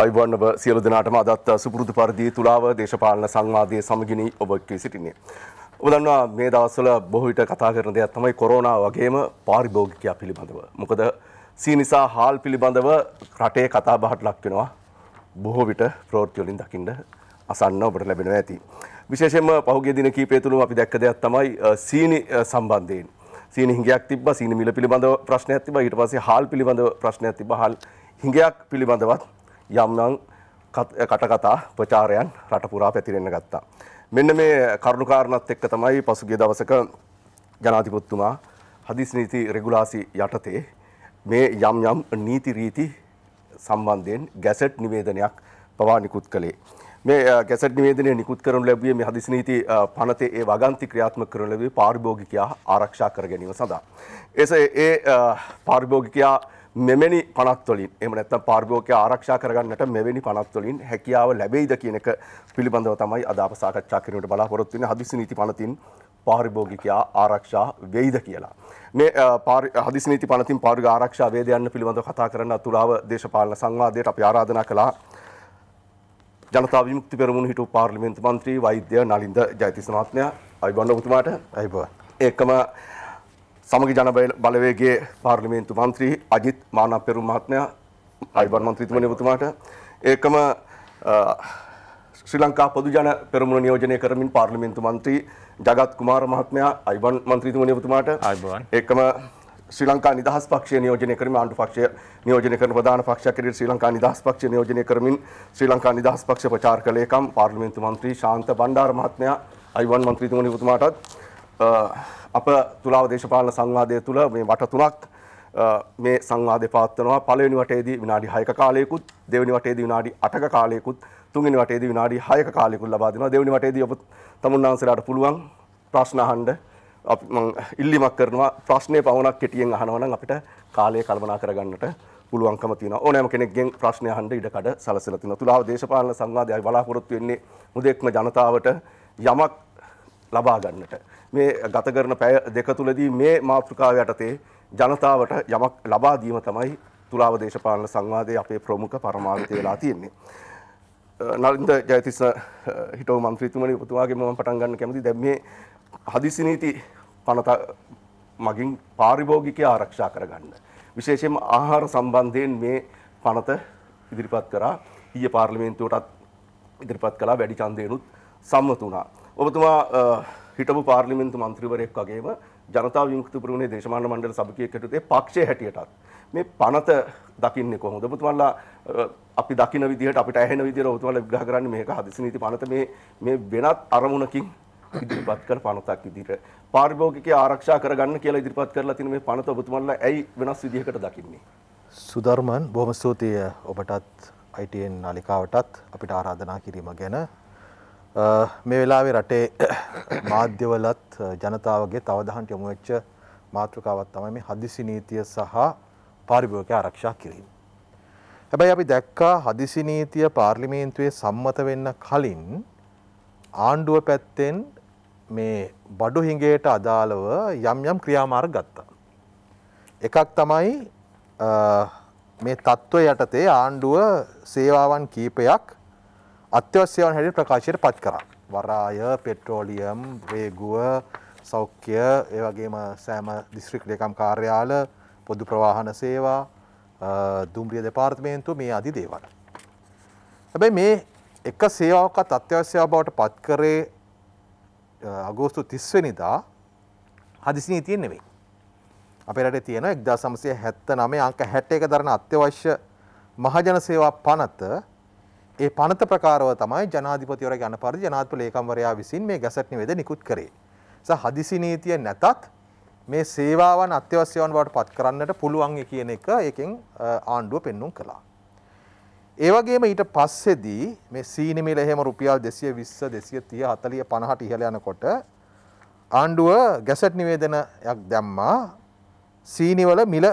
අයිවන්නව සියලු දෙනාටම අදත් සුපුරුදු පරිදි තුලාව දේශපාලන සංවාදයේ සමගිනි ඔබ කී සිටින්නේ. ඔබ දන්නවා මේ දවස්වල බොහෝ විට කතා කරන දෙයක් තමයි කොරෝනා වගේම පාරිභෝගිකයා පිළිබඳව. මොකද සී නිසා හාල් පිළිබඳව රටේ කතා බහට ලක් වෙනවා. බොහෝ විට ප්‍රවෘත්ති වලින් දකින්න අසන්න ඔබට ලැබෙනවා ඇති. විශේෂයෙන්ම පහුගිය දින කීපය තුලම අපි දැක්ක දෙයක් තමයි සීනි සම්බන්ධයෙන්. සීනි හිඟයක් තිබ්බා, සීනි මිල පිළිබඳව ප්‍රශ්නයක් තිබ්බා, ඊට පස්සේ හාල් පිළිබඳව ප්‍රශ්නයක් තිබ්බා, හාල් හිඟයක් පිළිබඳවත් යම් යම් කටකතා ප්‍රචාරයන් රට පුරා පැතිරෙන්න ගත්තා. මෙන්න මේ කරුණුකාරණත් එක්ක තමයි පසුගිය දවසක ජනාධිපතිතුමා හදිස් නීති රෙගුලාසි යටතේ මේ යම් යම් නීති රීති සම්බන්ධයෙන් ගැසට් නිවේදනයක් පවා නිකුත් කළේ. මේ ගැසට් නිවේදනය නිකුත් කරනු ලැබුවේ මේ හදිසි නීති පනතේ ඒ වගන්ති ක්‍රියාත්මක කරන ලැබුවේ පාරිභෝගිකයා ආරක්ෂා කර ගැනීම සඳහා. එසේ ඒ පාරිභෝගිකයා මෙමනි පනත්වලින් එම නැත්තම් පාර්ගෝකය ආරක්ෂා කරගන්නට මෙවැනි පනත්වලින් හැකියාව ලැබෙයිද කියනක පිළිබඳව තමයි අදාප සාකච්ඡා කිරීමට බලාපොරොත්තු වෙන හදිසි නීති පනතින් පාරිභෝගිකයා ආරක්ෂා වෙයිද කියලා. මේ හදිසි නීති පනතින් පාරිග ආරක්ෂා වේද යන්න පිළිබඳව කතා කරන්න අතුලාව දේශපාලන සංවාදයට අපි ආරාධනා කළා. ජනතා විමුක්ති පෙරමුණ හිටු පාර්ලිමේන්තු මන්ත්‍රී වෛද්‍ය නලින්ද ජයතිස්ස මහත්මයා අයිබෝන්න ඔබතුමාට අයිබෝවන්. ඒකම සමග ජන බලවේගේ පාර්ලිමේන්තු මන්ත්‍රී අජිත් මානප පෙරු මහත්මයා අයිබන් මන්ත්‍රීතුමනි ඔබතුමාට ඒකම ශ්‍රී ලංකා පොදු ජන පෙරමුණ නියෝජනය කරමින් පාර්ලිමේන්තු මන්ත්‍රී ජගත් කුමාර මහත්මයා අයිබන් මන්ත්‍රීතුමනි ඔබතුමාට ඒකම ශ්‍රී ලංකා නිදහස් පක්ෂය නියෝජනය කරමින් ආණ්ඩු පක්ෂය නියෝජනය කරන ප්‍රධාන පක්ෂයක් හැටියට ශ්‍රී ලංකා නිදහස් පක්ෂය නියෝජනය කරමින් ශ්‍රී ලංකා නිදහස් පක්ෂ ප්‍රචාර කළේකම් පාර්ලිමේන්තු මන්ත්‍රී ශාන්ත බණ්ඩාර මහත්මයා අයිබන් මන්ත්‍රීතුමනි ඔබතුමාටත් අප තුලාව දේශපාලන සංවාදය තුළ මේ වට තුනක් මේ සංවාදය පවත්වනවා පළවෙනි වටේදී විනාඩි 6ක කාලයකුත් දෙවෙනි වටේදී විනාඩි 8ක කාලයකුත් තුන්වෙනි වටේදී විනාඩි 6ක කාලයකුත් ලබා දෙනවා දෙවෙනි වටේදී ඔබ තමුන්නාන්සලාට පුළුවන් ප්‍රශ්න අහන්න අපි මම ඉල්ලීමක් කරනවා ප්‍රශ්නේ පවණක් කෙටියෙන් අහනවා නම් අපිට කාලය කල්පනා කරගන්නට පුළුවන්කම තියෙනවා ඕනෑම කෙනෙක්ගෙන් ප්‍රශ්න අහන්න ඉඩකඩ සැලසලා තියෙනවා තුලාව දේශපාලන සංවාදයයි බලාපොරොත්තු වෙන්නේ මුදෙක්ම ජනතාවට යමක් ලබා ගන්නට මේ ගත කරන පැය දෙක තුලදී මේ මාතෘකාව යටතේ ජනතාවට යමක් ලබා දීම තමයි තුලාව දේශපාලන සංවාදයේ අපේ ප්‍රමුඛ පරමාර්ථය වෙලා තියෙන්නේ. නලින්ද ජයතිස්ස හිටව මන්ත්‍රීතුමනි ඔබතුමාගෙන් මම පටන් ගන්න කැමතියි. දැන් මේ හදිසි නීති පනත මගින් පාරිභෝගිකය ආරක්ෂා කරගන්න. විශේෂයෙන්ම ආහාර සම්බන්ධයෙන් මේ පනත ඉදිරිපත් කරා. ඊයේ පාර්ලිමේන්තුවටත් ඉදිරිපත් කළා වැඩි ඡන්දයනුත් සම්මත වුණා. ඔබතුමා හිටපු පාර්ලිමෙන්තු මන්ත්‍රීවරයෙක් වගේම ජනතා විමුක්ති පුරවුණේ දේශමාන මණ්ඩල සභිකයක් හිටුතේ පක්ෂයේ හැටියටත් මේ පනත දකින්නේ කොහොමද? ඔබතුමාලා අපි දකින විදිහට අපිට ඇහෙන විදිහට ඔබතුමාලා විග්‍රහ කරන්නේ මේක හදිසි නීති පනත මේ මේ වෙනත් අරමුණකින් ඉදිරිපත් කළ පනතක් විදිහට පාරිභෝගිකය ආරක්ෂා කරගන්න කියලා ඉදිරිපත් කරලා තියෙන මේ පනත ඔබතුමාලා ඇයි වෙනස් විදිහකට දකින්නේ? සුධර්මන් බොහොම ස්තුතියි ඔබටත් ITN නාලිකාවටත් අපිට ආරාධනා කිරීම ගැන මේ වෙලාවේ රටේ මාධ්‍යවලත් ජනතාවගේ තවදහන්ට යොමු වෙච්ච මාතෘකාවක් තමයි මේ හදිසි නීතිය සහ පාරිභෝගික ආරක්ෂා කිරීම. හැබැයි අපි දැක්කා හදිසි නීතිය පාර්ලිමේන්තුවේ සම්මත වෙන්න කලින් ආණ්ඩුව පැත්තෙන් මේ බඩු හිඟයට අදාළව යම් යම් ක්‍රියාමාර්ග ගත්තා. එකක් තමයි මේ තත්ත්ව යටතේ ආණ්ඩුව සේවාවන් කීපයක් අත්‍යවශ්‍යවන් හැට ප්‍රකාශයට පත් කරා. වරාය පෙට්‍රෝලියම් වේගුව සෞඛ්‍ය ඒවගේම සෑම දිස්ත්‍රික් ලේකම් කාර්යාල පොදු ප්‍රවාහන සේවා දුම්රිය දෙපාර්තමේන්තු මේ අධි දේවල්. හැබැයි මේ එක සේවාවකත් අත්‍යවශ්‍ය බවට පත් කරේ අගෝස්තු තිස්වනිදා හදිසිනී තියෙන් නෙවෙයි. අපේරට තියෙන එක්දා සමසය හැත්ත නමේ අංක හැට්ට එක දරන අත්‍යවශ්‍ය මහජන සේවා පනත ඒ පනත ප්‍රකාරව තමයි ජනාධිපතිවරයා යන පරිදි ජනාධිපති ලේකම්වරයා විසින් මේ ගැසට් නිවේද නිකුත් කරේ. සහ හදිසි නීතිය නැතත් මේ සේවාවන් අත්‍යවශ්‍යවන් බවට පත් කරන්නට පුළුවන් කියන එක ඒකෙන් ආණ්ඩුව පෙන්눔 කළා. ඒ වගේම ඊට පස්සේදී මේ සීනි මිල එහෙම රුපියල් 220 230 40 50ට ඉහළ යනකොට ආණ්ඩුව ගැසට් නිවේදනයක් දැම්මා සීනිවල මිල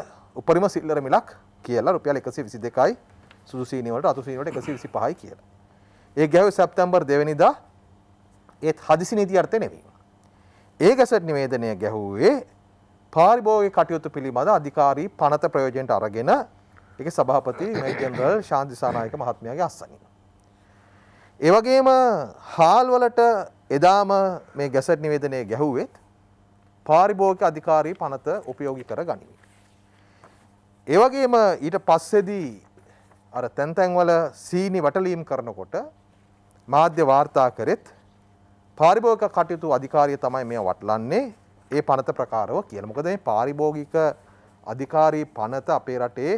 උපරිම සිල්ලර මිලක් කියලා රුපියල් 122යි සුදුසීනවලට අතුසීනට එකසි විසි පහයි කියලා. ඒ ගැව සැප්තැම්බර් දෙවැනිදා ඒත් හදිසි නීති අර්ථය නෙවීම. ඒ ගැසට නිවේදනය ගැහුවේ පාරිභෝග කටයුතු පිළිබඳ අධිකාරී පනත ප්‍රයෝජනට අරගෙන එක සභාපති ජෙනරල් ශාන්තිසානායක මහත්මයාගේ අස්සනින්. ඒවගේම හාල්වලට එදාම මේ ගැසට නිවේදනය ගැහුවෙත් පාරිභෝගික අධිකාරී පනත උපයෝගි කර ගනිමි. ඒවගේම ඊට පස්සෙදී අර තැන්තැන්වල සීනි වටලීම් කරනකොට මාධ්‍ය වාර්තා කරෙත් පාරිභෝගික කටයුතු අධිකාරිය තමයි මේ වටලන්නේ ඒ පනත ප්‍රකාරව කියලා. මොකද මේ පාරිභෝගික අධිකාරී පනත අපේ රටේ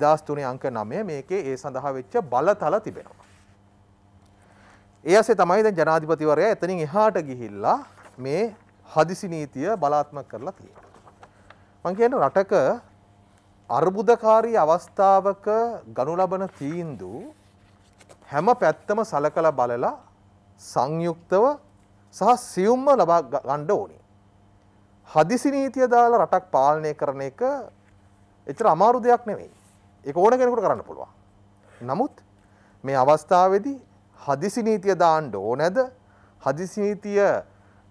2003 අංක 9 මේකේ ඒ සඳහා වෙච්ච බලතල තිබෙනවා. ඒ ඇසේ තමයි දැන් ජනාධිපතිවරයා එතනින් එහාට ගිහිල්ලා මේ හදිසි නීතිය බලාත්මක කරලා තියෙනවා. මං කියන්නේ රටක අර්බුදකාරී අවස්ථාවක ගනු ලබන තීන්දු හැම පැත්තම සලකලා බලලා සංයුක්තව සහ සියුම්ම ලබා ගන්න ඕනේ. හදිසි නීතිය දාලා රටක් පාලනය කරන එක එච්චර අමාරු දෙයක් නෙවෙයි. ඒක ඕන කෙනෙකුට කරන්න පුළුවන්. නමුත් මේ අවස්ථාවේදී හදිසි නීතිය දාන්න ඕනේද? හදිසි නීතිය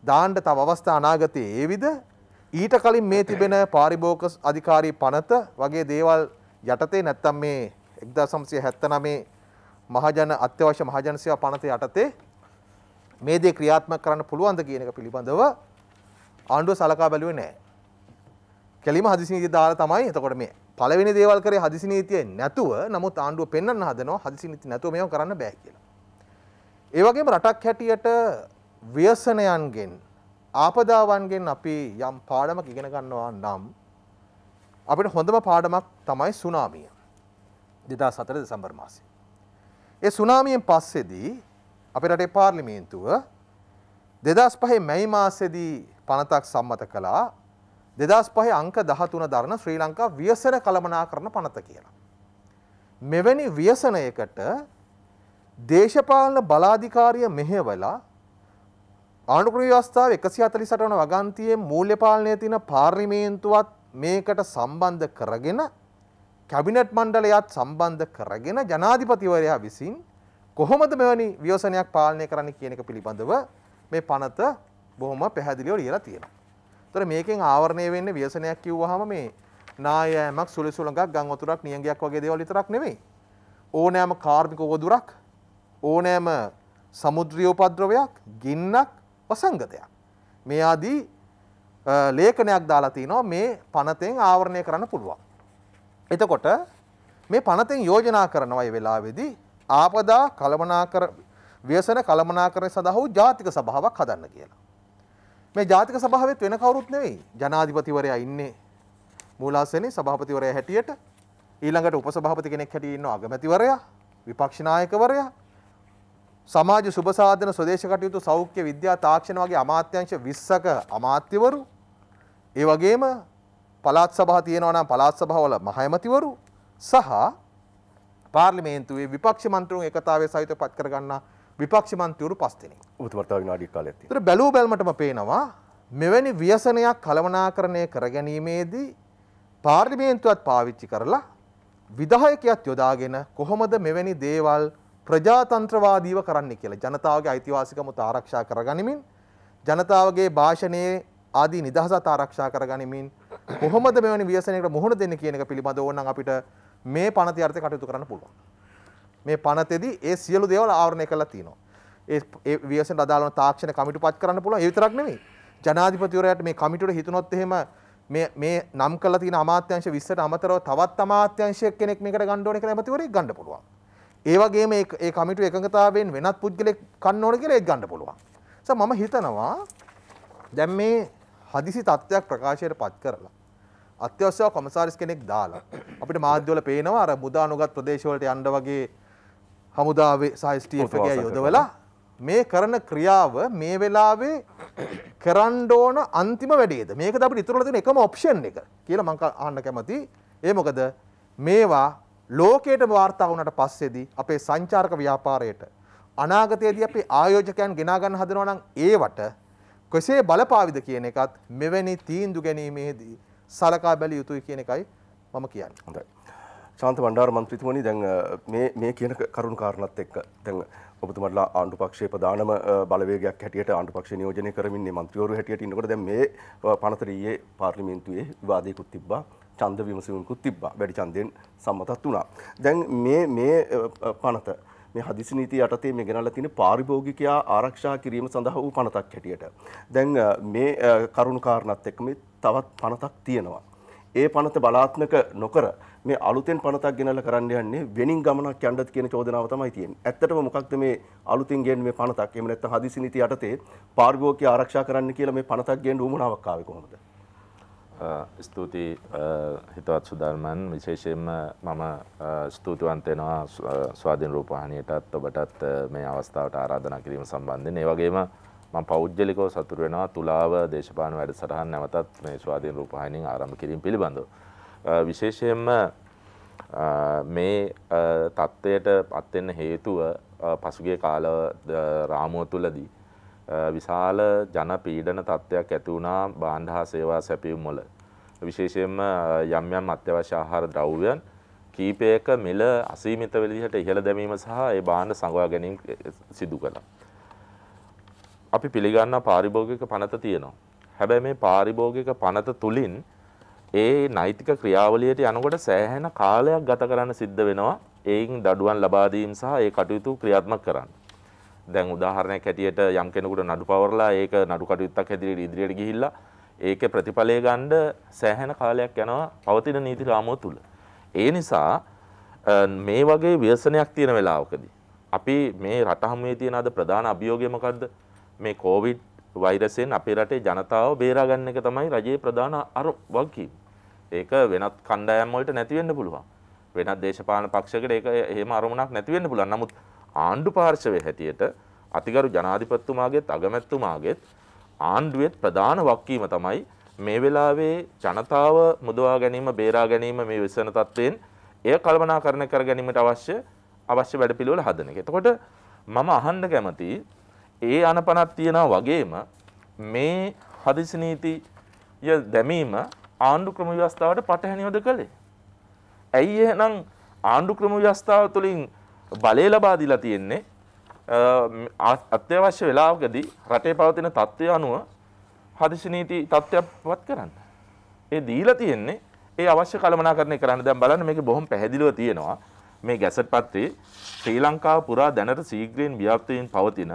දාන්න තව අවස්ථා අනාගතයේ ඒවිද? ඊට කලින් මේ තිබෙන පාරිභෝග අධිකාරී පනත වගේ දේවල් යටතේ නැත්තම් මේ 1979 මහජන අත්‍යවශ්‍ය මහජන සේවා පනත යටතේ මේ දේ ක්‍රියාත්මක කරන්න පුළුවන්ද කියන එක පිළිබඳව ආණ්ඩුව සලකා බැලුවේ නැහැ. කෙලිම හදිසි නීතිය දාලා තමයි එතකොට මේ පළවෙනි දේවල් කරේ හදිසි නීතිය නැතුව නමුත් ආණ්ඩුව පෙන්වන්න හදනවා හදිසි නීති නැතුව මේව කරන්න බෑ කියලා. ඒ වගේම රටක් හැටියට ව්‍යසනයන්ගෙන් ආපදාවන්ගෙන් අපි යම් පාඩමක් ඉගෙන ගන්නවා නම් අපිට හොඳම පාඩමක් තමයි සුනාමිය. 2004 දෙසැම්බර් මාසේ. ඒ සුනාමියෙන් පස්සේදී අපේ රටේ පාර්ලිමේන්තුව 2005 මැයි මාසේදී පනතක් සම්මත කළා 2005 අංක 13 දරන ශ්‍රී ලංකා ව්‍යසන කළමනාකරණ පනත කියලා. මෙවැනි ව්‍යසනයකට දේශපාලන බලාධිකාරිය මෙහෙවලා ආණ්ඩුක්‍රම ව්‍යවස්ථාව 148 වන වගන්තියේ මූල්‍ය පාලනය තියෙන පාර්ලිමේන්තුවත් මේකට සම්බන්ධ කරගෙන කැබිනට් මණ්ඩලයත් සම්බන්ධ කරගෙන ජනාධිපතිවරයා විසින් කොහොමද මෙවැනි ව්‍යවසනයක් පාලනය කරන්න කියන එක පිළිබඳව මේ පනත බොහොම පැහැදිලිව ලියලා තියෙනවා. ඒතර මේකෙන් ආවරණය වෙන්නේ ව්‍යවසනයක් කිව්වහම මේ නායෑමක් සුළි සුළඟක් ගම් වතුරක් නියඟයක් වගේ දේවල් විතරක් නෙමෙයි. ඕනෑම කාර්මික ගොදුරක් ඕනෑම සමුද්‍රීය උපද්‍රවයක් ගින්නක් වසංගතයක්. මේ ආදී ලේඛනයක් දාලා තිනවා මේ පනතෙන් ආවරණය කරන්න පුළුවන්. එතකොට මේ පනතෙන් යෝජනා කරනවා මේ වෙලාවේදී ආපදා කළමනාකර ව්‍යසන කළමනාකරණය සඳහා වූ ජාතික සභාවක් හදන්න කියලා. මේ ජාතික සභාවෙත් වෙන කවුරුත් නෙවෙයි ජනාධිපතිවරයා ඉන්නේ මූලාසනේ සභාපතිවරයා හැටියට ඊළඟට උපසභාපති කෙනෙක් හැටියට ඉන්නවා අගමැතිවරයා විපක්ෂ නායකවරයා සමාජ සුභසාධන ස්වදේශ කටයුතු සෞඛ්‍ය විද්‍යා තාක්ෂණ වගේ අමාත්‍යංශ 20ක අමාත්‍යවරු ඒ වගේම පළාත් සභා තියෙනවා නම් පළාත් සභාවල මහඇමතිවරු සහ පාර්ලිමේන්තුවේ විපක්ෂ මන්ත්‍රීන් එකතාවය සහිතව පත් කරගන්නා විපක්ෂ මන්ත්‍රීවරු පස් දෙනෙක්. උතුමර්තා විනාඩි කාලයක් තියෙනවා. ඒතර බැලූ බැලමටම පේනවා මෙවැනි ව්‍යසනයක් කළමනාකරණය කර ගැනීමේදී පාර්ලිමේන්තුවත් පාවිච්චි කරලා විධායකයත් යොදාගෙන කොහොමද මෙවැනි දේවල් ප්‍රජාතන්ත්‍රවාදීව කරන්න කියලා ජනතාවගේ අයිතිවාසිකමුත් ආරක්ෂා කරගනිමින් ජනතාවගේ භාෂණයේ ආදී නිදහසත් ආරක්ෂා කරගනිමින් කොහොමද මෙවැනි ව්‍යසනයකට මුහුණ දෙන්නේ කියන එක පිළිබඳව ඕනනම් අපිට මේ පනතේ අර්ථය කටයුතු කරන්න පුළුවන්. මේ පනතේදී ඒ සියලු දේවල් ආවරණය කරලා තියෙනවා. ඒ ඒ ව්‍යසනට අදාළ තාක්ෂණ කමිටු පත් කරන්න පුළුවන්. ඒ විතරක් නෙමෙයි. ජනාධිපතිවරයාට මේ කමිටුවට හිතුනොත් එහෙම මේ මේ නම් කරලා තියෙන අමාත්‍යංශ 20ට අමතරව තවත් අමාත්‍යංශයක් කෙනෙක් මේකට ගන්න ඕනේ කියලා ඇමතිවරයෙක් ගන්න පුළුවන්. ඒ වගේම ඒ කමිටු එකඟතාවයෙන් වෙනත් පුද්ගලෙක් කන්න ඕන කියලා ඒත් ගන්න පුළුවන්. සම මම හිතනවා දැන් මේ හදිසි තත්ත්වයක් ප්‍රකාශයට පත් කරලා අත්‍යවශ්‍ය කොමසාරිස් කෙනෙක් දාලා අපිට මාධ්‍යවල පේනවා අර මුදානුගත් ප්‍රදේශවලට යන්න වගේ හමුදාවේ සහ ස්ටීෆ් එකේ යොදවලා මේ කරන ක්‍රියාව මේ වෙලාවේ කරන්න ඕන අන්තිම වැඩේද මේකද අපිට ඉතුරුලා තියෙන එකම ඔප්ෂන් එක කියලා මම අහන්න කැමතියි. ඒ මොකද මේවා ලෝකයට වාර්තා වුණට පස්සේදී අපේ සංචාරක ව්‍යාපාරයට අනාගතයේදී අපි ආයෝජකයන් ගෙනා ගන්න හදනවා නම් ඒවට කෙසේ බලපාවිද කියන එකත් මෙවැනි තීන්දුව ගැනීමේදී සලකා බැලිය යුතුයි කියන එකයි මම කියන්නේ. හොඳයි. ශාන්ත බණ්ඩාර මන්ත්‍රීතුමනි දැන් මේ මේ කියන කරුණු කාරණාත් එක්ක දැන් ඔබතුමටලා ආණ්ඩු පක්ෂයේ ප්‍රධානම බලවේගයක් හැටියට ආණ්ඩු පක්ෂය නියෝජනය කරමින් මේ මන්ත්‍රීවරු හැටියට ඉන්නකොට දැන් මේ පනතරීයේ පාර්ලිමේන්තුවේ විවාදයකුත් තිබ්බා. ඡන්ද විමසීමකුත් තිබ්බා. වැඩි ඡන්දයෙන් සම්මතත් වුණා. දැන් මේ මේ පනත මේ හදිසි නීති යටතේ මේ ගෙනල්ලා තියෙන පාරිභෝගිකයා ආරක්ෂා කිරීම සඳහා වූ පනතක් හැටියට. දැන් මේ කරුණු කාරණාත් එක්ක මේ තවත් පනතක් තියෙනවා. ඒ පනත බලාත්මක නොකර මේ අලුතෙන් පනතක් ගෙනල්ලා කරන්න යන්නේ වෙනින් ගමනක් යන්නද කියන චෝදනාව තමයි තියෙන්නේ. ඇත්තටම මොකක්ද මේ අලුතින් ගේන්න මේ පනතක්? එහෙම නැත්නම් හදිසි නීති යටතේ පාරිභෝගිකයා ආරක්ෂා කරන්න කියලා මේ පනතක් ගේන්න උවමනාවක් ආවේ කොහොමද? ස්තුති හිතවත් සුදර්මන් විශේෂයෙන්ම මම ස්තුතිවන්තෙනවා ස්වාධීන රූපහණයටත් ඔබටත් මේ අවස්ථාවට ආරාධනා කිරීම සම්බන්ධයෙන් ඒ වගේම මම පෞද්ගලිකව සතුටු වෙනවා තුලාව දේශපාලන වැඩසටහන් නැවතත් මේ ස්වාධීන රූපහණයෙන් ආරම්භ කිරීම පිළිබඳව විශේෂයෙන්ම මේ තත්ත්වයට පත් වෙන්න හේතුව පසුගිය කාල රාමුව තුලදී විශාල ජන පීඩන තත්ත්වයක් ඇති වුණා බාණ්ඩ හා සේවා සැපයුම් වල. විශේෂයෙන්ම යම් යම් අත්‍යවශ්‍ය ආහාර ද්‍රව්‍යයන් කීපයක මිල අසීමිත විදිහට ඉහළ දැමීම සහ ඒ බාණ්ඩ සංගවා ගැනීම සිදු කළා. අපි පිළිගන්නා පාරිභෝගික පනත තියෙනවා. හැබැයි මේ පාරිභෝගික පනත තුලින් ඒ නෛතික ක්‍රියාවලියට යනකොට සෑහෙන කාලයක් ගත කරන්න සිද්ධ වෙනවා. ඒයින් දඩුවම් ලබා දීම සහ ඒ කටයුතු ක්‍රියාත්මක කරන්න. දැන් උදාහරණයක් ඇටියට යම් කෙනෙකුට නඩු පවරලා ඒක නඩු කටයුත්තක් හැදිරට ඉදිරියට ගිහිල්ලා ඒක ප්‍රතිඵලය ගණ්ඩ සෑහෙන කාලයක් යනවා පවතින නීති රාමුව තුළ. ඒ නිසා මේ වගේ ව්‍යසනයක් තියෙන වෙලාවකදී. අපි මේ රටහමේ තියෙන අද ප්‍රධාන අභියෝගයමකක්ද මේ කෝවිඩ් වෛරසයෙන් අපේ රටේ ජනතාව බේරාගන්න එක තමයි රජයේ ප්‍රධාන අර වගකීම. ඒක වෙනත් කණ්ඩායම් වලට නැති වෙන්න පුළුවන්. වෙනත් දේශපාලන පක්ෂයකට ඒක එහෙම අරමුණක් නැති වෙන්න පුළුවන්. නමුත් ආණ්ඩු පාර්ශවය හැටියට අතිගරු ජනාධිපත්තුමාගේත් අගමැත්තුමාගේත් ආණ්ඩුවෙත් ප්‍රධාන වක්කීම තමයි මේ වෙලාවේ ජනතාව මුදවා ගැනීම බේරා ගැනීම මේ විසන තත්ත්වයෙන් එය කල්පනා කරන කර ගැනීමට අවශ්‍ය අවශ්‍ය වැඩපිළිවෙල හදන එක. එතකොට මම අහන්න කැමති ඒ අනපනක් තියෙනවා වගේම මේ හදිසි නීතිය දැමීම ආණ්ඩු ක්‍රම ව්‍යවස්ථාවට පටහැනිවද කළේ. ඇයි එහෙනම් ආණ්ඩු ක්‍රම ව්‍යවස්ථාව තුළින් බලය ලබා දීලා තියෙන්නේ අත්‍යවශ්‍ය වෙලාවකදී රටේ පවතින තත්ත්වය අනුව හදිසි නීති තත්ත්වයක් පවත් කරන්න. ඒ දීලා තියෙන්නේ ඒ අවශ්‍ය කළමනාකරණය කරන්න. දැන් බලන්න මේක බොහොම පැහැදිලිව තියෙනවා. මේ ගැසට් පත්‍රයේ ශ්‍රී ලංකාව පුරා දැනට සීග්‍රයෙන් ව්‍යාප්තයෙන් පවතින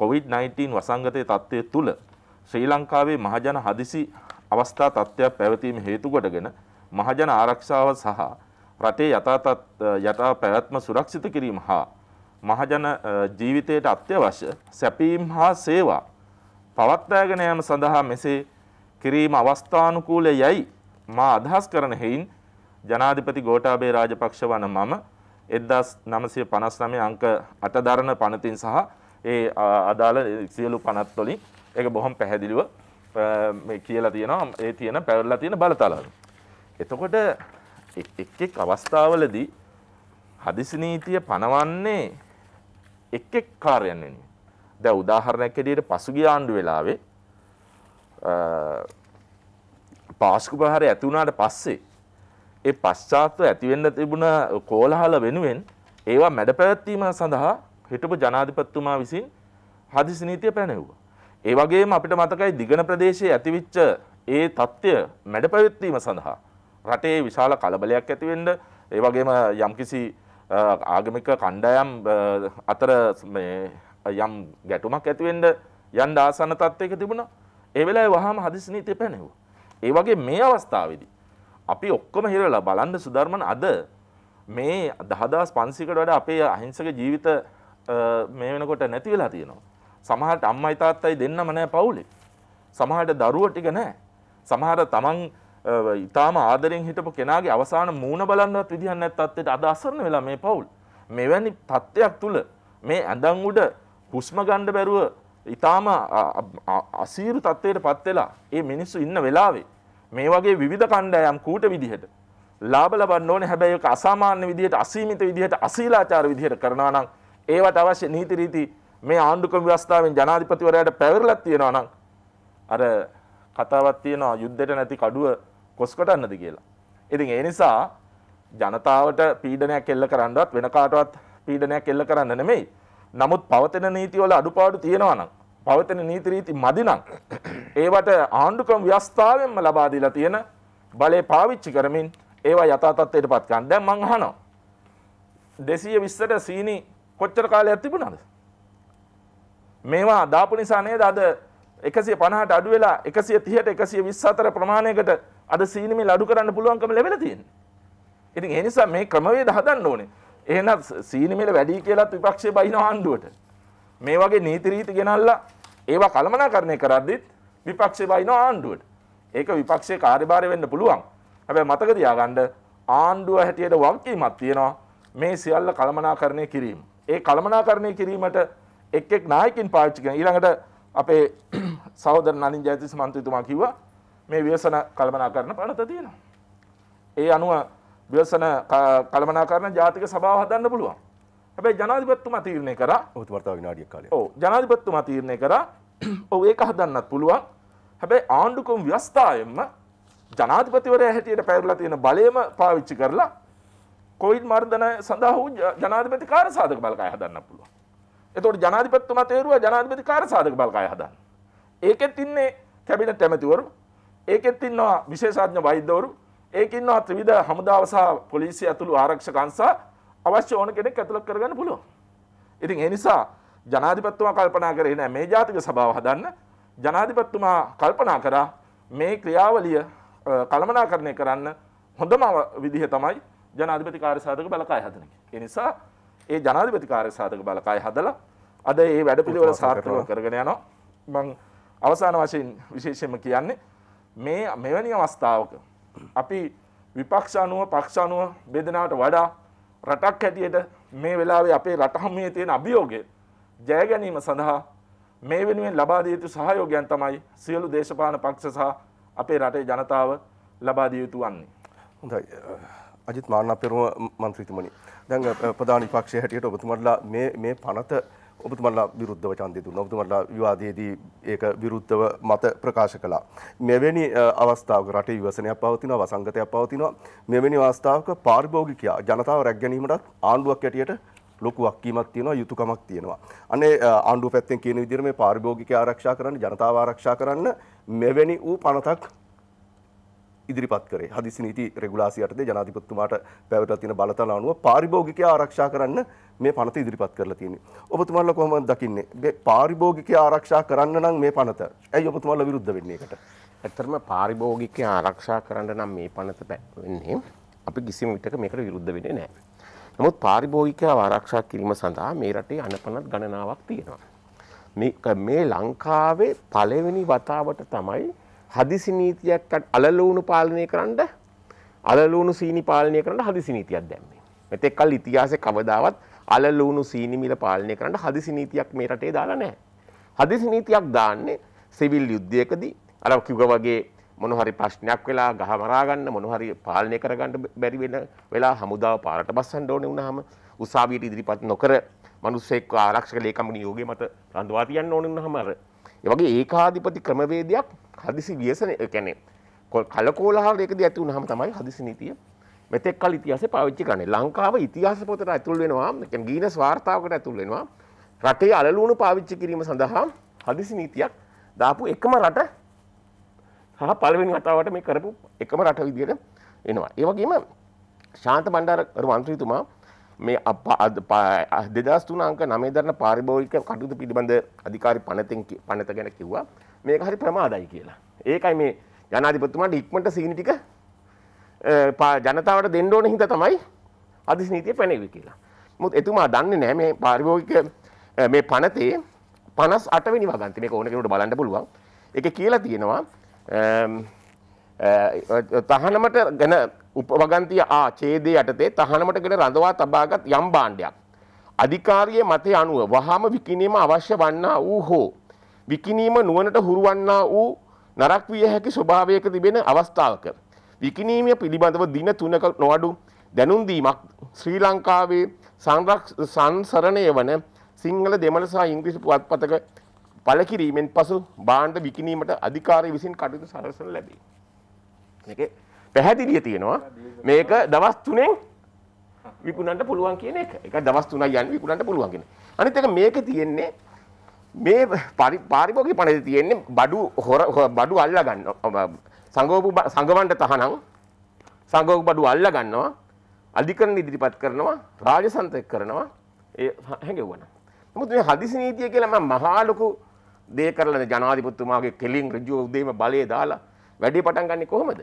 COVID-19 වසංගතයේ තත්ත්වය තුල ශ්‍රී ලංකාවේ මහජන හදිසි අවස්ථා තත්ත්වයක් පැවතීම හේතු කොටගෙන මහජන ආරක්ෂාව සහ රටේ යථා පැවැත්ම සුරක්ෂිත කිරීම හා මහජන ජීවිතයට අත්‍යවශ්‍ය සැපීම් හා සේවා පවත්වාගෙන යාම සඳහා මෙසේ කිරීම අවස්ථානුකූල යයි මා අදහස් කරන හේයින් ජනාධිපති ගෝඨාභය රාජපක්ෂ වන මම 1959 අංක 8 දරන පනතින් සහ ඒ අදාළ සියලු පනත් වලින් ඒක බොහොම පැහැදිලිව මේ කියලා තියෙනවා ඒ තියෙන පැවරලා තියෙන බලතලවල. එතකොට එක් එක් අවස්ථාවලදී හදිසි නීතිය පනවන්නේ එක් එක් කාර්යයන් වෙනුවෙන්. දැන් උදාහරණයක් ඇටියට පසුගිය ආණ්ඩු වෙලාවේ පාස්කු ප්‍රහාරය ඇති වුණාට පස්සේ ඒ පශ්චාත්ව ඇති වෙන්න තිබුණ කෝලහල වෙනුවෙන් ඒවා මැඩ පැවැත්වීම සඳහා හිටපු ජනාධිපතිතුමා විසින් හදිසි නීතිය පැනෙව්වා. ඒ වගේම අපිට මතකයි දිගන ප්‍රදේශයේ ඇතිවිච්ච ඒ தත්ත්වය මැඩ පැවැත්වීම සඳහා රටේ විශාල කලබලයක් ඇතිවෙන්ඩ ඒ වගේම යම්කිසි ආගමික කණ්ඩයම් අතර යම් ගැටුමක් ඇතිවෙන්ඩ යන් ඩාසන්න තත්වයක තිබුණ ඒවෙලා වහම හදිසිනීතය පැනෙවූ. ඒ වගේ මේ අවස්ථාවදි. අපි ඔක්කොම හිරලා බලන්ඩ සුධර්මන් අද මේ දහදාස් පන්සිකට වඩ අපේ අහිංසක ජීවිත මේ වෙනකොට නැතිවෙලා තියෙනවා. සමහට අම්මයි තාත්තයි දෙන්නම නෑ පවුලි. සමහට දරුව ටික නෑ. සමහර තමන් ඉතාම ආදරෙන් හිටපු කෙනාගේ අවසාන මූුණ බලන්නවත් විදිහන්න ඇත්තත්වයට අද අසරණ වෙලා මේ පවුල් මෙවැනි තත්ත්වයක් තුළ මේ ඇඳං උඩ හුස්ම ගණ්ඩ බැරුව ඉතාම අසීරු තත්ත්වයට පත්වෙලා ඒ මිනිස්සු ඉන්න වෙලාවේ මේ වගේ විධ කණ්ඩයම් කූට විදිහට ලාබ ලබන්න ඕන හැබැයි අසාමාන්‍ය විදිහට අසීමිත විදිහට අසීලාචාර විදිහට කරනවා නම් ඒවට අවශ්‍ය නීතිරීති මේ ආණ්ඩුකම ව්‍යවස්ථාවෙන් ජනාධිපතිවරයට පැවරලත් තියෙනවා නම් අර කතාවත් තියෙනවා යුද්ධයට නැති කඩුව කොස්කොටන්නද කියලා. ඉතින් ඒ නිසා ජනතාවට පීඩනයක් එල්ල කරන්නවත් වෙන කාටවත් පීඩනයක් එල්ල කරන්න නෙමෙයි. නමුත් පවතින නීතිවල අඩුපාඩු තියෙනවා නම් පවතින නීති රීති මදි නම් ඒවට ආණ්ඩුක්‍රම ව්‍යවස්ථාවෙන්ම ලබා දීලා තියෙන බලය පාවිච්චි කරමින් ඒවා යථා තත්ත්වයටපත් කරන්න. දැන් මං අහනවා. 220ට සීනි කොච්චර කාලයක් තිබුණාද? මේවා දාපු නිසා නේද අද 150ට අඩු වෙලා 130ට 124 ප්‍රමාණයකට අද සීනි මේ ලඩු කරන්න පුළුවන්කම ලැබිලා තියෙන්නේ. ඉතින් ඒ නිසා මේ ක්‍රමවේද හදන්න ඕනේ. එහෙනම් සීනි මිල වැඩි කියලාත් විපක්ෂය බයින ආණ්ඩුවට. මේ වගේ නීති රීති ගෙනල්ලා ඒවා කළමනාකරණය කරද්දිත් විපක්ෂය බයින ආණ්ඩුවට. ඒක විපක්ෂයේ කාර්යභාරය වෙන්න පුළුවන්. හැබැයි මතක තියාගන්න ආණ්ඩුව හැටියට වගකීමක් තියෙනවා මේ සියල්ල කළමනාකරණය කිරීම. ඒ කළමනාකරණය කිරීමට එක් එක් නායකින් පාවිච්චි කරන ඊළඟට අපේ සහෝදර නලින් ජයතිස් මන්ත්‍රීතුමා කිව්වා මේ ව්‍යසන කළමනා කරන පනත තියෙනවා. ඒ අනුව ව්‍යසන කළමනා කරන ජාතික සභාව හදන්න පුළුවන්. හැබැයි ජනාධිපතිතුමා තීරණය කරා ඔහුත් වර්තාව විනාඩියක් කාලේ. ඔව් ජනාධිපතිතුමා තීරණය කරා ඔව් ඒක හදන්නත් පුළුවන්. හැබැයි ආණ්ඩුක්‍රම ව්‍යවස්ථාවෙන්ම ජනාධිපතිවරයා හැටියට පැවරලා තියෙන බලයම පාවිච්චි කරලා කොවිඩ් මර්ධන සඳහා වූ ජනාධිපති කාර්යසාධක බලකාය හදන්න පුළුවන්. එතකොට ජනාධිපතිතුමා තේරුවා ජනාධිපති කාර්යසාධක බලකාය හදන්න. ඒකෙත් ඉන්නේ කැබිනට් ඇමතිවරු ඒකෙත් ඉන්නවා විශේෂඥ වෛද්‍යවරු ඒක ඉන්නවා ත්‍රිවිධ හමුදාව සහ පොලිසිය ඇතුළු ආරක්ෂක අංශා අවශ්‍ය ඕන කෙනෙක් ඇතුළත් කරගන්න පුළුවන්. ඉතින් ඒ නිසා ජනාධිපතිතුමා කල්පනා කරේ නෑ මේ ජාතික සභාව හදන්න. ජනාධිපතිතුමා කල්පනා කරා මේ ක්‍රියාවලිය කළමනාකරණය කරන්න හොඳම විදිහ තමයි ජනාධිපති කාර්ය සාධක බලකාය හදන එක. ඒ නිසා ඒ ජනාධිපති කාර්ය සාධක බලකාය හදලා අද මේ වැඩපිළිවෙල සාර්ථකව කරගෙන යනවා. මම අවසාන වශයෙන් විශේෂයෙන්ම කියන්නේ මේ මෙවැනි අවස්ථාවක අපි විපක්ෂ අනුව පක්ෂ අනුව බෙදනාට වඩා රටක් හැටියට මේ වෙලාවේ අපේ රටහමේ තියෙන අභියෝගය ජය ගැනීම සඳහා මේ වෙනුවෙන් ලබා දිය යුතු සහයෝගයන් තමයි සියලු දේශපාලන පක්ෂ සහ අපේ රටේ ජනතාව ලබා දිය යුතු වන්නේ. හොඳයි. අජිත් මාන්න පෙරම මන්ත්‍රීතුමනි. දැන් ප්‍රධාන විපක්ෂයේ හැටියට ඔබතුමාලා මේ මේ පනත ඔබතුමන්ලා විරුද්ධව ඡන්දය දුන්නා. ඔබතුමන්ලා විවාදයේදී ඒක විරුද්ධව මත ප්‍රකාශ කළා. මෙවැනි අවස්ථාවක රටේ විවසනයක් පවතිනවා, වසංගතයක් පවතිනවා. මෙවැනි අවස්ථාවක පාරිභෝගිකයා ජනතාව රැක් ගැනීමටත් ආණ්ඩුවක් ඇටියට ලොකු වක්කීමක් තියෙනවා යුතුයකමක් තියෙනවා. අනේ ආණ්ඩුව පැත්තෙන් කියන විදිහට මේ පාරිභෝගිකය ආරක්ෂා කරන්න, ජනතාව ආරක්ෂා කරන්න මෙවැනි ඌ පනතක් ඉදිරිපත් කරේ හදිසි නීති රෙගුලාසි යටතේ ජනාධිපතිතුමාට පැවරලා තියෙන බලතල අනුව පාරිභෝගිකය ආරක්ෂා කරන්න මේ පනත ඉදිරිපත් කරලා තියෙන්නේ. ඔබතුමාලා කොහොමද දකින්නේ? මේ පාරිභෝගිකය ආරක්ෂා කරන්න නම් මේ පනත. ඇයි ඔබතුමාලා විරුද්ධ වෙන්නේ ඒකට? ඇත්තටම පාරිභෝගිකය ආරක්ෂා කරන්න නම් මේ පනත වෙන්නේ අපි කිසිම විටක මේකට විරුද්ධ වෙන්නේ නැහැ. නමුත් පාරිභෝගිකය ආරක්ෂා කිරීම සඳහා මේ රටේ අනපනත් ගණනාවක් තියෙනවා. මේ මේ ලංකාවේ පළවෙනි වතාවට තමයි හදිසි නීතියක් අලලුණු පාලනය කරන්න අලලුණු සීනි පාලනය කරන්න හදිසි නීතියක් දැම්මේ. මෙතෙක් කල් ඉතිහාසයේ කවදාවත් අලල වුණු සීනිමිල පාලනය කරන්න හදිසි නීතියක් මේ රටේ දාලා නැහැ. හදිසි නීතියක් දාන්නේ සිවිල් යුද්ධයකදී අර කිව්ව වගේ මොන හරි ප්‍රශ්නයක් වෙලා ගහ මරා ගන්න මොන හරි පාලනය කරගන්න බැරි වෙන වෙලා හමුදාව පාරට බස්සන්න ඕනේ වුණාම උසාවියට ඉදිරිපත් නොකර මිනිස්සෙක් ආරක්ෂක ලේකම්ගේ නියෝගය මත රඳවා තියන්න ඕනේ වුණාම අර ඒ වගේ ඒකාධිපති ක්‍රමවේදයක් හදිසි ව්‍යසන ඒ කියන්නේ කලකෝලහලයකදී ඇති වුණාම තමයි හදිසි නීතිය මෙතෙක් කල ඉතිහාසේ පාවිච්චි කරන්නේ ලංකාව ඉතිහාස පොතට ඇතුල් වෙනවා කියන්නේ ගීනස් වාර්තාවකට ඇතුල් වෙනවා රටේ අලලුණු පාවිච්චි කිරීම සඳහා හදිසි නීතියක් දාපු එකම රට සහ පළවෙනි වතාවට මේ කරපු එකම රට විදිහට එනවා ඒ වගේම ශාන්ත බණ්ඩාර මන්ත්‍රීතුමා මේ දෙදස් තුන අංක නමේ දරන පාරිභෝගික කටයුතු පිළිබඳ අධිකාරි පනතෙන් පනත ගැන කිව්වා මේක හරි ප්‍රමාදයි කියලා ඒකයි මේ ජනාධිපතිතුමාට ඉක්මනට සීනි ටික ජනතාවට දෙන්න ඕන හින්දා තමයි අධිස නීතිය පැනෙවි කියලා. මුත් එතුමා දන්නේ නැහැ මේ පාරිභෝගික මේ පනතේ 58 වෙනි වගන්ති මේක ඕන කෙනෙකුට බලන්න පුළුවන්. ඒකේ කියලා තියෙනවා තහනමට ගැන උපවගන්තිය ආ ඡේදය යටතේ තහනමට ගැන රඳවා තබාගත් යම් භාණ්ඩයක් අධිකාරියේ මතය අනුව වහාම විකිණීම අවශ්‍ය වන්නා වූ හෝ විකිණීම නුවණට හුරුවන්නා වූ නරක් විය හැකි ස්වභාවයක තිබෙන අවස්ථාවක විකිනීමය පිළිබඳව දින තුනක නොවඩු දැනුන්දීමක් ශ්‍රී ලංකාවේ සංරක් සංසරණය වන සිංහල දෙමළ සහ ඉංග්‍රීසි පුවත්පතක පළ කිරීමෙන් පසු බාණ්ඩ විකිනීමට අධිකාරී විසින් කටයුතු සලසන ලැබේ. මේක පැහැදිලිය තියෙනවා. මේක දවස් 3ෙන් විකුණන්න පුළුවන් කියන එක. ඒක දවස් 3ක් යන්නේ විකුණන්න පුළුවන් කියන. අනිත් එක මේකේ තියෙන්නේ මේ පාරිභෝගික පණේ තියෙන්නේ බඩු බඩු අල්ලා ගන්න සංගෝපු සංගවන්ට තහනම් සංගෝප බඩු අල්ල ගන්නවා අධිකරණ ඉදිරිපත් කරනවා රාජසන්තක කරනවා ඒ හැඟෙවුවන. නමුත් මේ හදිසි නීතිය කියලා මම මහා ලොකු දේ කරලා ජනාධිපතිතුමාගේ කෙලින් ඍජුව උදේම බලය දාලා වැඩේ පටන් ගන්නෙ කොහොමද?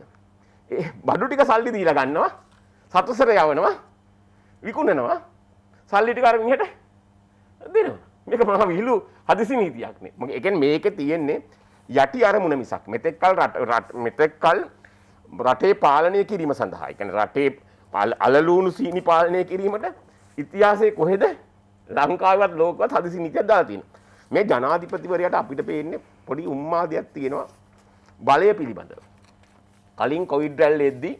ඒ බඩු ටික සල්ලි දීලා ගන්නවා සතුසර යවනවා විකුණනවා සල්ලි ටික අර මෙහෙට දෙනවා. මේක මහා විහිළු හදිසි නීතියක් නේ. මම ඒ කියන්නේ මේක තියෙන්නේ යටි අරමුණ මිසක් මෙතෙක් කල් මෙතෙක් කල් රටේ පාලනය කිරීම සඳහා එකන රටේ අලලූුණු සීනි පාලනය කිරීමට ඉතිහාසය කොහෙද ලංකාවත් ලෝකවත් හදිසි නිතියක් දාතින මේ ජනාධිපතිවරයට අපිට පේන්නේ පොඩි උම්මාදයක් තියෙනවා බලය පිළිබඳව කලින් කොවිඩ්රැල් එද්දී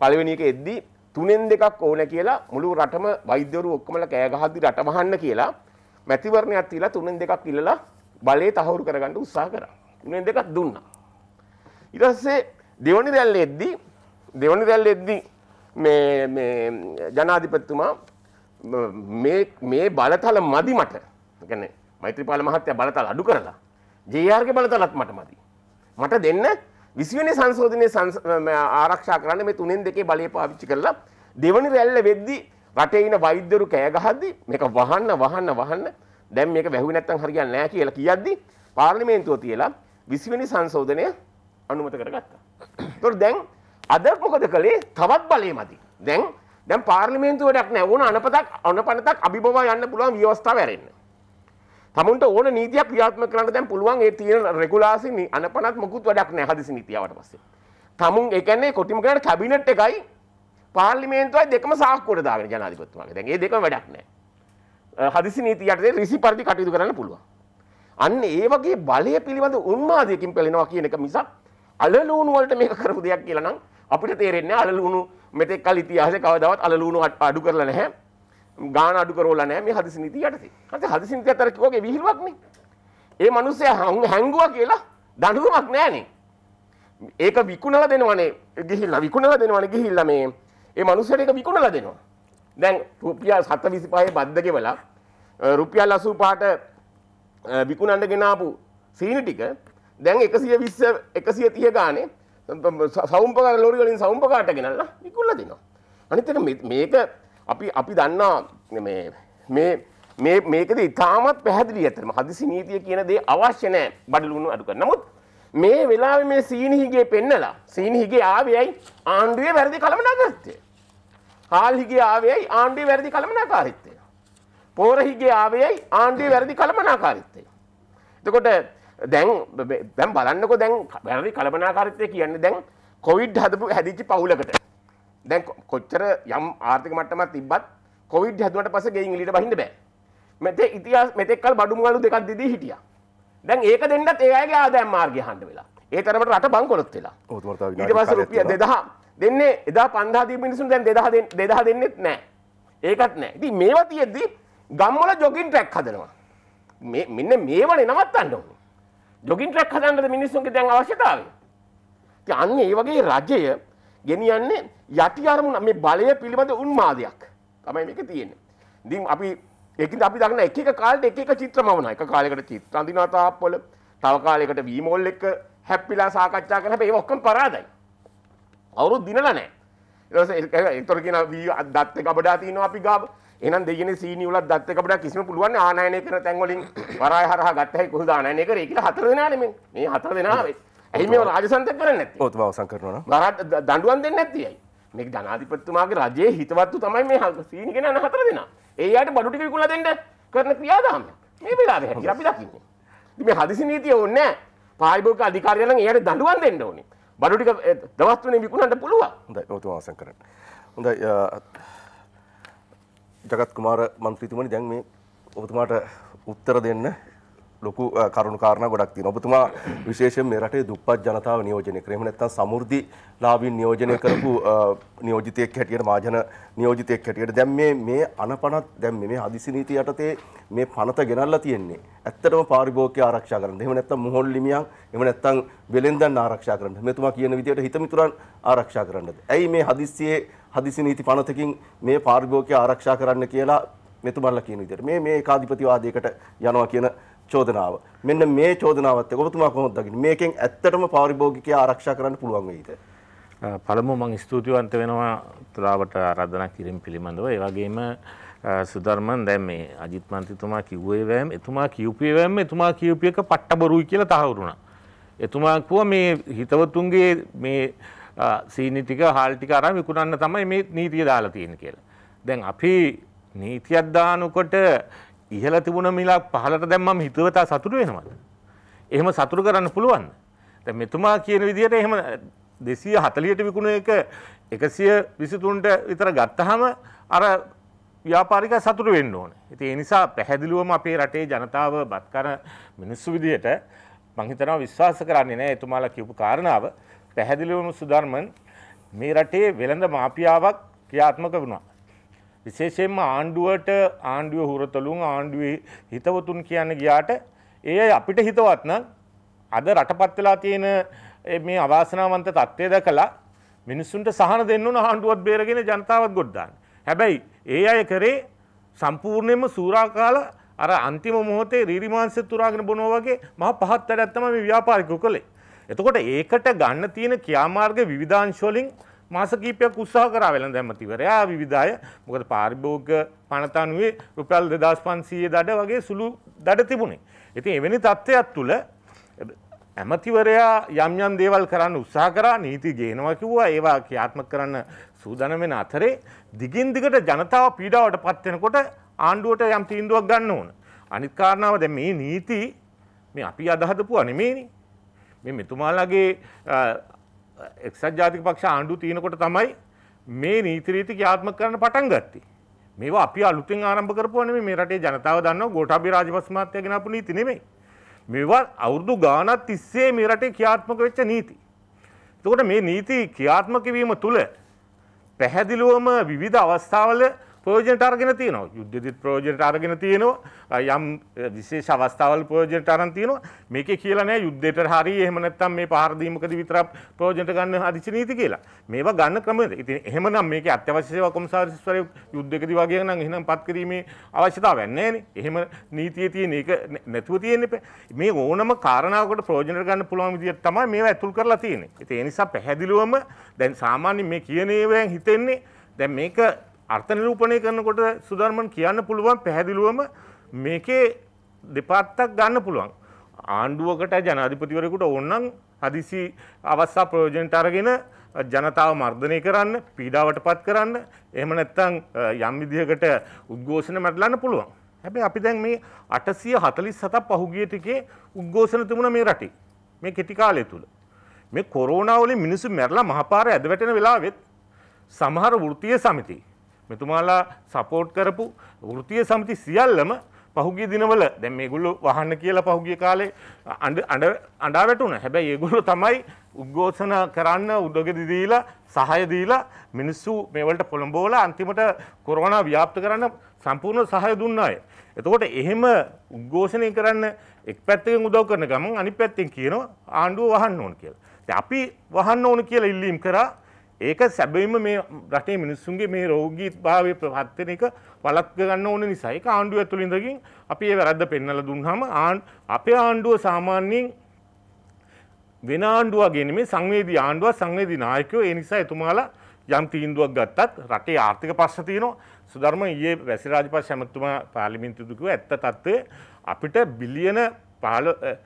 පළවෙනි එක එද්දී තුනෙන් දෙකක් ඕන කියලා මුළු රටම වෛද්‍යවරු ඔක්කොමලා කෑ ගහද්දි රටමහන්න කියලා මැතිවරණයක් තියලා තුනෙන් දෙකක් ඉල්ලලා බලය තහවුරු කරගන්න උත්සාහ කරා උනේ දෙකක් දුන්නා. ඊට පස්සේ දෙවනි රැල්ල එද්දී දෙවනි රැල්ල එද්දී මේ මේ ජනාධිපතිතුමා මේ මේ බලතල මදි මට. ඒ කියන්නේ මෛත්‍රීපාල මහත්තයා බලතල අඩු කරලා JR ගේ බලතලත් මට මදි. මට දෙන්න 20 වෙනි සංශෝධනයේ ආරක්ෂා කරන්න මේ තුනෙන් දෙකේ බලය පාවිච්චි කරලා දෙවනි රැල්ල වෙද්දී රටේ ඉන වෛද්‍යවරු කෑ ගහද්දි මේක වහන්න වහන්න වහන්න දැන් මේක වැහුවේ නැත්තම් හරියන්නේ නැහැ කියලා කියද්දි පාර්ලිමේන්තුව තියලා විසිවෙනි සංශෝධනය අනුමත කරගත්තා. තොට දැන් අද මොකද කළේ තවත් බලය මති. දැන් දැන් පාර්ලිමේන්තුවටක් නෑ ඕන අනපතක් අනපනතක් අභිබවා යන්න පුළුවන් ව්‍යවස්ථාව ඇරෙන්න. තමුන්ට ඕන නීතියක් ක්‍රියාත්මක කරන්න දැන් පුළුවන් ඒ තියෙන රෙගුලාසි අනපනත් මොකුත් වැඩක් නෑ හදිසි නීතියාවට පස්සේ. තමුන් ඒ කියන්නේ කොටිම කරන කැබිනට් එකයි පාර්ලිමේන්තුවයි දෙකම සාක්කුවට දාගෙන ජනාධිපතිතුමාගේ. දැන් ඒ දෙකම වැඩක් නෑ. හදිසි නීතියට රිසි පරිදි කටයුතු කරන්න පුළුවන්. අන්න ඒ වගේ බලය පිළිබඳ උන්මාදයකින් පෙළෙනවා කියන එක මිසක් අලලූණු වලට මේක කරපු දෙයක් කියලා නම් අපිට තේරෙන්නේ අලලූණු මෙතෙක් කල ඉතිහාසයේ කවදාවත් අලලූණු අඩු කරලා නැහැ. ගාන අඩු කරවලා නැහැ මේ හදිසි නීතිය යටතේ. අන්ත හදිසි නීතියත් අර කිව්වගේ විහිළුවක් නේ. ඒ මිනිස්සයා හැංගුවා කියලා දඬුවමක් නැහනේ. ඒක විකුණලා දෙනවනේ ගිහිල්ලා විකුණලා දෙනවනේ ගිහිල්ලා මේ ඒ මිනිස්සයාට ඒක විකුණලා දෙනවා. දැන් රුපියල් 725 බද්ද ගෙවලා රුපියල් 85ට විකුණන්ඩ ගෙනාපු සීනි ටික දැන් එකසිය විස්ස එකසිය තිය ගානේ සෞම්පක ලෝරිවලින් සෞම්පකාට ගෙනල්ල විකුල්ල දෙනවා. අනිතක මේක අපි අපි දන්නා මේකද ඉතාමත් පැහැදිලි ඇතරම හදිසි නීතිය කියන දේ අවශ්‍ය නෑ බඩලුණු අඩුක නමුත් මේ වෙලා මේ සීනිහිගේ පෙන්නලා සීනිහිගේ ආවයයි ආණ්ඩුවේ වැරදි කළමනාකරත්තය. හාල්හිගේ ආවයයි ආණ්ඩුවේ වැරදි කළමනාකාරිත්තය. පෝරහිගේ ආවයයි ආණ්ඩුවේ වැරදි කළමනාකාරීත්වය. එතකොට දැන් දැන් බලන්නකෝ දැන් වැරදි කළමනාකාරීත්වය කියන්නේ දැන් කොවිඩ් හදපු හැදිච්ච පවුලකට. දැන් කොච්චර යම් ආර්ථික මට්ටමක් තිබ්බත් කොවිඩ් හැදුනට පස්සේ ගෙයින් එළියට බහින්න බෑ. මෙතේ ඉතිහාස මෙතෙක් කල බඩු මුගලු දෙකක් දෙදී හිටියා. දැන් ඒක දෙන්නත් ඒ අයගේ ආදායම් මාර්ගය හඬ වෙලා. ඒ තරමට රට බංකොලොත් වෙලා. ඔව් වර්තාව විනාඩි ඊට පස්සේ රුපියල් 2000 දෙන්නේ එදා 5000 දීපු මිනිස්සුන් දැන් 2000 2000 දෙන්නෙත් නෑ. ඒකත් නෑ. ඉතින් මේවා තියෙද්දි ගම්මල ජොගින් ට්‍රැක් හදනවා. මෙන්න මේවනේ නවත්තන්න ඕනේ. ජොගින් ට්‍රැක් හදන්නද මිනිස්සුන්ගේ දැන් අවශ්‍යතාවය? ඉතින් අන්න ඒ වගේ රජය ගෙනියන්නේ යටි අරමුණ මේ බලය පිළිබඳ උන්මාදයක් තමයි මේක තියෙන්නේ. ඉතින් අපි ඒකින්ද අපි දකින එක එක කාලෙට එක එක චිත්‍රමවනවා. එක කාලයකට චිත්‍ර අඳිනවා තාප්පවල, තව කාලයකට වීමෝල් එක හැප්පිලා සාකච්ඡා කරන හැබැයි ඒක ඔක්කොම පරාදයි. අවුරුදු දිනලා නැහැ. ඊට පස්සේ ඒතර කියන වී දත් එක අපඩා තිනවා අපි ගාව. එහෙනම් දෙයියනේ සීනි වලත් දත් එක පොඩක් කිසිම පුළුවන් ආනයනය කරන තැන් වලින් වරාය හරහා ගත්ත හැයි කොහොමද ආනයනය කරේ කියලා හතර දෙනානේ මේ. මේ හතර දෙනා ඇයි මේ රාජසන්තක කරන්නේ නැත්තේ? ඔව් තුමාවසන් කරනවා නම්. දඬුවම් දෙන්නේ නැත්තේ ඇයි? මේක ජනාධිපතිතුමාගේ රජයේ හිතවත්තු තමයි මේ සීනි ගෙනන හතර දෙනා. ඒ යාට බඩු ටික විකුණලා දෙන්න කරන ක්‍රියාදාමය. මේ වෙලාවේ හැටි අපි දකින්නේ. ඉතින් මේ හදිසි නීතිය ඕනේ නැහැ. පාරිභෝගික අධිකාරියලා නම් එයාට දඬුවම් දෙන්න ඕනේ. බඩු ටික දවස් තුනේ විකුණන්න පුළුවන්. හොඳයි ඔව් තුමාවසන් කරන්න. හොඳයි ජගත් කුමාර මන්ත්‍රීතුමනි දැන් මේ ඔබතුමාට උත්තර දෙන්න ලොකු කරුණු කාරණා ගොඩක් තියෙනවා. ඔබතුමා විශේෂයෙන් මේ රටේ දුප්පත් ජනතාව නියෝජනය කරේ. එහෙම නැත්නම් සමෘද්ධි ලාභීන් නියෝජනය කරපු නියෝජිතයෙක් හැටියට මහජන නියෝජිතයෙක් හැටියට දැන් මේ මේ අනපනත් දැන් මේ හදිසි නීති යටතේ මේ පනත ගෙනල්ලා තියෙන්නේ. ඇත්තටම පාරිභෝගිකය ආරක්ෂා කරන්න. එහෙම නැත්නම් මුහොල් ලිමියන්, එහෙම නැත්නම් වෙලෙන්දන් ආරක්ෂා කරන්න. මෙතුමා කියන විදිහට හිතමිතුරන් ආරක්ෂා කරන්නද? ඇයි මේ හදිස්සියේ හදිසි නීති පනතකින් මේ පාර්ගෝකය ආරක්ෂා කරන්න කියලා මෙතුමල්ල කියන විදිහට මේ මේ ඒකාධිපතිවාදයකට යනවා කියන චෝදනාව. මෙන්න මේ චෝදනාවත් එක්ක ඔබතුමා කොහොමද දකින්නේ? මේකෙන් ඇත්තටම පාරිභෝගිකය ආරක්ෂා කරන්න පුළුවන් වෙයිද? පළමුව මම ස්තුතිවන්ත වෙනවා තුලාවට ආරාධනා කිරීම පිළිබඳව. ඒ වගේම සුධර්මන් දැන් මේ අජිත් මන්ත්‍රීතුමා කිව්වේ වෑම් එතුමා කියූපේ වෑම් එතුමා කියූපියක පට්ටබරුයි කියලා තහවුරුණා. එතුමා කිව්වා මේ හිතවතුන්ගේ මේ සීනිතික හාල්ටික අරම් විකුණන්න තමයි මේ නීතිය දාලා තියෙන කියලා. දැන් අපි නීතියක් දානකොට ඉහළ තිබුණ මිලක් පහළට දැම්මම හිතවතා සතුටු වෙනවද? එහෙම සතුටු කරන්න පුළුවන්ද? දැන් මෙතුමා කියන විදිහට එහෙම 240ට විකුණන එක 123ට විතර ගත්තාම අර ව්‍යාපාරිකයා සතුටු වෙන්න ඕනේ. ඉතින් ඒ නිසා පැහැදිලිවම අපේ රටේ ජනතාව බත් කන මිනිස්සු විදිහට මම හිතනවා විශ්වාස කරන්නේ නැහැ එතුමාලා කියපු කාරණාව. පැහැදිලි වුණු සුධර්මන් මේ රටේ වෙළඳ මාපියාවක් ක්‍රියාත්මක වුණා. විශේෂයෙන්ම ආණ්ඩුවට ආණ්ඩුව හුරතලුන් ආණ්ඩුවේ හිතවතුන් කියන්න ගියාට ඒ අපිට හිතවත් නම් අද රටපත් වෙලා තියෙන මේ අවාසනාවන්ත තත්ත්වය දැකලා මිනිස්සුන්ට සහන දෙන්න ඕන ආණ්ඩුවත් බේරගෙන ජනතාවත් ගොඩ හැබැයි ඒ අය කරේ සම්පූර්ණයෙන්ම සූරා කාලා අර අන්තිම මොහොතේ රීරිමාංශය තුරාගෙන බොනවා වගේ මහා පහත් වැඩක් තමයි මේ ව්‍යාපාරිකයෝ කළේ. එතකොට ඒකට ගන්න තියෙන ක්‍රියාමාර්ග විවිධාංශවලින් මාස කීපයක් උත්සාහ කරා වෙළඳ ඇමතිවරයා විවිධාය මොකද පාරිභෝගික පනතනුවේ රුපියල් 2500 දඩ වගේ සුළු දඩ තිබුණේ. ඉතින් එවැනි තත්ත්වයක් තුළ ඇමතිවරයා යම් යම් දේවල් කරන්න උත්සාහ කරා නීති ගේනවා කිව්වා ඒවා ක්‍රියාත්මක කරන්න සූදානම් වෙන අතරේ දිගින් දිගට ජනතාව පීඩාවට පත් වෙනකොට ආණ්ඩුවට යම් තීන්දුවක් ගන්න ඕන. අනිත් කාරණාව දැන් මේ නීති මේ අපි අදහදපුවා නෙමෙයිනේ. මේ මෙතුමාලගේ එක්සත් ජාතික පක්ෂ ආණ්ඩු තියෙනකොට තමයි මේ නීතිරීති ක්‍යාත්මක කරන්න පටන් ගත්තේ. මේවා අපි අලුතෙන් ආරම්භ කරපුවා නෙමෙයි මේ රටේ ජනතාව දන්නවා ගෝඨාභය රාජපක්ෂ මහත්තයා ගෙනාපු නීති නෙමෙයි. මේවා අවුරුදු ගාණක් තිස්සේ මේ රටේ ක්‍රියාත්මක වෙච්ච නීති. එතකොට මේ නීති ක්‍රියාත්මක වීම තුළ පැහැදිලිවම විවිධ අවස්ථාවල ප්‍රයෝජනට අරගෙන තියෙනවා යුද්ධෙදිත් ප්‍රයෝජනට අරගෙන තියෙනවා යම් විශේෂ අවස්ථාවල ප්‍රයෝජනට අරන් තියෙනවා මේකේ කියලා නෑ යුද්ධයට හරි එහෙම නැත්නම් මේ පහර දීමකදී විතර ප්‍රයෝජනට ගන්න හදිසි නීති කියලා මේවා ගන්න ක්‍රමද ඉතින් එහෙමනම් මේකේ අත්‍යවශ්‍ය සේවා කොමසාරිස්වරය යුද්ධයකදී වගේ නම් එහෙනම් පත් කිරීමේ අවශ්‍යතාවයක් නෑනේ එහෙම නීතියේ තියෙන එක නැතුව තියෙන්නේ මේ ඕනම කාරණාවකට ප්‍රයෝජනට ගන්න පුළුවන් විදිහට තමයි මේවා ඇතුල් කරලා තියෙන්නේ ඉතින් ඒ නිසා පැහැදිලිවම දැන් සාමාන්‍යයෙන් මේ කියන ඒවායින් හිතෙන්නේ දැන් මේක අර්ථ නිරූපණය කරනකොට සුධර්මන් කියන්න පුළුවන් පැහැදිලිවම මේකේ දෙපත්තක් ගන්න පුළුවන්. ආණ්ඩුවකට ජනාධිපතිවරයෙකුට ඕනනම් හදිසි අවස්ථා ප්‍රයෝජනට අරගෙන ජනතාව මර්ධනය කරන්න, පීඩාවට පත් කරන්න, එහෙම නැත්නම් යම් විදිහකට උද්ඝෝෂණ මැඩලන්න පුළුවන්. හැබැයි අපි දැන් මේ 847ක් පහුගිය ටිකේ උද්ඝෝෂණ තිබුණා මේ රටේ. මේ කෙටි කාලය තුල. මේ කොරෝනා වලින් මිනිස්සු මැරලා මහපාරේ ඇද වැටෙන වෙලාවෙත් සමහර වෘත්තීය සමිති මෙතුමාලා සපෝට් කරපු වෘතිය සමති සියල්ලම පහුගේ දිනවල දැන් මේගොල්ලෝ වහන්න කියලා පහුගිය කාලේ අඬ අඬ අඬා වැටුණා. හැබැයි ඒගොල්ලෝ තමයි උද්ඝෝෂණ කරන්න උදගෙදි දීලා සහාය දීලා මිනිස්සු මේවලට පොළඹවලා අන්තිමට කොරෝනා ව්‍යාප්ත කරන්න සම්පූර්ණ සහාය දුන්නා අය. එතකොට එහෙම උද්ඝෝෂණය කරන්න එක් පැත්තකින් උදව් කරන ගමන් අනිත් පැත්තෙන් කියනවා ආණ්ඩුව වහන්න ඕන කියලා. ඉතින් අපි වහන්න ඕන කියලා ඉල්ලීම් කරා ඒක සැබවිම මේ රටේ මිනිස්සුන්ගේ මේ රෝගී භාවය පත්වෙන එක වලක් ගන්න ඕන නිසා ඒක ආණ්ඩුව ඇතුළේ ඉඳකින් අපි ඒ වැරද්ද පෙන්වලා දුන්නාම අපේ ආණ්ඩුව සාමාන්‍යයෙන් වෙන ආණ්ඩුව වගේ නෙමෙයි සංවේදී ආණ්ඩුව සංවේදී නායකයෝ ඒ නිසා එතුමාලා යම් තීන්දුවක් ගත්තත් රටේ ආර්ථික පස්ස තියෙනවා සුධර්ම ඊයේ වැසි රාජපක්ෂ ඇමතුමා පාර්ලිමේන්තුවට කිව්වා ඇත්ත తත්වය අපිට බිලියන 15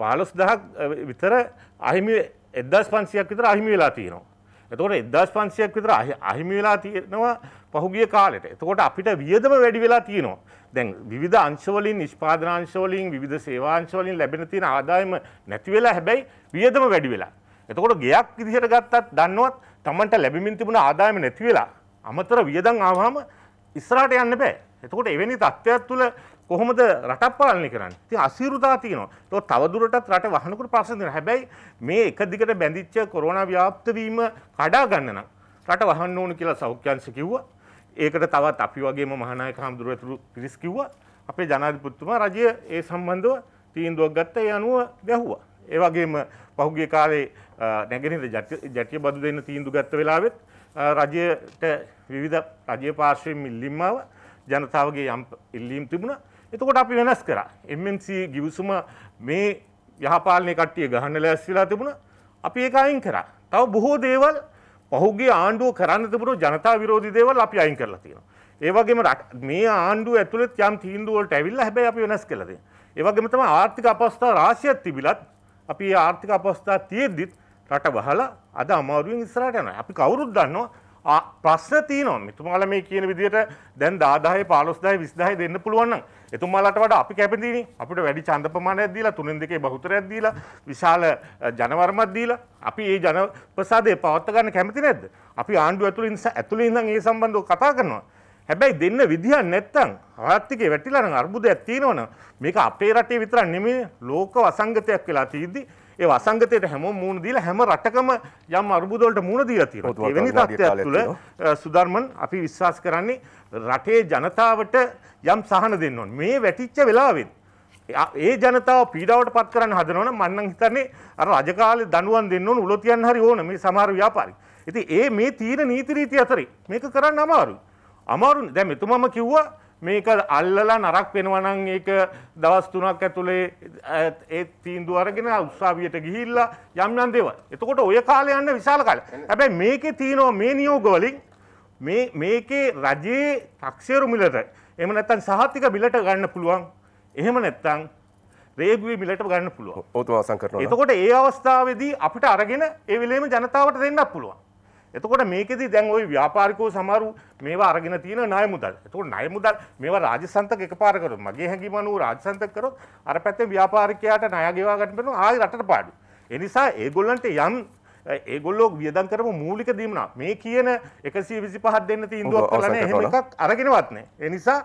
15000ක් විතර අහිමි එදස් පන්සියක් විතර අහිමි වෙලා තියෙනවා. එතකොට එදස් පන්සියක් විතර අහිමි වෙලා තියෙනවා පහුගිය කාලෙට. එතකොට අපිට වියදම වැඩි වෙලා තියෙනවා. දැන් විවිධ අංශවලින් නිෂ්පාදනාංශවලින් විධ සේවාංශවලින් ලැබෙන තියෙන ආදායම නැති වෙලා හැබැයි වියදම වැඩි වෙලා. එතකොට ගෙයක් විදිහට ගත්තත් දන්නවත් Tamanට ලැබෙමින් තිබුණ ආදායම නැති වෙලා අමතර වියදම් ආවම ඉස්සරහට යන්න බෑ. එතකොට එවැනි තත්ත්වයක් තුළ කොහොමද රටක් පාලනය කරන්නේ? ඉතින් අසීරුදා තියෙනවා. ඒක තවදුරටත් රට වහනකොට ප්‍රශ්න තියෙනවා. හැබැයි මේ එක දිගට බැඳිච්ච කොරෝනා ව්‍යාප්ත වීම කඩා ගන්න නම් රට වහන්න ඕන කියලා සෞඛ්‍යංශ කිව්වා. ඒකට තවත් අපි වගේම මහානායක හඳුරතුරු පිරිස් කිව්වා. අපේ ජනාධිපතිතුමා රජය ඒ සම්බන්ධව තීන්දුවක් ගත්ත ඒ අනුව ගැහුවා. ඒ වගේම පහුගිය කාලේ නැගෙනහිර ජැටිය බදු දෙන්න තීන්දුව ගත්ත වෙලාවෙත් රජයට විවිධ රජයේ පාර්ශවයෙන් ඉල්ලීම් ආවා. ජනතාවගේ යම් ඉල්ලීම් තිබුණා. එතකොට අපි වෙනස් කරා MMC ගිවිසුම මේ යහපාලනය කට්ටිය ගහන්න ලැස්තිලා තිබුණ අපි ඒක අයින් කරා තව බොහෝ දේවල් පහුගේ ආණ්ඩුව කරන්න තිබුණු ජනතා විරෝධී දේවල් අපි අයින් කරලා තියෙනවා ඒ වගේම මේ ආණ්ඩුව ඇතුළත් යම් තීන්දුව වලට ඇවිල්ලා හැබැයි අපි වෙනස් කළා තියෙනවා ඒ වගේම තමයි ආර්ථික අපස්ථා රාශියක් තිබිලත් අපි ආර්ථික අපස්ථා තියෙද්දිත් රට වහලා අද අමාරුවෙන් ඉස්සරහට යනවා අපි කවුරුත් දන්නවා ප්‍රශ්න තියෙනවා. මෙතුමාලා මේ කියන විදිහට දැන් 10 10 15 20 දෙන්න පුළුවන් නම් එතුමාලාට වඩා අපි කැපෙදීනේ. අපිට වැඩි ඡන්ද ප්‍රමාණයක් දීලා 3න් 2කේ බහුතරයක් දීලා විශාල ජනවර්මක් දීලා අපි මේ ජනප්‍රසාදය පවත්වා ගන්න කැමති නැද්ද? අපි ආණ්ඩුව ඇතුළේ ඇතුළේ ඉඳන් ඒ සම්බන්ධව කතා කරනවා. හැබැයි දෙන්න විදිහක් නැත්තම් ආර්ථිකේ වැටිලා නම් අර්බුදයක් තියෙනවනම් මේක අපේ රටේ විතරක් නෙමෙයි ලෝක වසංගතයක් වෙලා තියෙද්දි ඒ අසංගතයට හැම මූුණ දීලා හැම රටකම යම් අර්බුදවලට මුණ දී ඇති එවැනි තත්ත්වයක් තුළ සුධර්මන් අපි විශ්වාස කරන්නේ රටේ ජනතාවට යම් සහන දෙන්න ඕන මේ වැටිච්ච වෙලාවෙත් ඒ ජනතාව පීඩාවට පත් කරන්න හදනවන මන්නන් හිතන්නේ අර රජකාල දනුවන් දෙන්න ඕන උලොතියන් හරි ඕන මේ සමහර ව්‍යාපාරි. ඉතින් ඒ මේ තීර නීති රීති අතරේ මේක කරන්න අමාරුයි. අමාරු දැන් මෙතුමම කිව්වා මේක අල්ලලා නරක් වෙනවනම් ඒක දවස් තුනක් ඇතුලේ ඒ තීන්දුව අරගෙන උත්සාවියට ගිහිල්ලා යම් යම් දේවල්. එතකොට ඔය කාලේ යන්න විශාල කාලයක්. හැබැයි මේකේ තියෙනවා මේ නියෝග වලින් මේ මේකේ රජයේ තක්සේරු මිලට එහෙම නැත්නම් සහතික මිලට ගන්න පුළුවන්. එහෙම නැත්නම් රේගුවේ මිලට ගන්න පුළුවන්. ඔව් තුමාසම් කරනවා. එතකොට ඒ අවස්ථාවේදී අපිට අරගෙන ඒ වෙලේම ජනතාවට දෙන්නත් පුළුවන්. එතකොට මේකෙදි දැන් ওই ව්‍යාපාරිකයෝ සමහරු මේවා අරගෙන තියෙන ණය මුදල්. එතකොට ණය මුදල් මේවා රාජසන්තක එකපාර කරොත් මගේ හැඟීම අනුව රාජසන්තක කරොත් අර පැත්තේ ව්‍යාපාරිකයාට ණය ගෙවා ගන්න බැරුව ආයි රටට පාඩු. ඒ නිසා ඒගොල්ලන්ට යම් ඒගොල්ලෝ වියදම් කරපු මූලික දීමනා මේ කියන 125ක් දෙන්න තීන්දුවක් කරලා නැහැ. එහෙම එකක් අරගෙනවත් නැහැ. ඒ නිසා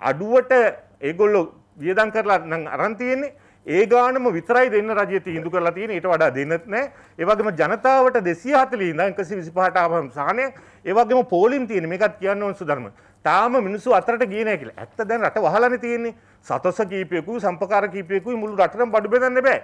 අඩුවට ඒගොල්ලෝ වියදම් කරලා නම් අරන් තියෙන්නේ ඒ ගානම විතරයි දෙන්න රජය තීන්දු කරලා තියෙන ඊට වඩා දෙන්නත් නෑ ඒ වගේම ජනතාවට 240 ඉඳන් 125ට ආවම සහනය ඒ වගේම පෝලිම් තියෙන මේකත් කියන්න ඕන සුධර්ම තාම මිනිස්සු අතරට ගියේ නෑ කියලා ඇත්ත දැන් රට වහලානේ තියෙන්නේ සතස කීපයකුයි සම්පකාර කීපයකුයි මුළු රටම බඩු බෙදන්න බෑ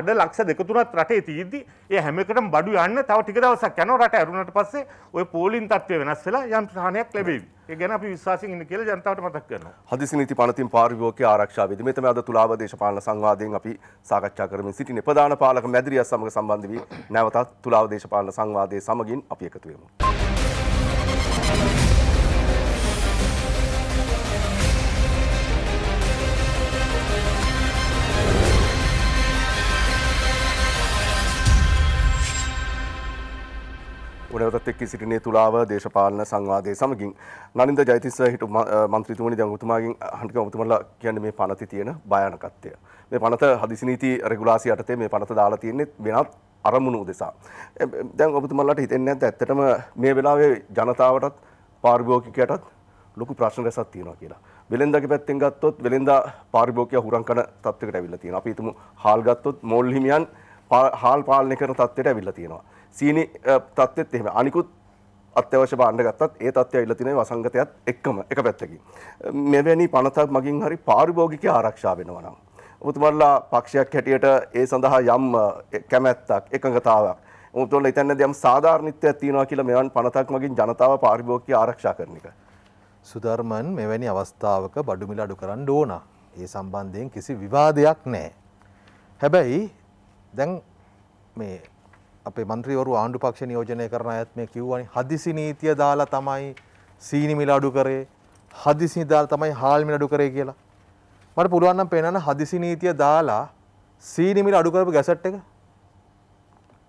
කඩ ලක්ෂ දෙක තුනක් රටේ තියෙද්දි ඒ හැම එකටම බඩු යන්න තව ටික දවසක් යනවා රට ඇරුණට පස්සේ ওই පෝලින් තත්ත්වය වෙනස් වෙලා යම් ප්‍රහාණයක් ලැබෙවි. ඒ ගැන අපි විශ්වාසයෙන් ඉන්න කියලා ජනතාවට මතක් කරනවා. හදිසි නීති පනතින් පාරිභෝගික ආරක්ෂා වේදි. මේ තමයි අද තුලාව දේශපාලන සංවාදයෙන් අපි සාකච්ඡා කරමින් සිටින ප්‍රධාන පාලක මැදිරිය සමග සම්බන්ධ වී නැවතත් තුලාව දේශපාලන සංවාදයේ සමගින් අපි එකතු වෙමු. උනවතත් එක් සිටිනේ තුලාව දේශපාලන සංවාදය සමගින් නනින්ද ජයතිස්ස හිට මන්ත්‍රතුමනි දැන් උතුමාගෙන් හටික උතුමල්ලා කියන්න මේ පනති තියෙන භයනකත්වය. මේ පනත හදිසිනීති රෙගුලාසි අටතේ මේ පනත දාලා තියන්නේ වෙනත් අරමුණු දෙසා. දැන් ඔබතුමල්ලට හිතෙන් ඇත ඇත්තටම මේ වෙලාවේ ජනතාවටත් පාර්භෝකිකයටත් ලොකු ප්‍රශ්න රැසත් තියෙනවා කියලා. වෙළෙන්දගේ පැත්තෙන් ගත්තොත් වෙළෙන්දා පාරිභෝගිකය හුරං කරන තත්ත්වයකට ඇවිල්ලා තියෙනවා. අපි හිතමු හාල් ගත්තොත් මෝල් හිමියන් හාල් පාලනය කරන තත්ත්වයට ඇවිල්ලා තියෙනවා. සීනි තත්ත්වෙත් එහෙම අනිකුත් අත්‍යවශ්‍ය බාණ්ඩ ගත්තත් ඒ තත්ත්වය ඉල්ල තිනේ වසංගතයත් එක්කම එක පැත්තකින් මෙවැනි පනතක් මගින් හරි පාරිභෝගික ආරක්ෂා වෙනවා නම් ඔබතුමන්ලා පක්ෂයක් හැටියට ඒ සඳහා යම් කැමැත්තක් එකඟතාවක් මුතුල ඉතන්න දම් සාධාරණිත්‍යයක් තියෙනවා කියලා මෙවන් පනතක් මගින් ජනතාව පාරිභෝගික ආරක්ෂා කරන එක. සුධර්මන් මෙවැනි අවස්ථාවක බඩු මිල අඩු කරන්න ඕන. ඒ සම්බන්ධයෙන් කිසි විවාදයක් නැහැ. හැබැයි දැන් මේ අපේ මන්ත්‍රීවරු ආණ්ඩු පක්ෂ නියෝජනය කරන අයත් මේ කිව්වනේ හදිසි නීතිය දාලා තමයි සීනි මිල අඩු කරේ හදිසි දාලා තමයි හාල් මිල අඩු කරේ කියලා. මට පුළුවන් නම් පේනන හදිසි නීතිය දාලා සීනි මිල අඩු කරපු ගැසට් එක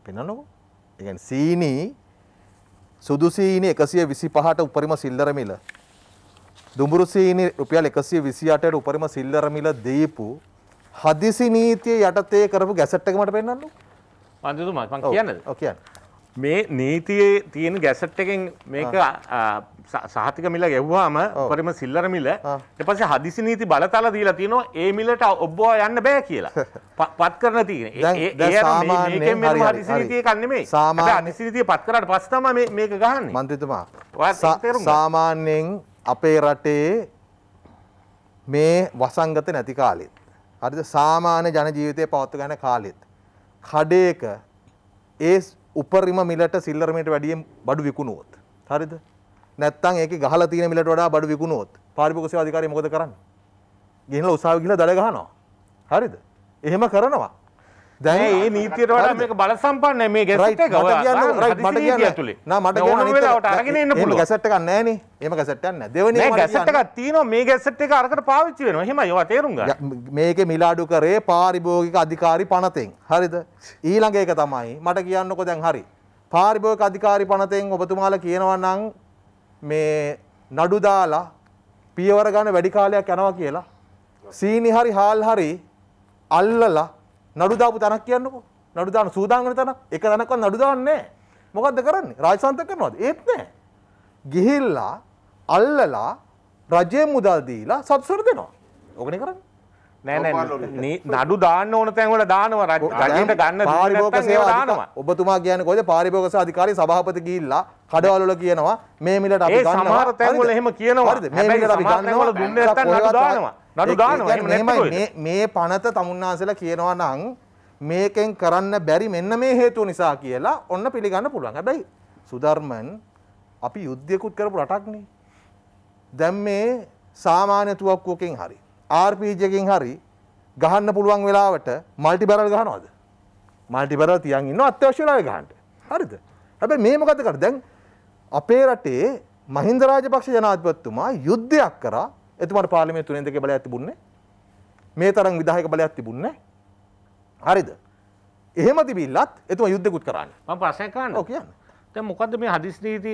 පෙන්වන්නකෝ. ඒ කියන්නේ සීනි සුදු සීනි 125ට උපරිම සිල්ලර මිල දුඹුරු සීනි රුපියල් 128ට උපරිම සිල්ලර මිල දීපු හදිසි නීතිය යටතේ කරපු ගැසට් එක මට පෙන්වන්නකෝ. මන්දතුමා මං කියන්නද? ඔව් කියන්න. මේ නීතියේ තියෙන ගැසට් එකෙන් මේක සහතික මිල ගැව්වාම පරිම සිල්ලර මිල ඊට පස්සේ හදිසි නීති බලතල දීලා තිනවා ඒ මිලට ඔබව යන්න බෑ කියලා පත් කරන තියෙන. ඒ මේකෙන් මෙන්න හදිසි නීතිය එකක් නෙමෙයි. සාමාන්‍ය හදිසි නීතිය පත් කරාට පස්සේ තමයි මේක ගහන්නේ. මන්ත්‍රීතුමා. සාමාන්‍යයෙන් අපේ රටේ මේ වසංගත නැති කාලෙත් හරිද සාමාන්‍ය ජන ජීවිතය පවත්ව ගන්න කාලෙත් කඩේක ඒ උපරිම මිලට සිල්ලර මිලට වැඩියෙන් බඩු විකුණුවොත් හරිද නැත්තම් ඒකේ ගහලා තියෙන මිලට වඩා බඩු විකුණුවොත් පාරිභෝගික සේවා අධිකාරිය මොකද කරන්නේ ගිහිනලා උසාවි ගිහිලා දඩ ගහනවා හරිද එහෙම කරනවා දැ ඒ නීතියට වට මේක බල සම්පන්න මේ ගැසට ගතුලේ මට ගැසට කන්නන එම ගැසටන්න දෙවන ගැසටක් තින මේ ගැසට එක අරකට පාවිච්චි වෙන හෙම යව තේරුම් මේක මිලාඩු කරේ පාරිභෝගික අධිකාරි පනතෙන් හරිද ඊළඟඒක තමයි මට කියන්නකො දැන් හරි පාරිභෝග අධිකාරි පනතෙන් ඔබතුමාල කියනවන්නං මේ නඩුදාලා පියවර ගන්න වැඩිකාලයක් යනවා කියලා සීනි හරි හාල් හරි අල්ලලා නඩු දාපු තැනක් කියන්නකෝ නඩු දාන සූදානම් වෙන තැන එක තැනක්වත් නඩු දාන්නේ නැහැ. මොකද්ද කරන්නේ? රාජසන්තක කරනවද? ඒත් නැහැ. ගිහිල්ලා අල්ලලා රජයේ මුදල් දීලා සබ්සිඩි දෙනවා. ඕකනේ කරන්නේ. නෑ නෑ නඩු දාන්න ඕන තැන් වල දානවා රජයට ගන්න පාරිභෝගික සේවා දානවා. ඔබතුමා කියන්නේ කොහෙද පාරිභෝගික අධිකාරී සභාපති ගිහිල්ලා කඩවල වල කියනවා මේ මිලට අපි ගන්නවා. ඒ සමහර තැන් වල එහෙම කියනවා. හරිද? මේ මිලට අපි ගන්නවා. දුන්නේ නැත්නම් නඩු දානවා. නඩු දානවා මේ පනත තමුන්නාසලා කියනවා නම් මේකෙන් කරන්න බැරි මෙන්න මේ හේතුව නිසා කියලා ඔන්න පිළිගන්න පුළුවන්. හැබැයි සුධර්මන් අපි යුද්ධයකුත් කරපු රටක්නේ. දැන් මේ සාමාන්‍ය තුවක්කුවකින් හරි RPG එකකින් හරි ගහන්න පුළුවන් වෙලාවට මල්ටි බැරල් ගහනවද? මල්ටි බැරල් තියන් ඉන්නවා අත්‍යවශ්‍ය වෙලාවේ ගහන්න. හරිද? හැබැයි මේ මොකද කරන්නේ? දැන් අපේ රටේ මහින්ද රාජපක්ෂ ජනාධිපතිතුමා යුද්ධයක් කරා එතුමාට පාර්ලිමේන්තු තුනෙන් දෙකේ බලයක් තිබුණේ මේ තරම් විධායක බලයක් තිබුණේ හරිද එහෙම තිබිල්ලත් එතුමා යුද්ධෙකුත් කරන්නේ මම ප්‍රශ්නයක් අහන්න ඔව් කියන්න දැන් මොකද්ද මේ හදිස් නීති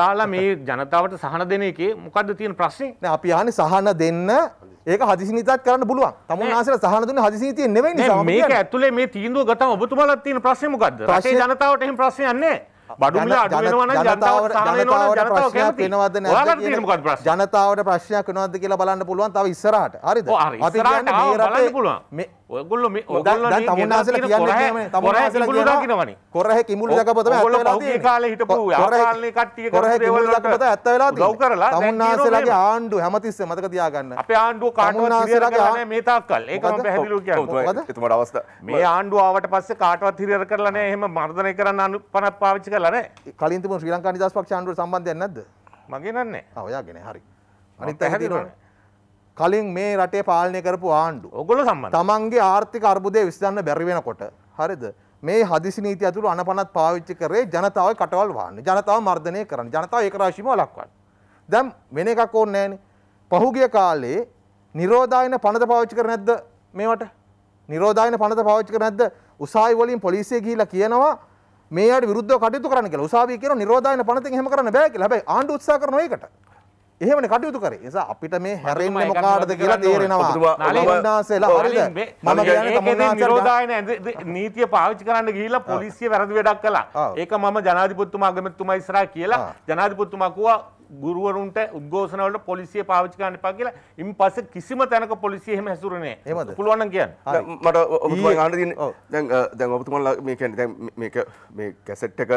දාලා මේ ජනතාවට සහන දෙන එකේ මොකද්ද තියෙන ප්‍රශ්නේ දැන් අපි අහන්නේ සහන දෙන්න ඒක හදිසි නීතියක් කරන්න පුළුවන් තමුන් ආසල සහන දුන්නේ හදිසි නීතියෙන් නෙවෙයි නිසා මේක ඇතුලේ මේ තීන්දුව ගතම ඔබතුමාලත් තියෙන ප්‍රශ්නේ මොකද්ද රටේ ජනතාවට එහෙම ප්‍රශ්නයක් නැහැ ජනතාවට ප්‍රශ්නයක් වෙනවද කියලා බලන්න පුළුවන් තව ඉස්සරහට හරිද අපි බලන්න පුළුවන් ඔගොල්ල තමුණ කොරහ කිමුල් ලකපත කාල හිට කට්ටිය කොරහ ලකපත ඇත්තවෙලා ලව කරලා තමුන්නාසලගේ ආණ්ඩු හැමතිස්සේ මතක තියාගන්න අප ආණ්ඩුව කාටුනාසලගේ මේතා කල් ඒ තුමට අවස්ථ මේ ආණ්ඩු ආවට පස්සේ කාටවත් හිරර කරලන එහෙම මර්ධනය කරන්න අනු පනත් පාවිච්චි කරලන කලින් ශ්‍රී ලංකා නිදස් පක්ෂාණ්ඩුව සම්බන්ධය නැද මගේ නන්නේ ඔයාගෙන හරි අනිත් ඇහැදිරන කලින් මේ රටේ පාලනය කරපු ආණ්ඩු ඔගොල සම්ම තමන්ගේ ආර්ථික අර්බුදය විස්දන්න බැරිවෙන කොට හරිද මේ හදිසි නීති ඇතුළු අනපනත් පාවිච්චි කරේ ජනතාව කටවල් වාන්න ජනතාව මර්ධනය කරන ජනතාව ඒකරාශීම ලක්වන් දැම් වෙන එකක් ඕන්න නෑන පහුගිය කාලේ නිරෝධායන පනත පාවිච්චි කර නැද්ද මේවට නිරෝධායන පනත පාවිච්චි කර නැද්ද උසායි වලින් පොලිසිය ගිහිලා කියනවා මේයට විරුද්ධ කටයුතු කරන්න කියලා උසාවිය කියන නිරෝධායන පනතෙන් එහෙම කරන්න බෑ කියලා හැබැයි ආණ්ඩු උත්සාහ කරනවා ඒකට එහෙමන කටයුතු කරේ නිසා අපිට මේ හැරෙන්න මොකාටද කියලා තේරෙනවා නාසේලා හරිද මම කියන්නේ නිරෝධායන නීතිය පාවිච්චි කරන්න ගිහිල්ලා පොලිසිය වැරදි වැඩක් කළා ඒක මම ජනාධිපතිතුමා අගමැතිතුමා ඉස්සරහා කියලා ජනාධිපතිතුමා කිව්වා ගුරුවරුන්ට උද්ඝෝෂණවලට පොලිසිය පාවිච්චි කරන්න එපා කියලා. ඉන් පස්සේ කිසිම තැනක පොලිසිය එහෙම හැසිරුනේ නැහැ. පුළුවන් නම් කියන්න. මට ඔබතුමා ගන්න තියෙන්නේ දැන් දැන් ඔබතුමාලා මේ කියන්නේ දැන් මේක මේ කැසට් එක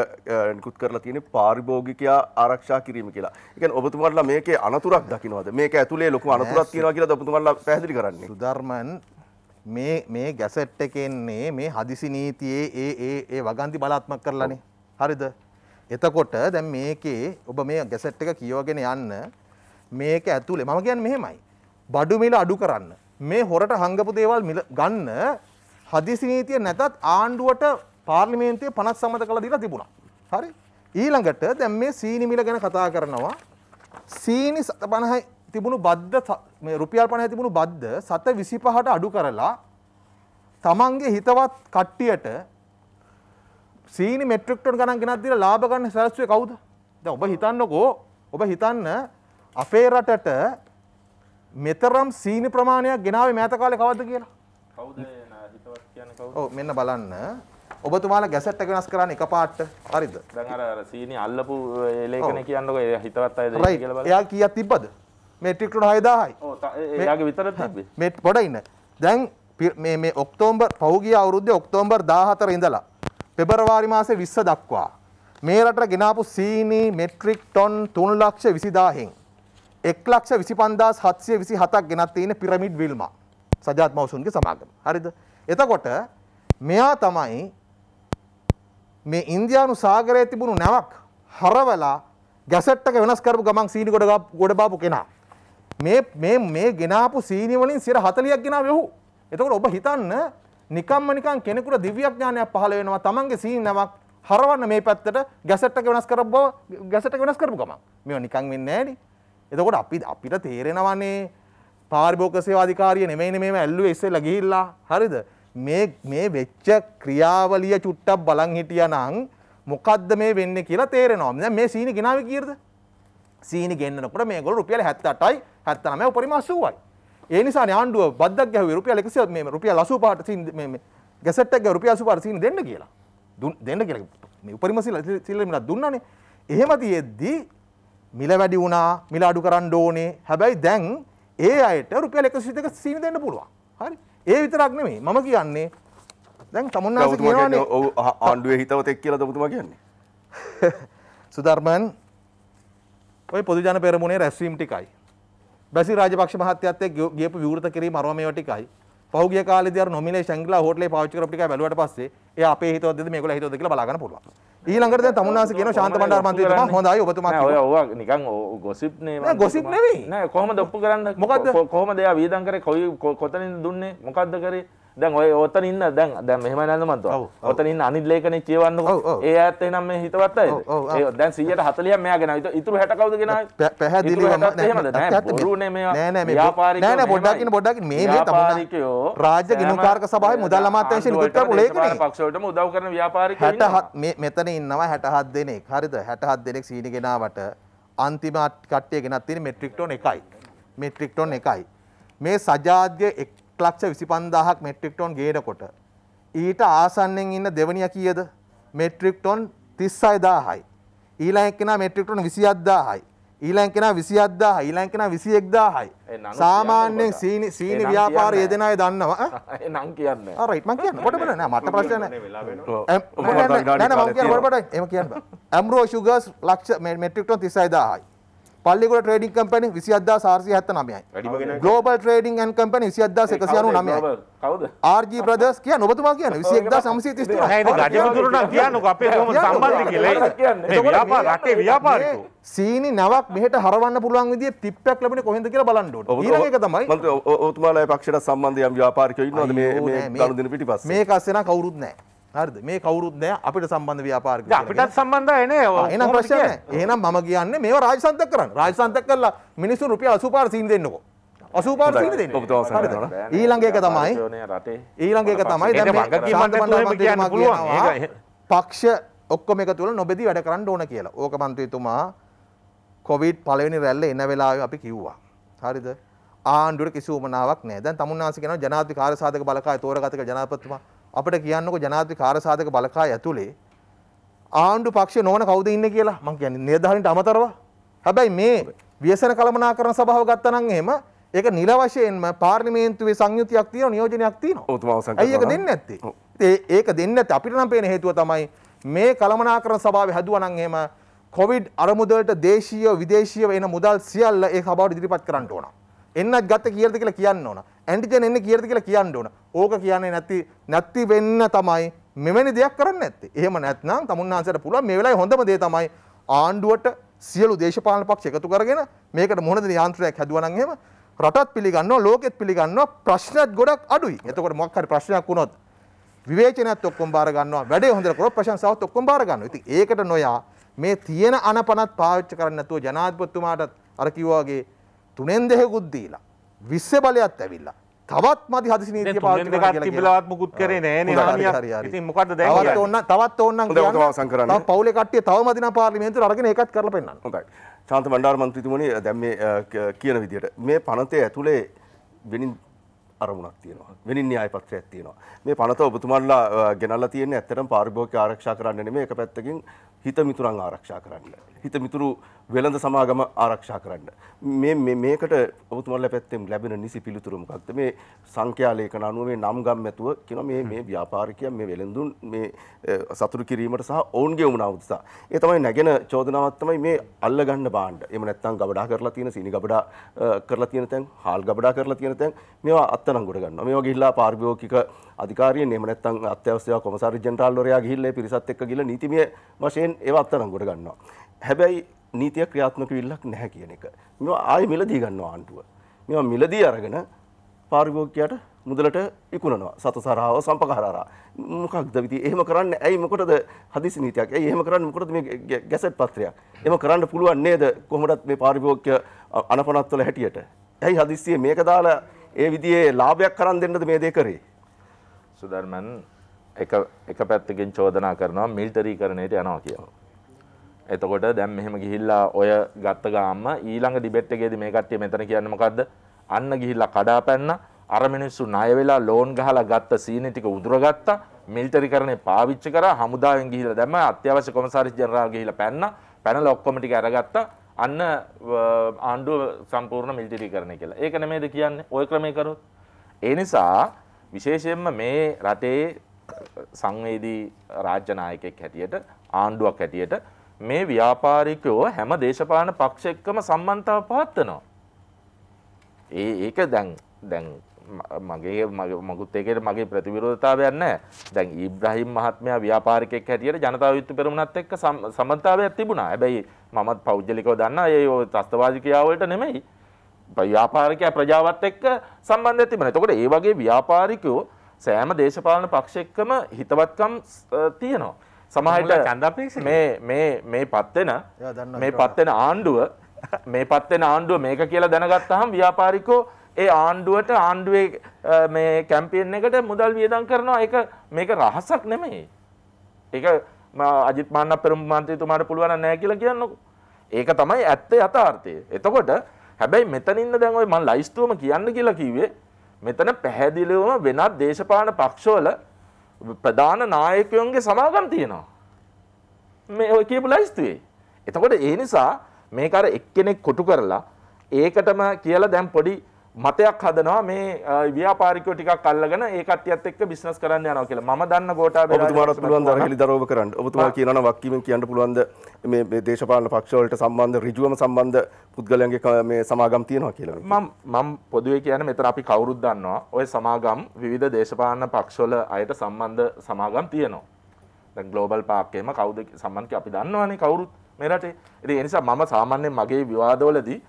නිකුත් කරලා තියෙන්නේ පාරිභෝගිකයා ආරක්ෂා කිරීම කියලා. ඒ කියන්නේ ඔබතුමාලා මේකේ අනතුරක් දකින්නවද? මේක ඇතුලේ ලොකු අනතුරක් තියෙනවා කියලාද ඔබතුමාලා පැහැදිලි කරන්නේ? සුධර්මන් මේ මේ ගැසට් එකෙන්නේ මේ හදිසි නීතියේ ඒ ඒ ඒ වගන්ති බලාත්මක කරලානේ. හරිද? එතකොට දැන් මේකේ ඔබ මේ ගැසට් එක කියවගෙන යන්න මේක ඇතුලේ මම කියන්නේ මෙහෙමයි. බඩු මිල අඩු කරන්න. මේ හොරට හංගපු දේවල් ගන්න හදිසි නීතිය නැතත් ආණ්ඩුවට පාර්ලිමේන්තුවේ 50 සම්මත කළා දීලා තිබුණා. හරි. ඊළඟට දැන් මේ සීනි මිල ගැන කතා කරනවා. සීනි 50යි තිබුණු බද්ද මේ රුපියල් 50යි තිබුණු බද්ද 725ට අඩු කරලා තමන්ගේ හිතවත් කට්ටියට සීනි මෙට්‍රික්ටොන් ගණන් ගෙනත් දීලා ලාභ ගන්න සැලසුවේ කවුද? දැන් ඔබ හිතන්නකෝ ඔබ හිතන්න අපේ රටට මෙතරම් සීනි ප්‍රමාණයක් ගෙනාවේ මෑත කාලේ කවද්ද කියලා? කවුද හිතවත් කියන්නේ කවුද? ඔව් මෙන්න බලන්න. ඔබතුමාලා ගැසට් එක වෙනස් කරන්නේ එකපාරට. හරිද? දැන් අර අර සීනි අල්ලපු ලේඛනේ කියන්නකෝ හිතවත් අයද කියලා බලන්න. එයා කීයක් තිබ්බද? Metric ton 6000යි. ඔව් එයාගේ විතරද තිබ්බේ? මේ පොඩ ඉන්න. දැන් මේ මේ ඔක්තෝබර් පෞගිය අවුරුද්දේ ඔක්තෝබර් 14 ඉඳලා පෙබරවාරි මාසේ 20 දක්වා මේ රටට ගෙනාපු සීනි මෙට්‍රික් ටොන් 3 ලක්ෂ 20000න් 1 ලක්ෂ 25727ක් ගෙනත් තියෙන පිරමිඩ් විල්මා සජාත් මවුසුන්ගේ සමාගම. හරිද? එතකොට මෙයා තමයි මේ ඉන්දියානු සාගරයේ තිබුණු නැවක් හරවලා ගැසට් එක වෙනස් කරපු ගමන් සීනි ගොඩ ගොඩ බාපු කෙනා. මේ මේ මේ ගෙනාපු සීනි වලින් 140ක් ගෙනාවේ ඔහු. එතකොට ඔබ හිතන්න නිකම්ම නිකන් කෙනෙකුට දිව්‍යඥානයක් පහළ වෙනවා තමන්ගේ සීනමක් හරවන්න මේ පැත්තට ගැසට් එක වෙනස් කරපුව ගැසට් එක වෙනස් කරපු ගමන් මේව නිකන් වෙන්නේ නැහැ එතකොට අපි අපිට තේරෙනවනේ පාරිභෝගික සේවා අධිකාරිය නෙමෙයිනේ මේව ඇල්ලුවේ ඉස්සෙල්ලා ගිහිල්ලා හරිද මේ මේ වෙච්ච ක්‍රියාවලිය චුට්ටක් බලන් හිටියානම් මොකද්ද මේ වෙන්නේ කියලා තේරෙනවා දැන් මේ සීනි ගෙනාවේ කීයද සීනි ගෙන්නනකොට මේගොල්ලෝ රුපියල් 78යි 79 උපරිම 80යි ඒ නිසා ආණ්ඩුව බද්දක් ගැහුවේ රුපියල් 100 මේ රුපියල් 85ට සීන් මේ මේ ගැසට් එක රුපියල් 85ට සීන් දෙන්න කියලා. දෙන්න කියලා මේ උපරිම සිල් සිල් මිලක් දුන්නානේ. එහෙම තියෙද්දී මිල වැඩි වුණා, මිල අඩු කරන්න ඕනේ. හැබැයි දැන් ඒ අයට රුපියල් 102ක සීන් දෙන්න පුළුවන්. හරි. ඒ විතරක් නෙමෙයි. මම කියන්නේ දැන් තමුන්නාස කියනවානේ ඔව් ආණ්ඩුවේ හිතවතෙක් කියලාද ඔබතුමා කියන්නේ? සුධර්මන් ඔය පොදු ජන පෙරමුණේ රැස්වීම් ටිකයි බැසි රාජපක්ෂ මහත්තයත් එක්ක ගියපු විවෘත කිරීම අරම මේවා ටිකයි. පහුගිය කාලේදී අර නොමිනේ ශැන්ග්ලා හෝටලේ පාවිච්චි කරපු ටිකයි බැලුවට පස්සේ එයා අපේ හිතවත්ද මේගොල්ලෝ හිතවත්ද කියලා බලා ගන්න පුළුවන්. ඊළඟට දැන් තමුන්නාස කියන ශාන්ත බණ්ඩාර මන්ත්‍රීතුමා හොඳයි ඔබතුමා කිව්වා. ඔය ඔය නිකන් ගොසිප් නේ මම. නෑ ගොසිප් නෙවෙයි. නෑ කොහමද ඔප්පු කරන්න? මොකද්ද? කොහමද එයා වියදම් කරේ? කොයි කොතනින්ද දුන්නේ? මොකද්ද කරේ? දැන් ඔය ඕතන ඉන්න දැන් දැන් මෙහෙම නේද මන්තෝ ඕතන ඉන්න අනිත් ලේකනේ කියවන්නකෝ ඒ ඇත්ත එනම් මේ හිතවත් අයද ඒ දැන් 140ක් මෙයා ගෙනාවා ඉතුරු 60 කවුද ගෙනාවේ පැහැදිලිවම නෑ බොරුනේ මේවා නෑ නෑ මේ ව්‍යාපාරිකයෝ නෑ නෑ පොඩ්ඩක් ඉන්න පොඩ්ඩක් මේ මේ ව්‍යාපාරිකයෝ රාජ්‍ය ගිනුකාරක සභාවේ මුදල් අමාත්‍යාංශය නිකුත් කරපු ලේකනේ පක්ෂවලටම උදව් කරන ව්‍යාපාරිකයෝ 60 මේ මෙතන ඉන්නවා 67 දෙනෙක් හරිද 67 දෙනෙක් සීනි ගෙනාවට අන්තිම කට්ටිය ගෙනත් තියෙන මෙට්‍රික් ටොන් එකයි මෙට්‍රික් ටොන් එකයි මේ සජාධ්‍ය එක් ලක්ෂ විසි පන්දාහක් මෙට්‍රික්ටොන් ගේනකොට. ඊට ආසන්නෙන් ඉන්න දෙවනිය කියද මෙට්‍රික්ටොන් තිස්සයිදාහයි. ඊලැක්කෙන මෙට්‍රික්ටොන් විසි අද්දාහයි. ඊලැංකෙන විසි අද්දා ඊලැංකෙන විසි එක්දාහයි. සාමාන්‍යයෙන් සීනි සීනි ව්‍යාපාර යෙදෙනය දන්නවා නම් කියන්න රයිටම කියන්න ගොටට නෑ මට ප්‍රශ්න ම කියන්න ට එම කියන්න ඇම්රෝ ශුගස් ලක්ෂ මෙට්‍රික්ටොන් තිසයිදාහයි. පල්ලිකුල ට්‍රේඩින් කම්පැනි 27479යි. ග්ලෝබල් ට්‍රේඩින් ඇන් කම්පැනි 21199යි. කවුද? RG Brothers කියන ඔබතුමා කියන 21933. නෑ ඒක රජවතුරුණා කියන්නකෝ අපේ කොහොම සම්බන්ධ කියලා. කියන්නේ ව්‍යාපාර රටේ ව්‍යාපාරිකෝ. සීනි නවක් මෙහෙට හරවන්න පුළුවන් විදිය ටිප්පයක් ලැබෙන්නේ කොහෙන්ද කියලා බලන්න ඕනේ. ඊළඟ එක තමයි මන්ත්‍රී ඔතුමාලා ඒ පක්ෂයට සම්බන්ධ යම් ව්‍යාපාරිකයෝ ඉන්නවද මේ මේ ගනුදෙනු පිටිපස්සේ? මේක අස්සේ නම් කවුරුත් නැහැ. හරිද මේ කවුරුත් නෑ අපිට සම්බන්ධ ව්‍යාපාරික අපිටත් සම්බන්ධය නෑ එහෙනම් ප්‍රශ්නය එහෙනම් මම කියන්නේ මේවා රාජසන්තක කරන්න රාජසන්තක කළා මිනිස්සු රුපියල් 85 සීන් දෙන්නකෝ 85 සීන් දෙන්න හරිද ඊළඟ එක තමයි ඊළඟ එක තමයි දැන් මේ වගකීමක් තුලම කියන්න පුළුවන් ඒක පක්ෂ ඔක්කොම එක තුල නොබෙදී වැඩ කරන්න ඕන කියලා ඕක මන්ත්‍රීතුමා කොවිඩ් පළවෙනි රැල්ල එන වෙලාවේ අපි කිව්වා හරිද ආණ්ඩුවට කිසිවමනාවක් නෑ දැන් තමුන්නාසි කියනවා ජනාධිපති කාර්ය සාධක බලකාය තෝරගත කියලා ජනාධිපතිතුමා අපට කියන්නක ජනාධි කාරසාධක බලකා ඇතුළේ ආණ්ඩු පක්ෂ නොවන කවුද ඉන්න කියලා මං කියන නිර්ධාරණට අමතරව හැබැයි මේ ව්‍යසන කළමනා කරන සභාව ගත්තනම් එහෙම ඒක නිල වශයෙන්ම පාර්ලිමේන්තුවේ සංයුතියක් තියෙන නියෝජනයක් තියෙනවා. ඇයි ඒක දෙන්නේ නැත්තේ? ඒක දෙන්නේ නැත්තේ අපිට නම් පේන හේතුව තමයි මේ කළමනාකරණ සභාවේ හැදුවා නම් එහෙම කොවිඩ් අරමුදලට දේශීය විදේශීය වෙන මුදල් සියල්ල ඒ සභාවට ඉදිරිපත් කරන්න ඕන. එන්නත් ගත්ත කියලාද කියලා කියන්න ඕන. ඇන්ටිජන් එන්නේ කියලාද කියලා කියන්න ඕන. ඕක කියන්නේ නැති නැති වෙන්න තමයි මෙවැනි දෙයක් කරන්න නැත්තේ. එහෙම නැත්නම් තමුන්නාන්සයට පුළුවන් මේ වෙලාවේ හොඳම දේ තමයි ආණ්ඩුවට සියලු දේශපාලන පක්ෂ එකතු කරගෙන මේකට මොන දේ යාන්ත්‍රයක් හැදුවා නම් එහෙම රටත් පිළිගන්නවා ලෝකෙත් පිළිගන්නවා ප්‍රශ්නත් ගොඩක් අඩුයි. එතකොට මොකක් හරි ප්‍රශ්නයක් වුණොත් විවේචනයත් ඔක්කොම බාර ගන්නවා. වැඩේ හොඳට කරොත් ප්‍රශංසාවත් ඔක්කොම බාර ගන්නවා. ඉතින් ඒකට නොයා මේ තියෙන අනපනත් පාවිච්චි කරන්න නැතුව ජනාධිපතිතුමාටත් අර කිව්වා වගේ තුනෙන් දෙහෙකුත් දීලා විස්ස බලයක්ත් ඇවිල්ලා තවත් මදි හදිසි නීතිය පාවිච්චි කරලා තිබිලාත් මුකුත් කරේ නෑනේ හානියක් ඉතින් මොකද්ද දැන් තවත් ඕන්න තවත් ඕන්නම් කියන්න තව පවුලේ කට්ටිය තවම දින පාර්ලිමේන්තුවට අරගෙන ඒකත් කරලා පෙන්නන්න හොඳයි ශාන්ත බණ්ඩාර මන්ත්‍රීතුමනි දැන් මේ කියන විදිහට මේ පනතේ ඇතුලේ වෙනින් අරමුණක් තියෙනවා වෙනි න්‍යාය පත්‍රයක් තියෙනවා මේ පනත ඔබතුමන්ලා ගෙනල්ලා තියෙන්නේ ඇත්තටම පාරිභෝගික ආරක්ෂා කරන්න නෙමෙයි එක පැත්තකින් හිත මිතුරන් ආරක්ෂා කරන්න හිත මිතුරු වෙළඳ සමාගම ආරක්ෂා කරන්න. මේ මේකට ඔබතුමාලා පැත්තෙන් ලැබෙන නිසි පිළිතුරු මොකක්ද? මේ සංඛ්‍යා ලේඛන අනුව මේ නම් ගම් ඇතුව කියන මේ මේ ව්‍යාපාරිකයන් මේ වෙළඳුන් මේ සතුරු කිරීමට සහ ඔවුන්ගේ වුණාව උදසා. ඒ තමයි නැගෙන චෝදනාවක් තමයි මේ අල්ල ගන්න බාණ්ඩ. එහෙම නැත්නම් ගබඩා කරලා තියෙන සීනි ගබඩා කරලා තියෙන තැන්, හාල් ගබඩා කරලා තියෙන තැන් මේවා අත්අඩංගුවට ගන්නවා. මේවා ගිහිල්ලා පාරිභෝගික අධිකාරියෙන් එහෙම නැත්නම් අත්‍යවශ්‍ය කොමසාරි ජෙනරාල්වරයා ගිහිල්ලා පිරිසත් එක්ක ගිහිල්ලා නීතිමය වශයෙන් ඒවා අත්අඩංගුවට ගන්නවා. හැබැයි නීතිය ක්‍රියාත්මක විල්ලක් නැහැ කියන එක. මේවා ආයෙ මිලදී ගන්නවා ආණ්ඩුව. මේවා මිලදී අරගෙන පාරිභෝගිකයාට මුදලට විකුණනවා. සතසරාව සම්පකහරාර. මොකක්ද විදි? එහෙම කරන්නේ ඇයි මොකටද හදිසි නීතියක්? ඇයි එහෙම කරන්නේ මොකටද මේ ගැසට් පත්‍රයක්? එහෙම කරන්න පුළුවන් නේද? කොහොමදත් මේ පාරිභෝගික අනපනත් වල හැටියට. ඇයි හදිස්සියේ මේක දාලා ඒ විදිහේ ලාභයක් කරන් දෙන්නද මේ දේ කරේ? සුදර්මන් එක එක පැත්තකින් චෝදනා කරනවා මිල්ටරි කරණයට යනවා කියලා. එතකොට දැම් මෙහෙම ගිහිල්ලා ඔය ගත්ත ගාම ඊළඟ ඩිබෙට් එකේද මේ කට්ටිය මෙතන කියන්නමකක්ද අන්න ගිහිල්ලා කඩා පැන්න අර මිනිස්සු ණය වෙලා ලෝන් ගහලා ගත්ත සීනි ටික උදුරගත්තා මිලිටරි කරණේ පාවිච්චි කරා හමුදාවෙන් ගිහිල්ලා දැම්ම අත්‍යවශ්‍ය කොමසාරිස් ජෙනරාල් ගිහිල්ලා පැන්න පැනලා ඔක්කොම ටික අරගත්තා අන්න ආණ්ඩුව සම්පූර්ණ මිලිටරි කරණය කියලා. ඒක නෙමෙයිද කියන්නේ ওই ක්‍රමයේ කරොත්. ඒ නිසා විශේෂයෙන්ම මේ රටේ සංවේදී රාජ්‍ය නායකයෙක් හැටියට ආණ්ඩුවක් හැටියට මේ ව්‍යාපාරිකයෝ හැම දේශපාලන පක්ෂ එක්කම සම්බන්ධතාව පවත්වනවා. ඒ ඒක දැන් දැන් මගේ මගුත් ඒකට මගේ ප්‍රතිවිරෝධතාවයක් නැහැ. දැන් ඉබ්‍රහීම් මහත්මයා ව්‍යාපාරිකයෙක් හැටියට ජනතා විමුක්ති පෙරමුණත් එක්ක සම්බන්ධතාවයක් තිබුණා. හැබැයි මමත් පෞද්ගලිකව දන්නා ඒ ත්‍ස්තවාදී ක්‍රියාව වලට නෙමෙයි. ව්‍යාපාරිකයා ප්‍රජාවත් එක්ක සම්බන්ධයක් තිබුණා. එතකොට ඒ වගේ ව්‍යාපාරිකයෝ සෑම දේශපාලන පක්ෂ එක්කම හිතවත්කම් තියෙනවා. සමහට චන්දපේක්ෂ මේ පත්වෙන මේ පත්වෙන ආණ්ඩුව මේ පත්වෙන ආණ්ඩුව මේක කියලා දැනගත්තහම් ව්‍යාපාරිකෝ ඒ ආණ්ඩුවට ආණ්ඩුවේ මේ කැම්පියෙන් එකට මුදල් වියදන් කරනවා එක මේක රහසක් නෙමෙයි ඒක අජිත් මාන්න පෙරම් මන්ත්‍රීතුමාට පුළුවන් නෑ කියලා කියන්නකො ඒක තමයි ඇත්ත යථාර්ථය එතකොට හැබැයි මෙතනින්න දැන් ඔය මම ලයිස්තුවම කියන්න කියලා කිව්වේ මෙතන පැහැදිලිවම වෙනත් දේශපාලන පක්ෂවල ප්‍රධාන නායකයන්ගේ සමාගම් තියෙනවා. මේ ඔය කියපු ලයිස්තුවේ. එතකොට ඒ නිසා මේක අර එක්කෙනෙක් කොටු කරලා ඒකටම කියලා දැන් පොඩි මතයක් හදනවා මේ ව්‍යාපාරිකයෝ ටිකක් අල්ලගෙන ඒ කට්ටියත් එක්ක බිස්නස් කරන්න යනවා කියලා. මම දන්න ගෝඨාභය ඔබතුමාට පුළුවන් දරහෙලි දරෝව කරන්න. ඔබතුමා කියනවා වක්කීමෙන් කියන්න පුළුවන්ද මේ මේ දේශපාලන පක්ෂවලට සම්බන්ධ ඍජුවම සම්බන්ධ පුද්ගලයන්ගේ මේ සමාගම් තියෙනවා කියලා. මම මම පොදුවේ කියන්නේ මෙතන අපි කවුරුත් දන්නවා. ওই සමාගම් විවිධ දේශපාලන පක්ෂවල අයට සම්බන්ධ සමාගම් තියෙනවා. දැන් ග්ලෝබල් පාක් එකේම කවුද සම්බන්ධ කියලා අපි දන්නවනේ කවුරුත් මේ රටේ. ඉතින් ඒ නිසා මම සාමාන්‍යයෙන් මගේ විවාදවලදී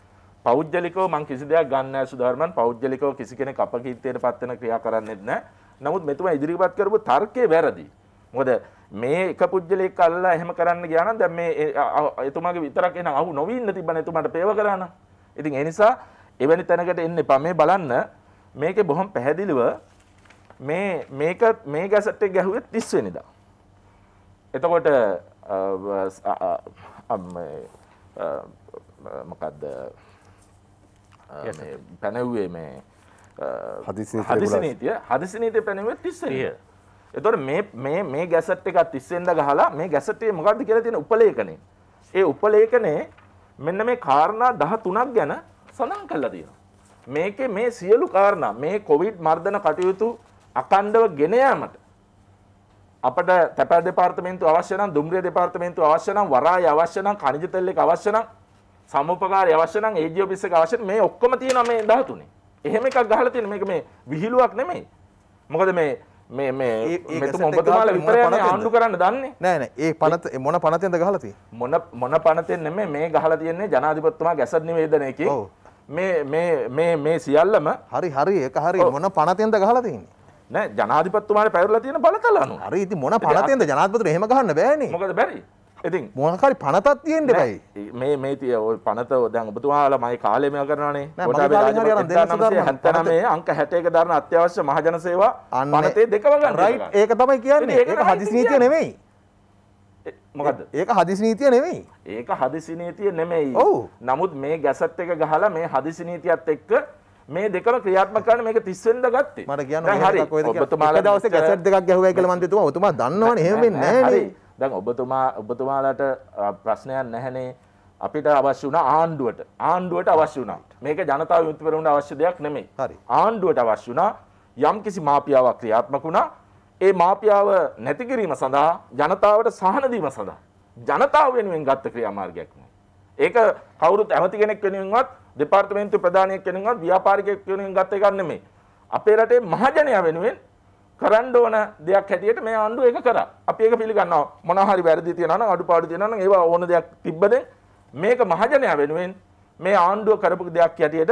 පෞද්ගලිකව මං කිසි දෙයක් ගන්න නෑ සුධර්මන් පෞද්ගලිකව කිසි කෙනෙක් අපකීර්තියට පත් වෙන ක්‍රියා කරන්නෙත් නෑ. නමුත් මෙතුමා ඉදිරිපත් කරපු තර්කය වැරදි. මොකද මේ එක පුජ්‍යලෙක් අල්ලලා එහෙම කරන්න ගියා නම් දැන් මේ එතුමාගේ විතරක් එන අහු නොවි ඉන්න තිබ්බන එතුමාට පේව කරා නම්. ඉතින් ඒ නිසා එවැනි තැනකට එන්න එපා. මේ බලන්න මේකේ බොහොම පැහැදිලිව මේ මේක මේ ගැසට් එක ගැහුවේ 30 වෙනිදා. එතකොට මොකද්ද පැනැව්වේ මේ හදිසි නීතිය හදිසි නීතිය පැනවත් තිස්සරිය එතොට මේ මේ ගැසට් එකත් තිස්සෙන්ද ගහලා මේ ගැසටේ මොකක්ද කියලා තියෙන උපලේකනේ ඒ උපලේකනේ මෙන්න මේ කාරණා දහ තුනක් ගැන සඳහන් කල්ලා තියෙන මේක මේ සියලු කාරණ මේ කොවිඩ් මර්ධන කටයුතු අකණ්ඩව ගෙනයාමට අපට තැප දෙපාර්තමේන්තු අවශ්‍යනම් දුම්රිය දෙපාර්තමේන්තු අවශ්‍යනම් වරාය අවශ්‍යනම් කනිජතල්ලෙක් අවශ්‍යනම් සමුපකාරය අවශ්‍ය නම් AG ඔෆිස් එක අවශ්‍ය මේ ඔක්කොම තියෙනවා මේ 13. එහෙම එකක් ගහලා තියෙන මේක මේ විහිළුවක් නෙමෙයි. මොකද මේ මේ මේ මෙතුම ඔබතුමාලා විතරයනේ ආණ්ඩු කරන්න දන්නේ නෑ නෑ ඒ පනත මොන පනතෙන්ද ගහලා තියෙන්නේ මොන මොන පනතෙන් නෙමෙයි මේ ගහලා තියෙන්නේ ජනාධිපතිතුමා ගැසට් නිවේදනයකින් මේ මේ මේ මේ සියල්ලම හරි හරි ඒක හරි මොන පනතෙන්ද ගහලා තියෙන්නේ නෑ ජනාධිපතිතුමාට පැවරලා තියෙන බලතල අනුව හරි ඉතින් මොන පනතෙන්ද ජනාධිපතිතුමා එහෙම ගහන්න බෑනේ මොකද බැරි ඉති මොහකරි පනතත් තියෙන් දෙරයි මේ මේ තිය ඔල් පනත දැන් ඔබතුවාල මයි කාලයම කරනේ හැතන මේ අංක හැටේක දරන අත්‍යවශ්‍ය මහජන සේවා අන්නතේ දෙකවගන්න රයි ඒක තමයි කියන්නේ ඒක හදිසිනීතිය නෙමෙයි මොකද ඒක හදිසිනීතිය නෙමෙයි ඒක හදිසිනීතිය නෙමෙයි ඔවු නමුත් මේ ගැසත් එක ගහලා මේ හදිසිනීතියත් එක්ක මේ දෙකම ක්‍රියාත්මක කරන මේක 30 වෙනිදා ගත්තේ මට කියන්න හරි ඔබතුමාලා දවසේ ගැසට් දෙකක් ගැහුවයි කියලා මන් හිතුවා ඔබතුමා දන්නවනේ එහෙම වෙන්නේ නැහැ නේ දැන් ඔබතුමා ඔබතුමාලට ප්‍රශ්නයක් නැහැනේ අපිට අවශ්‍ය වුණ ආණ්ඩුවට ආණ්ඩුවට අවශ්‍ය වුණා මේක ජනතාව යුතුපරවුණ අවශ්‍ය දෙයක් නෙමෙයි හරි ආණ්ඩුවට අවශ්‍ය වුණා යම් කිසි මාපියාවක් ක්‍රියාත්මක වුණා ඒ මාපියාව නැති කිරීම සඳහා ජනතාවට සහන දීම සඳහා ජනතාව වෙනුවෙන් ගත්ත ක්‍රියාමාර්ගයක් නෙමෙයි ඒක කවුරුත් ඇමති කෙනෙක් වෙනුවෙන්වත් දෙපාර්තමේන්තු ප්‍රධානියෙක් වෙනුවෙන්වත් ව්‍යාපාරිකයෙක් වෙනුවෙන් ගත්ත එකක් නෙමෙයි අපේ රටේ මහජනයා වෙනුවෙන් කරන්න ඕන දෙයක් හැටියට මේ ආණ්ඩුව ඒක කරා. අපි ඒක පිළිගන්නවා. මොනවා හරි වැරදි තියෙනවා නම් අඩුපාඩු තියෙනවා නම් ඒවා ඕන දෙයක් තිබ්බද මේක මහජනයා වෙනුවෙන් මේ ආණ්ඩුව කරපු දෙයක් හැටියට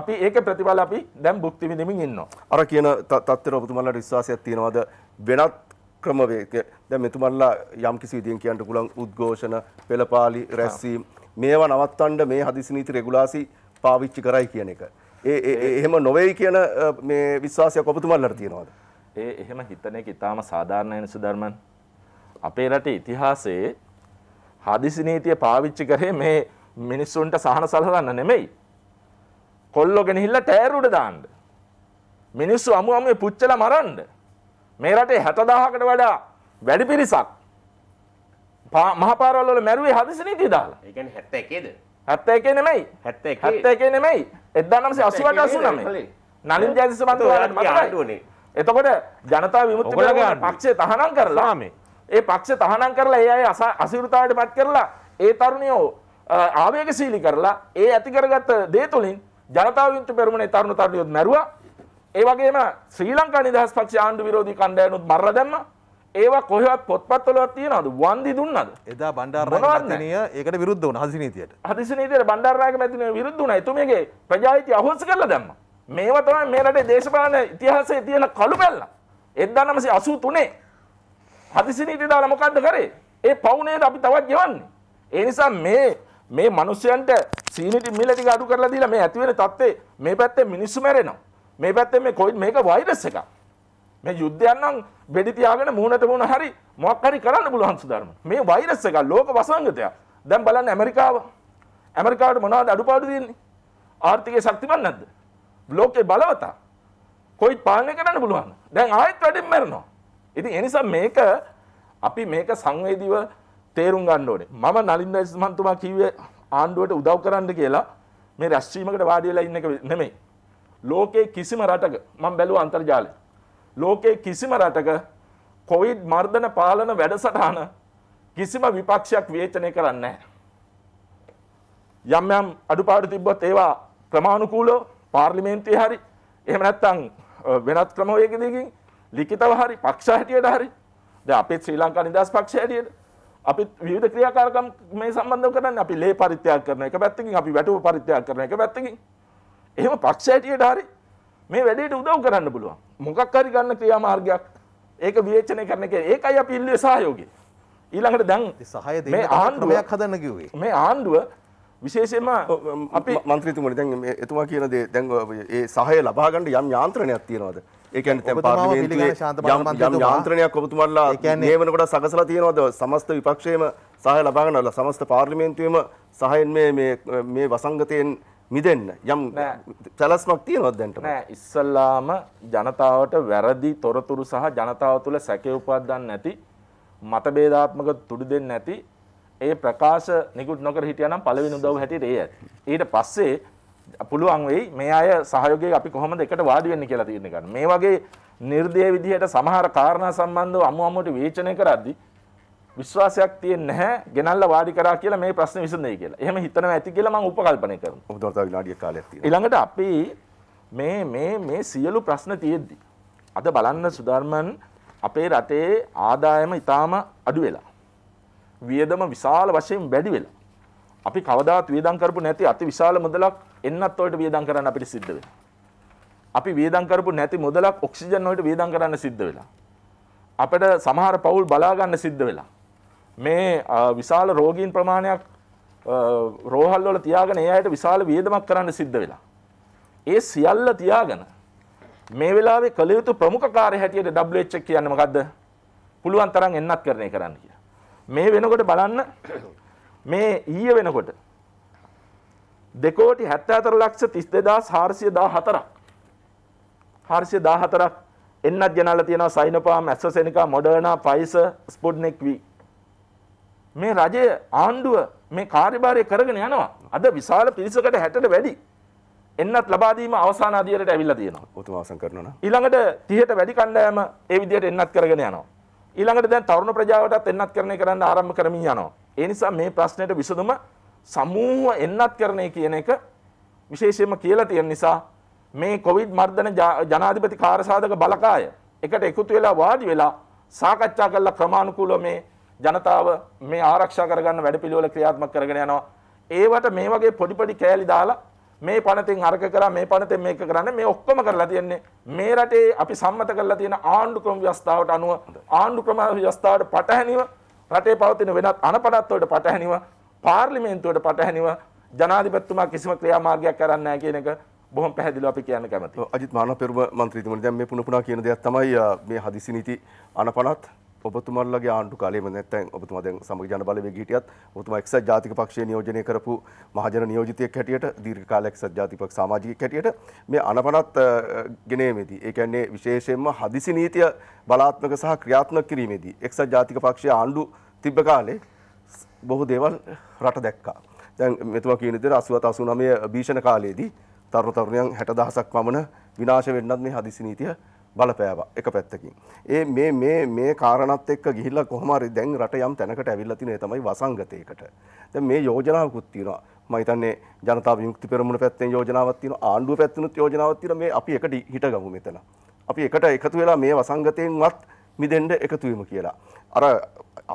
අපි ඒක ප්‍රතිඵල අපි දැන් භුක්ති විඳින්මින් ඉන්නවා. අර කියන තත්ත්වෙට ඔබතුමාලට විශ්වාසයක් තියෙනවද වෙනත් ක්‍රමවේද දැන් මෙතුමන්ලා යම් කිසි විදියෙන් කියන්න පුළුවන් උද්ඝෝෂණ, පෙළපාලි, රැස්වීම් මේවා නවත්තන්න මේ හදිසි නීති රෙගුලාසි පාවිච්චි කරයි කියන එක. ඒ එහෙම නොවේයි කියන මේ විශ්වාසයක් ඔබතුමාලට තියෙනවද? ඒ එහෙම හිතන එක ඉතාම සාධාරණයි නේද ධර්මන්? අපේ රටේ ඉතිහාසයේ හදිසි නීතිය පාවිච්චි කරේ මේ මිනිස්සුන්ට සහන සලසන්න නෙමෙයි. කොල්ලෝ ගෙනහිල්ලා ටයර් උඩ දාන්න. මිනිස්සු අමු අමුවේ පුච්චලා මරන්න. මේ රටේ 60000කට වඩා වැඩි පිරිසක් මහපාරවල් වල මැරුවේ හදිසි නීතිය දාලා. ඒ කියන්නේ 71ද? 71 නෙමෙයි. 71 71 නෙමෙයි. 1980ට 89. නලින් ජයතිස්ස මන්ත්‍රී ආණ්ඩුවනේ. එතකොට ජනතා විමුක්ති පක්ෂය තහනම් කරලා ඒ පක්ෂ තහනම් කරලා ඒ අය අසිරුතාවට පත් කරලා ඒ තරුණයෝ ආවේගශීලි කරලා ඒ ඇතිකරගත්ත දේ තුලින් ජනතා විමුක්ති පෙරමුණේ තරුණ තරුණියොත් මැරුවා ඒ වගේම ශ්‍රී ලංකා නිදහස් පක්ෂ ආණ්ඩු විරෝධී කණ්ඩායමනුත් මරලා දැම්මා ඒවා කොහෙවත් පොත්පත්වලවත් තියනවද වන්දි දුන්නද එදා බණ්ඩාරනායක මැතිණිය ඒකට විරුද්ධ වුණා හදිසි නීතියට හදිසි නීතියට බණ්ඩාරනායක මැතිණිය විරුද්ධ වුණා එතුමියගේ ප්‍රජාහිතය අහෝසි කරලා දැම්මා මේව තමයි මේ රටේ දේශපාලන ඉතිහාසයේ තියෙන කළු පැල්ල. 1983 හදිසි නීති දාලා මොකද්ද කරේ? ඒ පව් නේද අපි තවත් ගෙවන්නේ. ඒ නිසා මේ මේ මිනිස්යන්ට සීනිටි මිල ටික අඩු කරලා දීලා මේ ඇති වෙන තත්ත්වේ මේ පැත්තේ මිනිස්සු මැරෙනවා. මේ පැත්තේ මේ කොයි මේක වෛරස් එකක්. මේ යුද්ධයන් නම් බෙඩි තියාගෙන මූණට මූණ හරි මොකක් හරි කරන්න පුළුවන් සුධර්ම. මේ වෛරස් එක ලෝක වසංගතයක්. දැන් බලන්න ඇමරිකාව. ඇමරිකාවට මොනවද අඩුපාඩු දෙන්නේ? ආර්ථිකය ශක්තිමත් නැද්ද? ලෝකේ බලවතා. කොයි පාලනය කරන්න පුළුවන්. දැන් ආයෙත් වැඩිම මැරෙනවා. ඉතින් ඒ නිසා මේක අපි මේක සංවේදීව තේරුම් ගන්න ඕනේ. මම නලින් දැස් මන්තුමා කිව්වේ ආණ්ඩුවට උදව් කරන්න කියලා මේ රැස්වීමකට වාඩි වෙලා ඉන්න එක නෙමෙයි. ලෝකේ කිසිම රටක මම බැලුවා අන්තර්ජාලය. ලෝකේ කිසිම රටක කොවිඩ් මර්ධන පාලන වැඩසටහන කිසිම විපක්ෂයක් විවේචනය කරන්නේ නැහැ. යම් යම් අඩුපාඩු තිබ්බොත් ඒවා ක්‍රමානුකූලව පාර්ලිමේන්තුවේ හරි එහෙම නැත්නම් වෙනත් ක්‍රමවේගයකින් ලිඛිතව හරි පක්ෂ හැටියට හරි දැන් අපේ ශ්‍රී ලංකා නිදහස් පක්ෂය හැටියට අපි විවිධ ක්‍රියාකාරකම් මේ සම්බන්ධව කරන්නේ අපි ලේ පරිත්‍යාග කරන එක පැත්තකින් අපි වැටුප පරිත්‍යාග කරන එක පැත්තකින් එහෙම පක්ෂ හැටියට හරි මේ වැඩේට උදව් කරන්න පුළුවන් මොකක් හරි ගන්න ක්‍රියාමාර්ගයක් ඒක විවේචනය කරන එක ඒකයි අපි ඉල්ලුවේ සහයෝගය ඊළඟට දැන් සහය දෙන්න ආණ්ඩුවක් හදන්න කිව්වේ මේ ආණ්ඩුව විශේෂම අපි මන්ත්‍රීතුමට දැන් එතුමා කියන දේ දැන් ඒ සහය ලබාගන්න යම් යාන්ත්‍රණයක් තියෙනවද? ඒ කියන්නේ දැන් පාර්ලිමේන්තුවේ යම් යාන්ත්‍රණයක් ඔබතුමාලා නියමනකට සකසලා තියෙනවද? සමස්ත විපක්ෂයේම සහය ලබා ගන්නවද? සමස්ත පාර්ලිමේන්තුවේම සහයෙන් මේ මේ මේ වසංගතයෙන් මිදෙන්න යම් සැලස්මක් තියෙනවද දැන්ට? නෑ ඉස්සල්ලාම ජනතාවට වැරදි තොරතුරු සහ ජනතාව තුළ සැකේ උපදවන්න නැති මතභේදාත්මක තුඩු දෙන්නේ නැති ඒ ප්‍රකාශ නිකුත් නොකර හිටියනම් පළවෙනි උදව් හැටියට ඒ ඇති. ඊට පස්සේ පුළුවන් වෙයි මේ අය සහයෝගයේ අපි කොහොමද එකට වාඩි වෙන්නේ කියලා තීරණය ගන්න. මේ වගේ නිර්දය විදිහට සමහර කාරණා සම්බන්ධව අමු අමුවට විචනය කරද්දී විශ්වාසයක් තියෙන්නේ නැහැ ගෙනල්ලා වාඩි කරා කියලා මේ ප්‍රශ්නේ විසඳෙයි කියලා. එහෙම හිතනවා ඇති කියලා මම උපකල්පනය කරනවා. ඔබ තව විනාඩියක් කාලයක් තියෙනවා. ඊළඟට අපි මේ මේ මේ සියලු ප්‍රශ්න තියෙද්දි අද බලන්න සුධර්මන් අපේ රටේ ආදායම ඊටාම අඩු වෙලා. වියදම විශාල වශයෙන් වැඩි වෙලා. අපි කවදාත් වියදම් කරපු නැති අති විශාල මුදලක් එන්නත් වලට වියදම් කරන්න අපිට සිද්ධ වෙනවා. අපි වියදම් කරපු නැති මුදලක් ඔක්සිජන් වලට වියදම් කරන්න සිද්ධ වෙලා. අපිට සමහර පවුල් බලා ගන්න සිද්ධ වෙලා. මේ විශාල රෝගීන් ප්‍රමාණයක් රෝහල් වල තියාගෙන ඒ අයට විශාල වියදමක් කරන්න සිද්ධ වෙලා. ඒ සියල්ල තියාගෙන මේ වෙලාවේ කළ යුතු ප්‍රමුඛ කාර්ය හැටියට WHO කියන්නේ මොකද්ද? පුළුවන් තරම් එන්නත් කරන්නේ කරන්න කියලා. මේ වෙනකොට බලන්න මේ ඊය වෙනකොට දෙකෝටි හැත්ත අතර ලක්ෂ තිස් දෙදා හාර්සිය දා හතරක් හාර්සිය දා හතරක් එන්නත් ජනල තියෙනවා සයිනපාම් ඇස්සසෙනකා මොඩර්නා පයිස ස්පුඩ්නෙක් වී මේ රජය ආණ්ඩුව මේ කාර්යභාරය කරගෙන යනවා අද විශාල පිරිසකට හැටට වැඩි එන්නත් ලබාදීම අවසාන අධියරයට ඇවිල්ලා තියෙනවා උතුමාසන් කරනවා ඊළඟට 30ට වැඩි කණ්ඩායම ඒ විදිහට එන්නත් කරගෙන යනවා ඊළඟට දැන් තරුණ ප්‍රජාවටත් එන්නත්කරණය කරන්න ආරම්භ කරමින් යනවා. ඒ නිසා මේ ප්‍රශ්නයට විසඳුම සමූහ එන්නත්කරණය කියන එක විශේෂයෙන්ම කියලා තියෙන නිසා මේ කොවිඩ් මර්ධන ජනාධිපති කාර්යසාධක බලකාය එකට එකතු වෙලා වාඩි වෙලා සාකච්ඡා කළා ක්‍රමානුකූලව මේ ජනතාව මේ ආරක්ෂා කරගන්න වැඩපිළිවෙල ක්‍රියාත්මක කරගෙන යනවා. ඒවට මේ වගේ පොඩි පොඩි කෑලි දාලා මේ පනතින් අරක කරා මේ පනතෙන් මේක කරන්න මේ ඔක්කොම කරලා තියන්නේ මේ රටේ අපි සම්මත කරලා තියෙන ආණ්ඩු ක්‍රම ව්‍යවස්ථාවට අනුව ආණ්ඩු ක්‍රම ව්‍යවස්ථාවට පටහැනිව රටේ පවතින වෙනත් අනපනත්වයට පටහැනිව පාර්ලිමේන්තුවට පටහැනිව ජනාධිපතිතුමා කිසිම ක්‍රියාමාර්ගයක් කරන්නේ නැහැ කියන එක බොහොම පැහැදිලිව අපි කියන්න කැමතියි. අජිත් මානව පෙරම මන්ත්‍රීතුමනි දැන් මේ පුන පුනා කියන දෙයක් තමයි මේ හදිසි නීති අනපනත් ඔබතුමල්ලගේ ආණ්ඩු කාලේම නැත්තම් ඔබතුමා දැන් සමග ජන බලවේග හිටියත් ඔබතුමා එක්සත් ජාතික පක්ෂයේ නියෝජනය කරපු මහජන නියෝජිතයෙක් හැටියට දීර්ඝ කාලයක් එක්සත් ජාතික පක්ෂ සමාජිකයෙක් හැටියට මේ අනපනත් ගෙනීමේදී ඒ කියන්නේ විශේෂයෙන්ම හදිසි නීතිය බලාත්මක සහ ක්‍රියාත්මක කිරීමේදී එක්සත් ජාතික පක්ෂයේ ආණ්ඩු තිබ්බ කාලේ බොහෝ දේවල් රට දැක්කා. දැන් මෙතුමා කියන විදිහට 87 89 භීෂණ කාලයේදී තරුණ තරුණියන් 60000ක් පමණ විනාශ වෙන්නත් මේ හදිසි නීතිය බලපෑවා එක පැත්තකින්. ඒ මේ මේ මේ කාරණත් එක්ක ගිහිල්ලා කොහොම හරි දැන් රට යම් තැනකට ඇවිල්ලා තිනේ තමයි වසංගතයකට. දැන් මේ යෝජනාවකුත් තියෙනවා. මම හිතන්නේ ජනතා විමුක්ති පෙරමුණ පැත්තෙන් යෝජනාවක් තියෙනවා. ආණ්ඩුව පැත්තෙනුත් යෝජනාවක් තියෙනවා. මේ අපි එකට හිටගමු මෙතන. අපි එකට එකතු වෙලා මේ වසංගතයෙන්වත් මිදෙන්න එකතු වීම කියලා. අර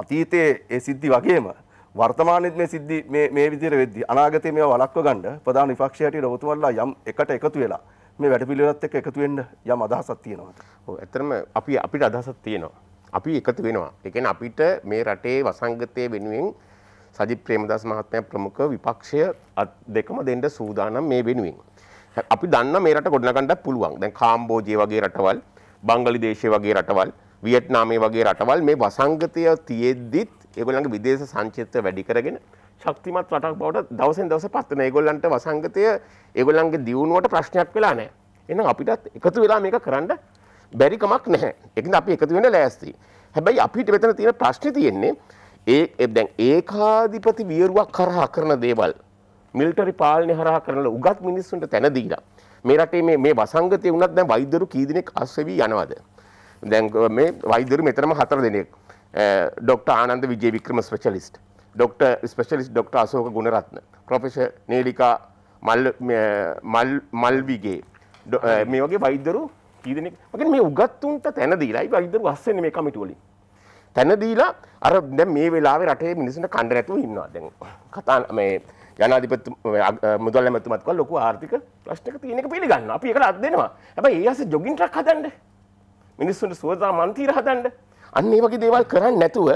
අතීතයේ ඒ සිද්ධි වගේම වර්තමානයේත් මේ සිද්ධි මේ මේ විදිහට වෙද්දී අනාගතයේ මේවා වළක්ව ගන්න ප්‍රධාන විපක්ෂය හැටියට ඔබතුමන්ලා යම් එකට එකතු වෙලා මේ වැඩ පිළිවෙලත් එක්ක එකතු වෙන්න යම් අදහසක් තියෙනවද? ඔව් ඇත්තටම අපි අපිට අදහසක් තියෙනවා. අපි එකතු වෙනවා. ඒ කියන්නේ අපිට මේ රටේ වසංගතයේ වෙනුවෙන් සජිත් ප්‍රේමදාස මහත්මයා ප්‍රමුඛ විපක්ෂය දෙකම දෙන්න සූදානම් මේ වෙනුවෙන්. අපි දන්න මේ රට ගොඩනගන්නත් පුළුවන්. දැන් කාම්බෝජය වගේ රටවල්, බංගලිදේශය වගේ රටවල්, වියට්නාමය වගේ රටවල් මේ වසංගතය තියෙද්දිත් ඒගොල්ලන්ගේ විදේශ සංචිත්ත වැඩි කරගෙන ශක්තිමත් රටක් බවට දවසෙන් දවස පත්වන ඒගොල්ලන්ට වසංගතය ඒගොල්ලන්ගේ දියුණුවට ප්‍රශ්නයක් වෙලා නෑ එනම් අපිටත් එකතු වෙලා මේක කරන්න බැරිකමක් නැහැ එකද අපි එකතු වෙන ලෑස්ති හැබැයි අපිට වෙතන තියෙන ප්‍රශ්න තියෙන්නේ ඒ දැන් ඒකාධිපති වියරුවක් කරහා කරන දේවල් මිල්ටරි පාලනය හරහා කරන උගත් මිනිස්සුන්ට තැන දීලා මේ රටේ මේ මේ වසංගතය වුණත් දැන් වෛද්‍යරු කී දෙනෙක් අස්වැවි යනවද දැන් මේ වෛද්‍යරු මෙතනම හතර දෙනෙක් doctor Ananda Wijewickrama specialist doctor specialist doctor Ashok Gunaratne professor Nelika මල් මල් මල්විගේ මේ වගේ වෛද්‍යරු කීදෙනෙක් මගේ මේ උගත්තුන්ට තැන දීලායි වෛද්‍යරු අස්සන්නේ මේ කමිටු වලින් තැන දීලා අර දැන් මේ වෙලාවේ රටේ මිනිස්සුන්ට කන්න නැතුව ඉන්නවා දැන් කතා මේ ජනාධිපති මුදල් ඇමතුමත් කල් ලොකු ආර්ථික ප්‍රශ්නක තියෙන එක පිළිගන්නවා අපි ඒකට අත් දෙනවා හැබැයි ඒ අස්ස ජොගින් ට්‍රක් හදන්න මිනිස්සුන්ට සුවදා මන්තිර හදන්න අන්න ඒ වගේ දේවල් කරන්නේ නැතුව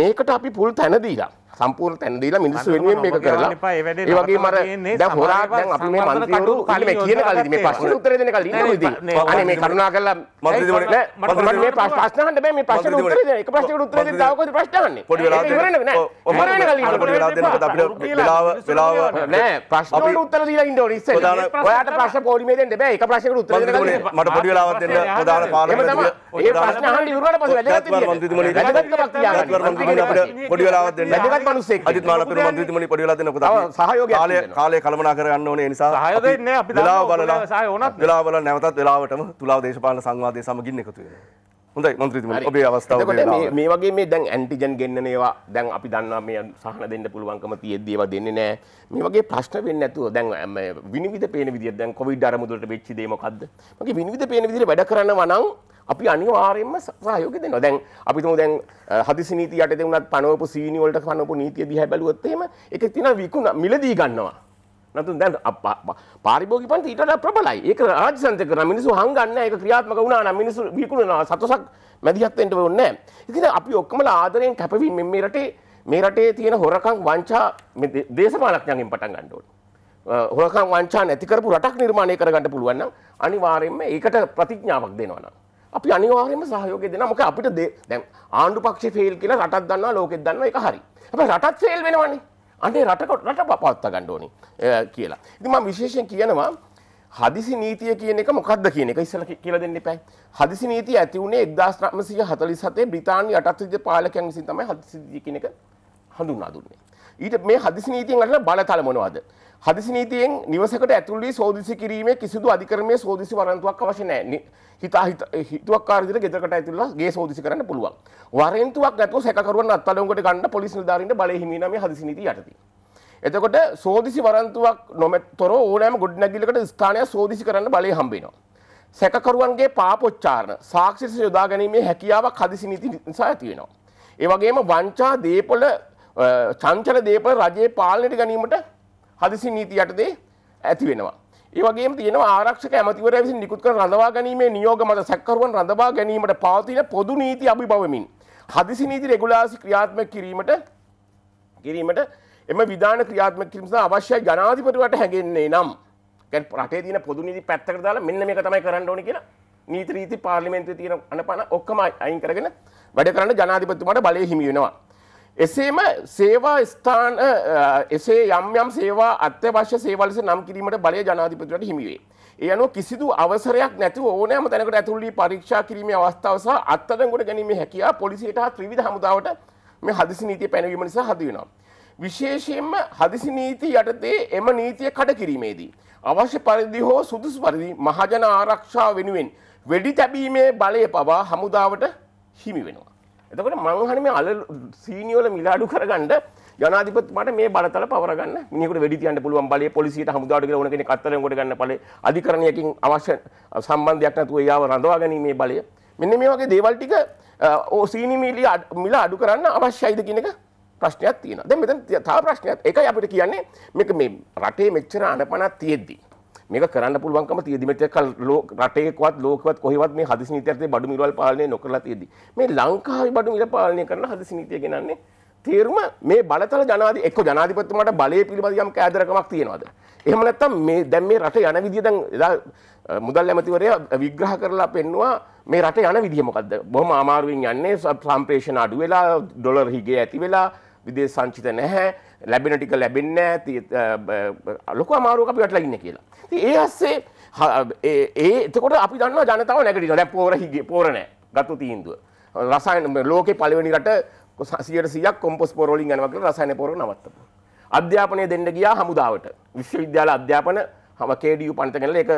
මේකට අපි පුල් තැන දීලා සම්පූර්ණ තැන දීලා මිනිස්සු වෙනුවෙන් මේක කරලා ඒ වගේම අර දැන් හොරාක් දැන් අපි මේ മന്ത്രിවරු ඉන්නේ මේ කියන කල්ලි මේ ප්‍රශ්න උත්තර දෙන කල්ලි ඉන්නේ ඉතින් අනේ මේ කරුණා කරලා මන්ත්‍රීවරුනේ මන්ත්‍රීවරුනේ මේ ප්‍රශ්න අහන්න බෑ මේ ප්‍රශ්න උත්තර දෙන්න එක ප්‍රශ්නකට උත්තර දෙන්න තව කොහෙද ප්‍රශ්න අහන්නේ පොඩි වෙලාවක් දෙන්න නෑ ඔමර වෙන කල්ලි ඉන්න පොඩි වෙලාවක් දෙන්න මොකද අපිට වෙලාව වෙලාව නෑ ප්‍රශ්නවලට උත්තර දීලා ඉන්න ඕනේ ඉස්සෙල්ලා ඔයාට ප්‍රශ්න පොඩිමේ දෙන්න බෑ එක ප්‍රශ්නකට උත්තර දෙන්න මට පොඩි වෙලාවක් දෙන්න ප්‍රධාන පාර්ලිමේන්තුවේ ඒ ප්‍රශ්න අහන්න ඉවරනට පස්සේ වැඩගත් වැඩගත්කමක් තියාගන්න වැඩගත්කමක් අපිට පොඩි වෙලාවක් දෙන්න වැඩගත් මනුසෙක් අජිත් මානපිර මන්ත්‍රීතුමනි පොඩි වෙලා දෙන්න ඔබ සහයෝගය කාලය කාලය කළමනා කරගන්න ඕනේ ඒ නිසා සහයෝ දෙන්නේ අපි වෙලාව බලලා සහය ඕනත් වෙලාව බලලා නැවතත් වෙලාවටම තුලාව දේශපාලන සංවාදයේ සමගින් එකතු වෙනවා හොඳයි මන්ත්‍රීතුමනි ඔබේ අවස්ථාව මේ වගේ මේ දැන් ඇන්ටිජන් ගෙන්නන ඒවා දැන් අපි දන්නවා මේ සහන දෙන්න පුළුවන්කම තියෙද්දී ඒවා දෙන්නේ නැහැ මේ වගේ ප්‍රශ්න වෙන්නේ නැතුව දැන් විනිවිද පේන විදියට දැන් කොවිඩ් අරමුදලට වෙච්ච දේ මොකද්ද මගේ විනිවිද පේන විදියට වැඩ කරනවා නම් අපි අනිවාර්යෙන්ම සහයෝගය දෙනවා. දැන් අපි තුමු දැන් හදිසි නීති යටතේ වුණත් පනවපු සීනි වලට පනවපු නීතිය දිහා බැලුවොත් එහෙම ඒකේ තියෙන විකුණ මිලදී ගන්නවා. නැත්නම් දැන් පාරිභෝගික පන්ති ඊට වඩා ප්‍රබලයි. ඒක රාජ්‍ය සංතක කරන මිනිස්සු හංගන්නේ ඒක ක්‍රියාත්මක වුණා නම් මිනිස්සු විකුණනවා සතසක් මැදිහත් වෙන්න ඕනේ නැහැ. ඉතින් අපි ඔක්කොමලා ආදරයෙන් කැපවීමෙන් මේ රටේ මේ රටේ තියෙන හොරකම් වංචා දේශපාලඥයන්ගෙන් පටන් ගන්න ඕනේ. හොරකම් වංචා නැති කරපු රටක් නිර්මාණය කරගන්න පුළුවන් නම් අනිවාර්යයෙන්ම ඒකට ප්‍රතිඥාවක් දෙනවා නම් අපි අනිවාර්යයෙන්ම සහයෝගය දෙනවා. මොකද අපිට දැන් ආණ්ඩු පක්ෂේ ෆේල් කියලා රටක් දන්නවා ලෝකෙත් දන්නවා ඒක හරි. හැබැයි රටත් ෆේල් වෙනවනේ. අනේ රට රට පවත්වා ගන්න ඕනේ කියලා. ඉතින් මම විශේෂයෙන් කියනවා හදිසි නීතිය කියන එක මොකක්ද කියන එක ඉස්සෙල්ලා කියලා දෙන්න එපා. හදිසි නීතිය ඇති වුණේ 1947 බ්‍රිතාන්‍ය යටත්විජ පාලකයන් විසින් තමයි හදිසි නීතිය කියන එක හඳුන්වා දුන්නේ. ඊට මේ හදිසි නීතියෙන් අරලා බලතල මොනවද? හදිසි නීතියෙන් නිවසකට ඇතුල් වී සෝදිසි කිරීමේ කිසිදු අධිකරණයේ සෝදිසි වරන්තුවක් අවශ්‍ය නැහැ. හිතා හිතුවක්කාර විදිහට ගෙදරකට ඇතුල්ලා ගේ සෝදිසි කරන්න පුළුවන්. වරෙන්තුවක් නැතුව සැකකරුවන් අත්අඩංගුවට ගන්න පොලිස් නිලධාරීන්ට බලය හිමි නම් මේ හදිසි නීතිය යටතේ. එතකොට සෝදිසි වරන්තුවක් නොමැතොර ඕනෑම ගොඩනැගිල්ලකට ස්ථානය සෝදිසි කරන්න බලය හම්බෙනවා. සැකකරුවන්ගේ පාපොච්චාරණ සාක්ෂි යොදා ගැනීමේ හැකියාවක් හදිසි නීති නිසා ඇති වෙනවා. ඒ වගේම වංචා දේපොළ චංචල දේපොළ රජයේ පාලනයට ගැනීමට හදිසි නීති යටතේ ඇති වෙනවා. ඒ වගේම තියෙනවා ආරක්ෂක ඇමතිවරයා විසින් නිකුත් කරන රඳවා ගැනීමේ නියෝග මත සැකකරුවන් රඳවා ගැනීමට පවතින පොදු නීති අභිබවමින් හදිසි නීති රෙගුලාසි ක්‍රියාත්මක කිරීමට කිරීමට එම විධාන ක්‍රියාත්මක කිරීම සඳහා අවශ්‍ය ජනාධිපතිවට හැගෙන්නේ නම් කියන්නේ රටේ තියෙන පොදු නීති පැත්තකට දාලා මෙන්න මේක තමයි කරන්න ඕනේ කියලා නීති රීති පාර්ලිමේන්තුවේ තියෙන අනපන ඔක්කොම අයින් කරගෙන වැඩ කරන්න ජනාධිපතිතුමාට බලය හිමි වෙනවා එසේම සේවා ස්ථාන එසේ යම් යම් සේවා අත්‍යවශ්‍ය සේවලස නම් කිරීමට බලය ජනාධිපතිවට හිමිවේ. ඒ අනුව කිසිදු අවසරයක් නැතිව ඕනෑම තැනකට ඇතුළි පරීක්ෂා කිරීමේ අවස්ථාව සහ අත්අඩංගුවට ගැනීම හැකියාව පොලිසියට හා ත්‍රිවිධ හමුදාවට මේ හදිසි නීතිය පැනවීම නිසා හදු වෙනවා. විශේෂයෙන්ම හදිසි නීති යටතේ එම නීතිය කඩ කිරීමේදී අවශ්‍ය පරිදි හෝ සුදුසු පරිදි මහජන ආරක්ෂාව වෙනුවෙන් වෙඩි තැබීමේ බලය පවා හමුදාවට හිමි වෙනවා. එතකොට මංහන මේ අල සීනියෝල මිලාඩු කරගන්න ජනාධිපත් මට මේ බලතල පවරගන්න මිනිකට වැඩි තියන්න පුළුවන් බලය පොලිසියට හමුදාට කියලා ඕන කෙනෙක් අත්තරෙන් කොට ගන්න බලය අධිකරණයකින් අවශ්‍ය සම්බන්ධයක් නැතුව එයාව රඳවා ගැනීමේ බලය මෙන්න මේ වගේ දේවල් ටික සීනි මිලි මිල අඩු කරන්න අවශ්‍යයිද කියන එක ප්‍රශ්නයක් තියෙනවා දැන් මෙතන තව ප්‍රශ්නයක් ඒකයි අපිට කියන්නේ මේක මේ රටේ මෙච්චර අනපනක් තියෙද්දී මේක කරන්න පුළුවන්කම තියෙදි මෙතෙක් කල් රටේකවත් ලෝකවත් කොහෙවත් මේ හදිසි නීතියක් තේ බඩු මිලවල් පාලනය නොකරලා තියෙදි මේ ලංකාවේ බඩු මිල පාලනය කරන හදිසි නීතිය ගෙනන්නේ තේරුම මේ බලතල ජනාධි එක්ක ජනාධිපතිතුමාට බලය පිළිබඳ යම් කෑදරකමක් තියෙනවද එහෙම නැත්නම් මේ දැන් මේ රට යන විදිය දැන් එදා මුදල් ඇමතිවරයා විග්‍රහ කරලා පෙන්නවා මේ රට යන විදිය මොකද්ද බොහොම අමාරුවෙන් යන්නේ සම්ප්‍රේෂණ අඩු වෙලා ඩොලර් හිගේ ඇති වෙලා විදේශ සංචිත නැහැ ලැබෙන ටික ලැබෙන්න ලොක අමාරුවක අපි වැටලඉන්න කියලා ඒ අස්සේ ඒ එතකොට අපි දන්න ජනතාව නැකට ැ පෝර හිගේ පෝරණෑ ගත්තු තීන්දුව රසායන ලෝකෙ පලවෙනි රට සියට සියක් කොම්පස් පොරෝලින් යනවක රසායන පොර නවත්තපු අධ්‍යාපනය දෙන්න ගියා හමුදාවට විශ්වවිද්‍යාල අධ්‍යාපන හම කේඩියු පන්ත කනල එක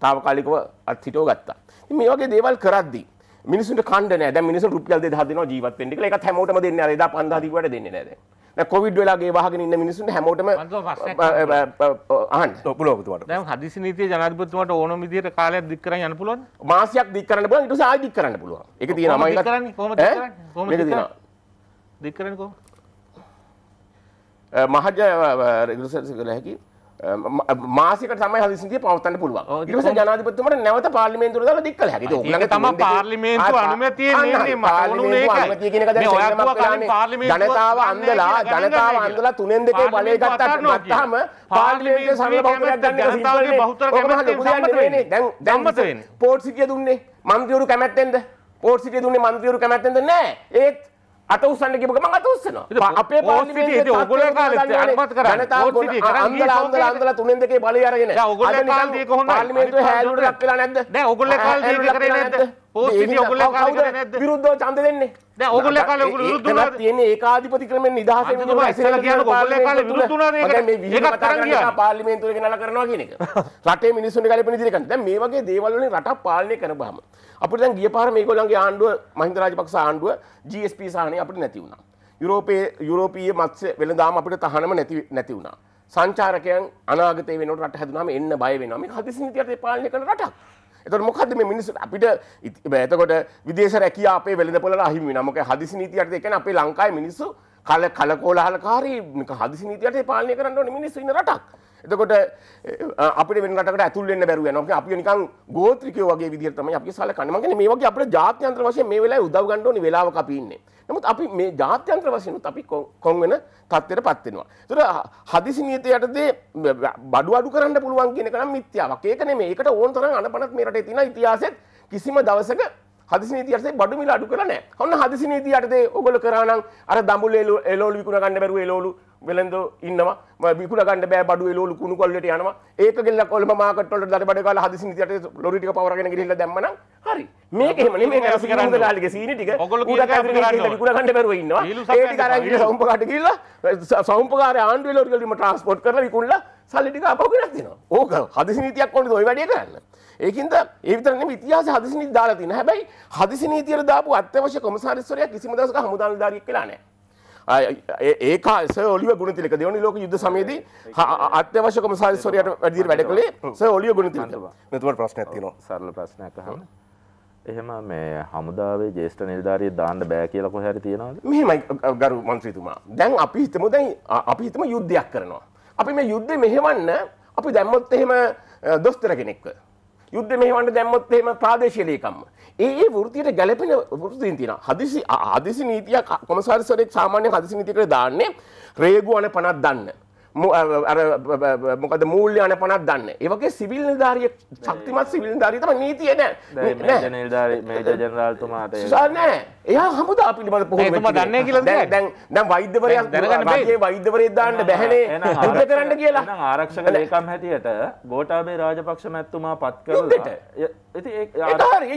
තාවකාලිකව අත්හිටෝ ගත්තා මේ වගේ දේවල් කරද්දී මිනිසුන්ට කණ්ඩ නෑ දැන් මිනිසුන් රුපියල් 2000 දෙනවා ජීවත් වෙන්න කියලා ඒකත් හැමෝටම දෙන්නේ නෑ 2500 දීපුවට දෙන්නේ නෑ දැන් දැන් කොවිඩ් වෙලාගේ වහගෙන ඉන්න මිනිසුන්ට හැමෝටම අහන්න පුළුවන් ඔබතුමාට දැන් හදිසි නීතිය ජනාධිපතිතුමාට ඕනම විදිහට කාලයක් දික් කරන් යන්න පුළුවන් මාසයක් දික් කරන්න පුළුවන් ඊට පස්සේ ආයෙ දික් කරන්න පුළුවන් ඒක තියෙනවා මම ඒක කරන්නේ කොහොමද කරන්නේ කොහොමද ඒක තියෙනවා දික් කරන්නේ කොහොමද මහජ රෙගුලේෂන්ස් කියලා හැකි මාසික තමයි හදිසිතිය පවත්තන්න පුළුවන් ඉරස ජනාධපතුමට නැවත පාර්ලිමේන්තුර දල දික්කල හැකි තම පාර්ලිමේන්තු අනුමති ජනතාව අන්දලා ජනතාව අන්දලා තුනෙන් දෙකේ බලය ගත්තට නත්තහම පාර්ලිමේන්තු සම පෝට් සිටිය දුන්නේ මන්තිවරු කැමැත්තෙන්ද පෝට් සිටිය දුන්නේ මන්තිවරු කැමැත්තෙන්ද නෑ ඒත් අත උස්සන්න කියපු ගමන් අත උස්සනවා. අපේ පාර්ලිමේන්තුවේ ඔයගොල්ලෝ කාලේ අනුමත කරා. ජනතා පොඩි අංගල අංගල අංගල තුනෙන් දෙකේ බලය අරගෙන. දැන් ඔයගොල්ලෝ කාලේ කොහොමද? පාර්ලිමේන්තුවේ හැලුවට ලක් වෙලා නැද්ද? දැන් ඔයගොල්ලෝ කාලේ දීක කරේ නැද්ද? විරුද්ධ චන්ද දෙන්නේ දැ ඔගොල්ල කාල විරුද්ධ තියෙන ඒකාධිපති ක්‍රමෙන් නිදහස පාලිමේන්තුර නල කරනවා කියන එක රටේ මිනිසුන් කලප නිදිරකන්ද මේ වගේ දේවල්ලින් රට පාලනය කර බහම අපිට දැන් ගිය පාර මේගොල්ලන්ගේ ආණ්ඩුව මහින්ද රාජපක්ෂ ආණ්ඩුව GSP සහනය අපිට නැති වුණා යුරෝපයේ යුරෝපීය මත්ස්‍ය වෙළඳාම අපිට තහනම නැති නැති වුණා සංචාරකයන් අනාගතේ වෙනකොට රට හැදුනම එන්න බය වෙනවා මේ හදිසි නීතියට පාලනය කරන රටක් එතකොට මොකද්ද මේ මිනිස්සු අපිට එතකොට විදේශ රැකිය අපේ වෙළඳපොළට අහිමි වෙනවා. මොකද හදිසි නීති යටතේ කියන්නේ අපේ ලංකාවේ මිනිස්සු කල කලකෝලහලකාරී හදිසි නීති යටතේ පාලනය කරන්න ඕනේ මිනිස්සු ඉන්න රටක්. එතකොට අපිට වෙන රටකට ඇතුල් වෙන්න බැරුව යනවා. මොකද අපි නිකන් ගෝත්‍රිකයෝ වගේ විදිහට තමයි අපි සලකන්නේ. මම කියන්නේ මේ වගේ අපේ ජාත්‍යන්තර වශයෙන් මේ වෙලාවේ උදව් ගන්න ඕනේ වෙලාවක අපි ඉන්නේ. නමුත් අපි මේ ජාත්‍යන්ත්‍ර වශයනුත් අපි කොන් වෙන තත්වයට පත්වෙනවා. තොට හදිසි නියත යටදේ බඩු අඩු කරන්න පුළුවන් කියෙන කනම් මිත්‍යාවක් ඒකන මේකට ඕන් තරන් අනපනත් මේට තින ඉතිහාසෙත් කිසිම දවසක හදිසි නීති යටතේ බඩු මිල අඩු කරලා නැහැ. ඔන්න හදිසි නීති යටතේ ඔයගොල්ලෝ කරා නම් අර දඹුල්ල එළවලු විකුණ ගන්න බැරුව එළවලු වෙළඳ ඉන්නවා විකුණ ගන්න බෑ බඩු එළවලු කුණු කොල්ලට යනවා. ඒක ගෙල්ල කොළඹ මාකට් වලට දඩ බඩ කාලා හදිසි නීති යටතේ ලොරි ටික පවරගෙන ගිහිල්ලා දැම්මනම් හරි. මේක එහෙම නෙමෙයි නරසි කරන්නේ ලාලිගේ සීනි ටික. ඔයගොල්ලෝ විකුණ ගන්න බැරුව ඉන්නවා. ඒ ටික අරන් ගිහිල්ලා සවුම්පකාට ගිහිල්ලා සවුම්පකාරේ ආණ්ඩුවේ ලොරි වලින් ට්‍රාන්ස්පෝට් කරලා විකුණලා සල්ලි ටික අපහු ගෙනත් දෙනවා. ඕක හදිසි නීතියක් ඕනේ ඔය වැඩේ කරන්න. ඒකින්ද ඒ විතර නෙමෙයි ඉතිහාස හදිසි නීති දාලා තියෙන. හැබැයි හදිසි නීතියට දාපු අත්‍යවශ්‍ය කොමසාරිස්වරයා කිසිම දවසක හමුදාන්දාරියෙක් වෙලා නැහැ. ඒක සර් ඔලිව ගුණතිලක දෙවනි ලෝක යුද්ධ සමයේදී අත්‍යවශ්‍ය කොමසාරිස්වරයාට වැඩියට වැඩ කළේ සර් ඔලිව ගුණතිලක. මෙතුමාට ප්‍රශ්නයක් තියෙනවා. සරල ප්‍රශ්නයක් අහන්න. එහෙම මේ හමුදාවේ ජේෂ්ඨ නිලධාරිය දාන්න බෑ කියලා කොහේ හරි තියනවද? මෙහෙමයි ගරු മന്ത്രിතුමා. දැන් අපි හිතමු දැන් අපි හිතමු යුද්ධයක් කරනවා. අපි මේ යුද්ධේ මෙහෙවන්න අපි දැම්මොත් එහෙම දොස්තර කෙනෙක්ව යුද්ධ මෙහෙවන්න දැම්මොත් එහෙම ප්‍රාදේශීය ලේකම්ම. ඒ ඒ වෘත්තියට ගැළපෙන වෘත්තීන් තියෙනවා. හදිසි හදිසි නීතියක් කොමසාරිස්වරයෙක් සාමාන්‍ය හදිසි නීතියකට දාන්නේ රේගු අනේ පණක් දාන්න. මොකද මූල්්‍ය අන පනක් දන්න ඒවගේ සිවිල් නිධාරිය ශක්තිමත් සිවිල් ධාරිතම නීතිය නෑ ජනරල්තුමාට නෑ එයා හමුද අපිට පොහම දන්න කියල දැන් දැම් වෛද්‍යවරයක් දැනගේ වෛද්‍යවරය දාන්නට බැහනේ හද කරන්න කියලා ආරක්ෂක ලේකම් හැටියට ගෝටාබේ රාජපක්ෂ මැත්තුමා පත් කරට හරි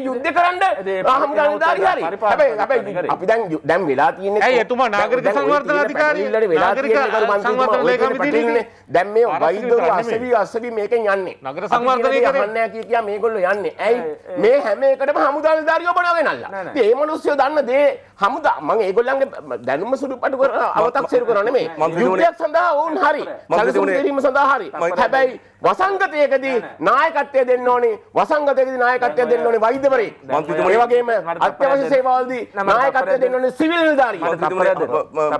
යුද්ධ කරන්න හම ගනධාරි හරි හැබයි අපි දැන් දැම් වෙලා තියන ඇතුම නාගරික සංවර්ධනාධිකාරීලට වෙලා සංවර්ධනය දැම් මේ වෛදර අසවී අස්සවී මේක යන්නේ නගර සංවර්ධනය කරන්න කිය කිය මේකොල්ල යන්න ඇයි මේ හැමකට හමුදල් ධාරිය බනාවෙනල්ලා ඒ මනුස්්‍යය දන්න දේ හමුද මං ඒගොල්ලන්ගේ දැනුම සුඩු පට කර අවතක් සෙරු කරනේ යුද්ධයක් සඳහා ඔවුන් හරි සැලසුම් කිරීම සඳහා හරි හැබැයි වසංගතයකදී නායකත්වය දෙන්න ඕනේ වසංගතයකදී නායකත්වය දෙන්න ඕනේ වෛද්‍යවරේ ඒ වගේම අත්‍යවශ්‍ය සේවාවලදී නායකත්වය දෙන්න ඕනේ සිවිල් නිලධාරී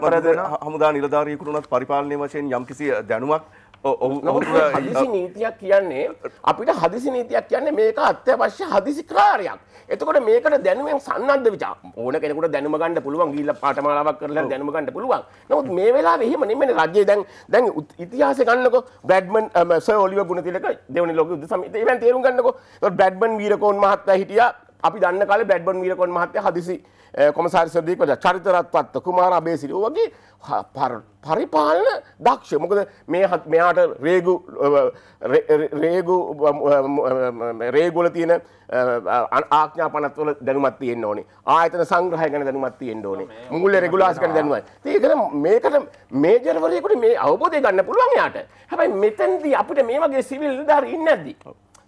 හමුදා නිලධාරියෙකුට උනත් පරිපාලනයේ වශයෙන් යම්කිසි දැනුමක් හදිසි නීතියක් කියන්නේ අපිට හදිසි නීතියක් කියන්නේ මේක අත්‍යවශ්‍ය හදිසි කාරයක්. එතකොට මේකට දැනුවෙන් සන්නද්ධ විචා ඕන කෙනෙකුට දැනුම ගන්න පුළුවන් ගිහිල්ලා පාඨමාලාවක් කරලා දැනුම ගන්න පුළුවන්. නමුත් මේ වෙලාවේ එහෙම නෙමෙයි රජයේ දැන් දැන් ඉතිහාසය ගන්නකො බ්‍රැඩ්මන් සර් ඔලිවර් ගුණතිලක දෙවනි ලෝක යුද්ධ සමයේ ඉතින් තේරුම් ගන්නකො. ඒත් බ්‍රැඩ්මන් වීරකෝන් මහත්තයා හිටියා. අපි දන්න කාලේ බ්‍රැඩ්මන් වීරකෝන් මහත්තයා හදිසි කොමසාරි සදීපට චරිතරත්වත්ත කුමාර අබේසිරි වගේ පරිපාලන දක්ෂ මොකද මේහත් මෙයාට රේගු රේගු රේගුල තියෙන ආඥා පනත්වල දැනුමත් තියෙන්න ඕනේ ආයතන සංග්‍රහය ගැන දැනුමත් තියෙන්න ඕනේ මුල්ල රෙගුලාසි ගැන දැනුමයි ඒකන මේකට මේජර්වරයෙකුට මේ අවබෝධය ගන්න පුළුවන් යාට හැබැයි මෙතනදී අපිට මේ වගේ සිවිල් නිලධාරී ඉන්නේ නැද්ද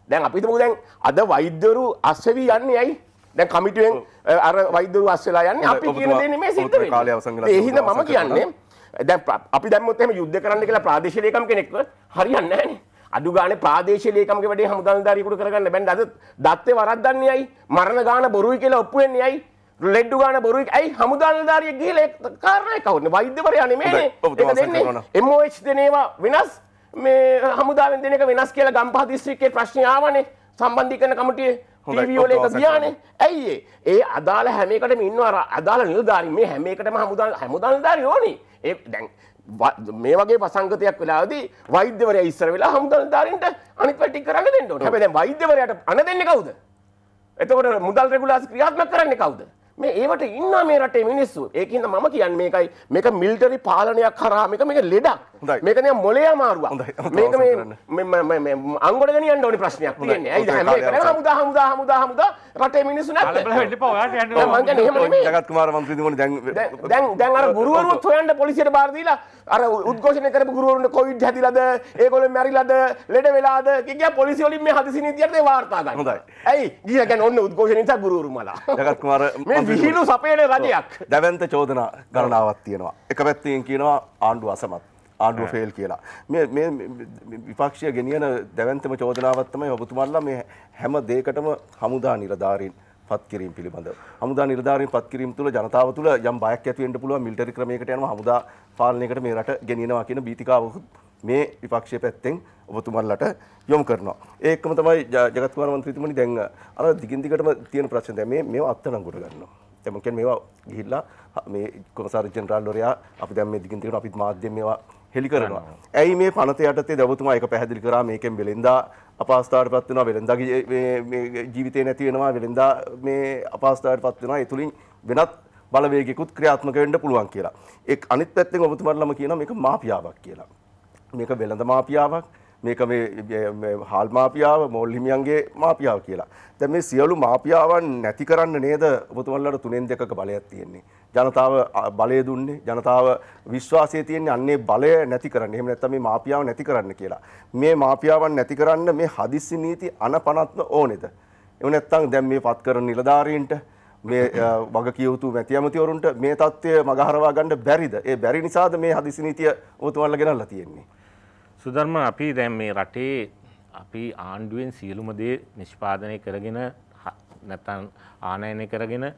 දැන් අපි හිතමු දැන් අද වෛද්‍යවරු අස්සවි යන්නේ ඇයි දැන් කමිටුවෙන් අර වෛදරු අස්සලා යන්න අපි කියන දෙන්නේ මේ සිද්ධ වෙන්නේ. ඒ හින්දා මම කියන්නේ දැන් අපි දැම්මොත් එහෙම යුද්ධ කරන්න කියලා ප්‍රාදේශීය ලේකම් කෙනෙක්ව හරියන්නේ නැහනේ. අඩු ගාන ප්‍රාදේශීය ලේකම්ගේ වැඩේ හමුදාන්දාරියෙකුට කරගන්න බැන්ද අද දත්තේ වරද්දන්නේ ඇයි? මරණ ගාන බොරුයි කියලා ඔප්පු වෙන්නේ ඇයි? ලෙඩ්ඩු ගාන බොරුයි ඇයි හමුදාන්දාරිය ගිහලා කාරණා කවුරුනේ වෛද්‍යවරයා නෙමෙයිනේ. ඒක දෙන්නේ MOH දෙනේවා වෙනස් මේ හමුදාවෙන් දෙන එක වෙනස් කියලා ගම්පහ දිස්ත්‍රික්කයේ ප්‍රශ්නේ ආවනේ සම්බන්ධීකරණ කමිටියේ ටීවිෝල එක දියානේ ඇයි ඒ අදාල හැමකට මින්වර අදාල නිල්ධාරී මේ හැමකටම හමුදල් හමුදල්ධාරි ඕනි ඒ දැන් මේ වගේ පසංගතයක් වෙලාදී වෛද්‍යවරය ඉස්සර වෙලා හමුදල්ධාරින්ට අනි පටි කරන්න දෙන්නට හැබැ වෛද්‍යවරයට අන දෙන්න කවුද එතකොට මුදල් රෙගුලාස් ක්‍රියාත්ම කරන්න කවුද මේ ඒවට ඉන්න මේ රටේ මිනිස්සු ඒකන්න මම කියන්න මේකයි මේක මිල්ටරි පාලනයක් කරාමික මේක ලෙඩක් මේකනය මොලේ අමාරුවා මේක අංගොඩ ගනියන් ඕනි ප්‍රශ්නයක් හමුදා හමුදා හමුදා හමුදා රටේ මිනිස්සු දැන් අර ගුරුවරුත් හොයන්ට පොලිසියට බාරදීලා අර උද්ඝෝෂණය කරපු ගුරුවරුන්ට කොවිඩ් හැදිලාද ඒගොල්ලෝ මැරිලාද ලෙඩ වෙලාද කියලා පොලිසිය වලින් මේ හදිසි නීතියට ඒ වාර්තා ගන්න. හොඳයි. ඇයි? ගියා කියන්නේ ඔන්න උද්ඝෝෂණය නිසා ගුරුවරු මලා. ජගත් කුමාර මේ විහිළු සපයන රජයක්. දැවැන්ත චෝදනා ගණනාවක් තියෙනවා. එක පැත්තකින් කියනවා ආණ්ඩුව අසමත්. ආණ්ඩුව ෆේල් කියලා. මේ මේ විපක්ෂය ගෙනියන දැවැන්තම චෝදනාවක් තමයි ඔබතුමාලා මේ හැම දෙයකටම හමුදා නිලධාරීන් පත්කිරීම පිළිබඳ. හමුදා නිර්ධාරයෙන් පත්කිරීම තුළ ජනතාව තුළ යම් බයක් ඇති වෙන්න පුළුවන් මිලිටරි ක්‍රමයකට යන හමුදා පාලනයකට මේ රට ගෙනියනවා කියන බීතිකාවකුත් මේ විපක්ෂය පැත්තෙන් ඔබතුමන්ලට යොමු කරනවා. ඒකම තමයි ජගත් කුමාර මන්ත්‍රීතුමනි දැන් අර දිගින් දිගටම තියෙන ප්‍රශ්න දැන් මේ මේව අත්අඩංගුවට ගන්නවා. දැන් මම කියන්නේ මේවා ගිහිල්ලා මේ කොමසාරි ජෙනරාල්වරයා අපි දැන් මේ දිගින් දිගට අපිත් මාධ්‍යයෙන් මේවා හෙළි කරනවා. ඇයි මේ පනත යටතේ දැවතුමා එක පැහැදිලි කරා මේකෙන් වෙලෙන්දා අපහස්ථාවට පත් වෙනවා වෙලෙන්දාගේ ජීවිතේ නැති වෙනවා වෙලෙන්දා මේ අපහස්ථාවට පත් වෙනවා ඒ තුලින් වෙනත් බලවේගෙකුත් ක්‍රියාත්මක වෙන්න පුළුවන් කියලා. එක් අනිත් පැත්තෙන් ඔබතුමාලම කියන මේක මාපියාවක් කියලා. මේක වෙළඳ මාපියාවක්, මේක මේ හාල් මාපියාව, මෝල් හිමියන්ගේ මාපියාව කියලා. දැන් මේ සියලු මාපියාවන් නැති කරන්න නේද ඔබතුමාලට තුනෙන් දෙකක බලයක් තියෙන්නේ. ජනතාව බලය දුන්නේ ජනතාව විශ්වාසය තියන්නේ අන්නේ බලය නැති කරන්න එහෙම නැත්නම් මේ මාපියාව නැති කරන්න කියලා. මේ මාපියාවන් නැති කරන්න මේ හදිස්සි නීති අනපනත්ම ඕනේද? එහෙම නැත්නම් දැන් මේ පත් කරන නිලධාරීන්ට මේ වග කියවතු මැතිඇමතිවරුන්ට මේ தත්ත්වය මගහරවා ගන්න බැරිද? ඒ බැරි නිසාද මේ හදිස්සි නීතිය ඔබතුමාලා ගෙනල්ලා තියෙන්නේ? සුධර්ම අපි දැන් මේ රටේ අපි ආණ්ඩුවෙන් සියලුම දේ නිෂ්පාදනය කරගෙන නැත්නම් ආනයනය කරගෙන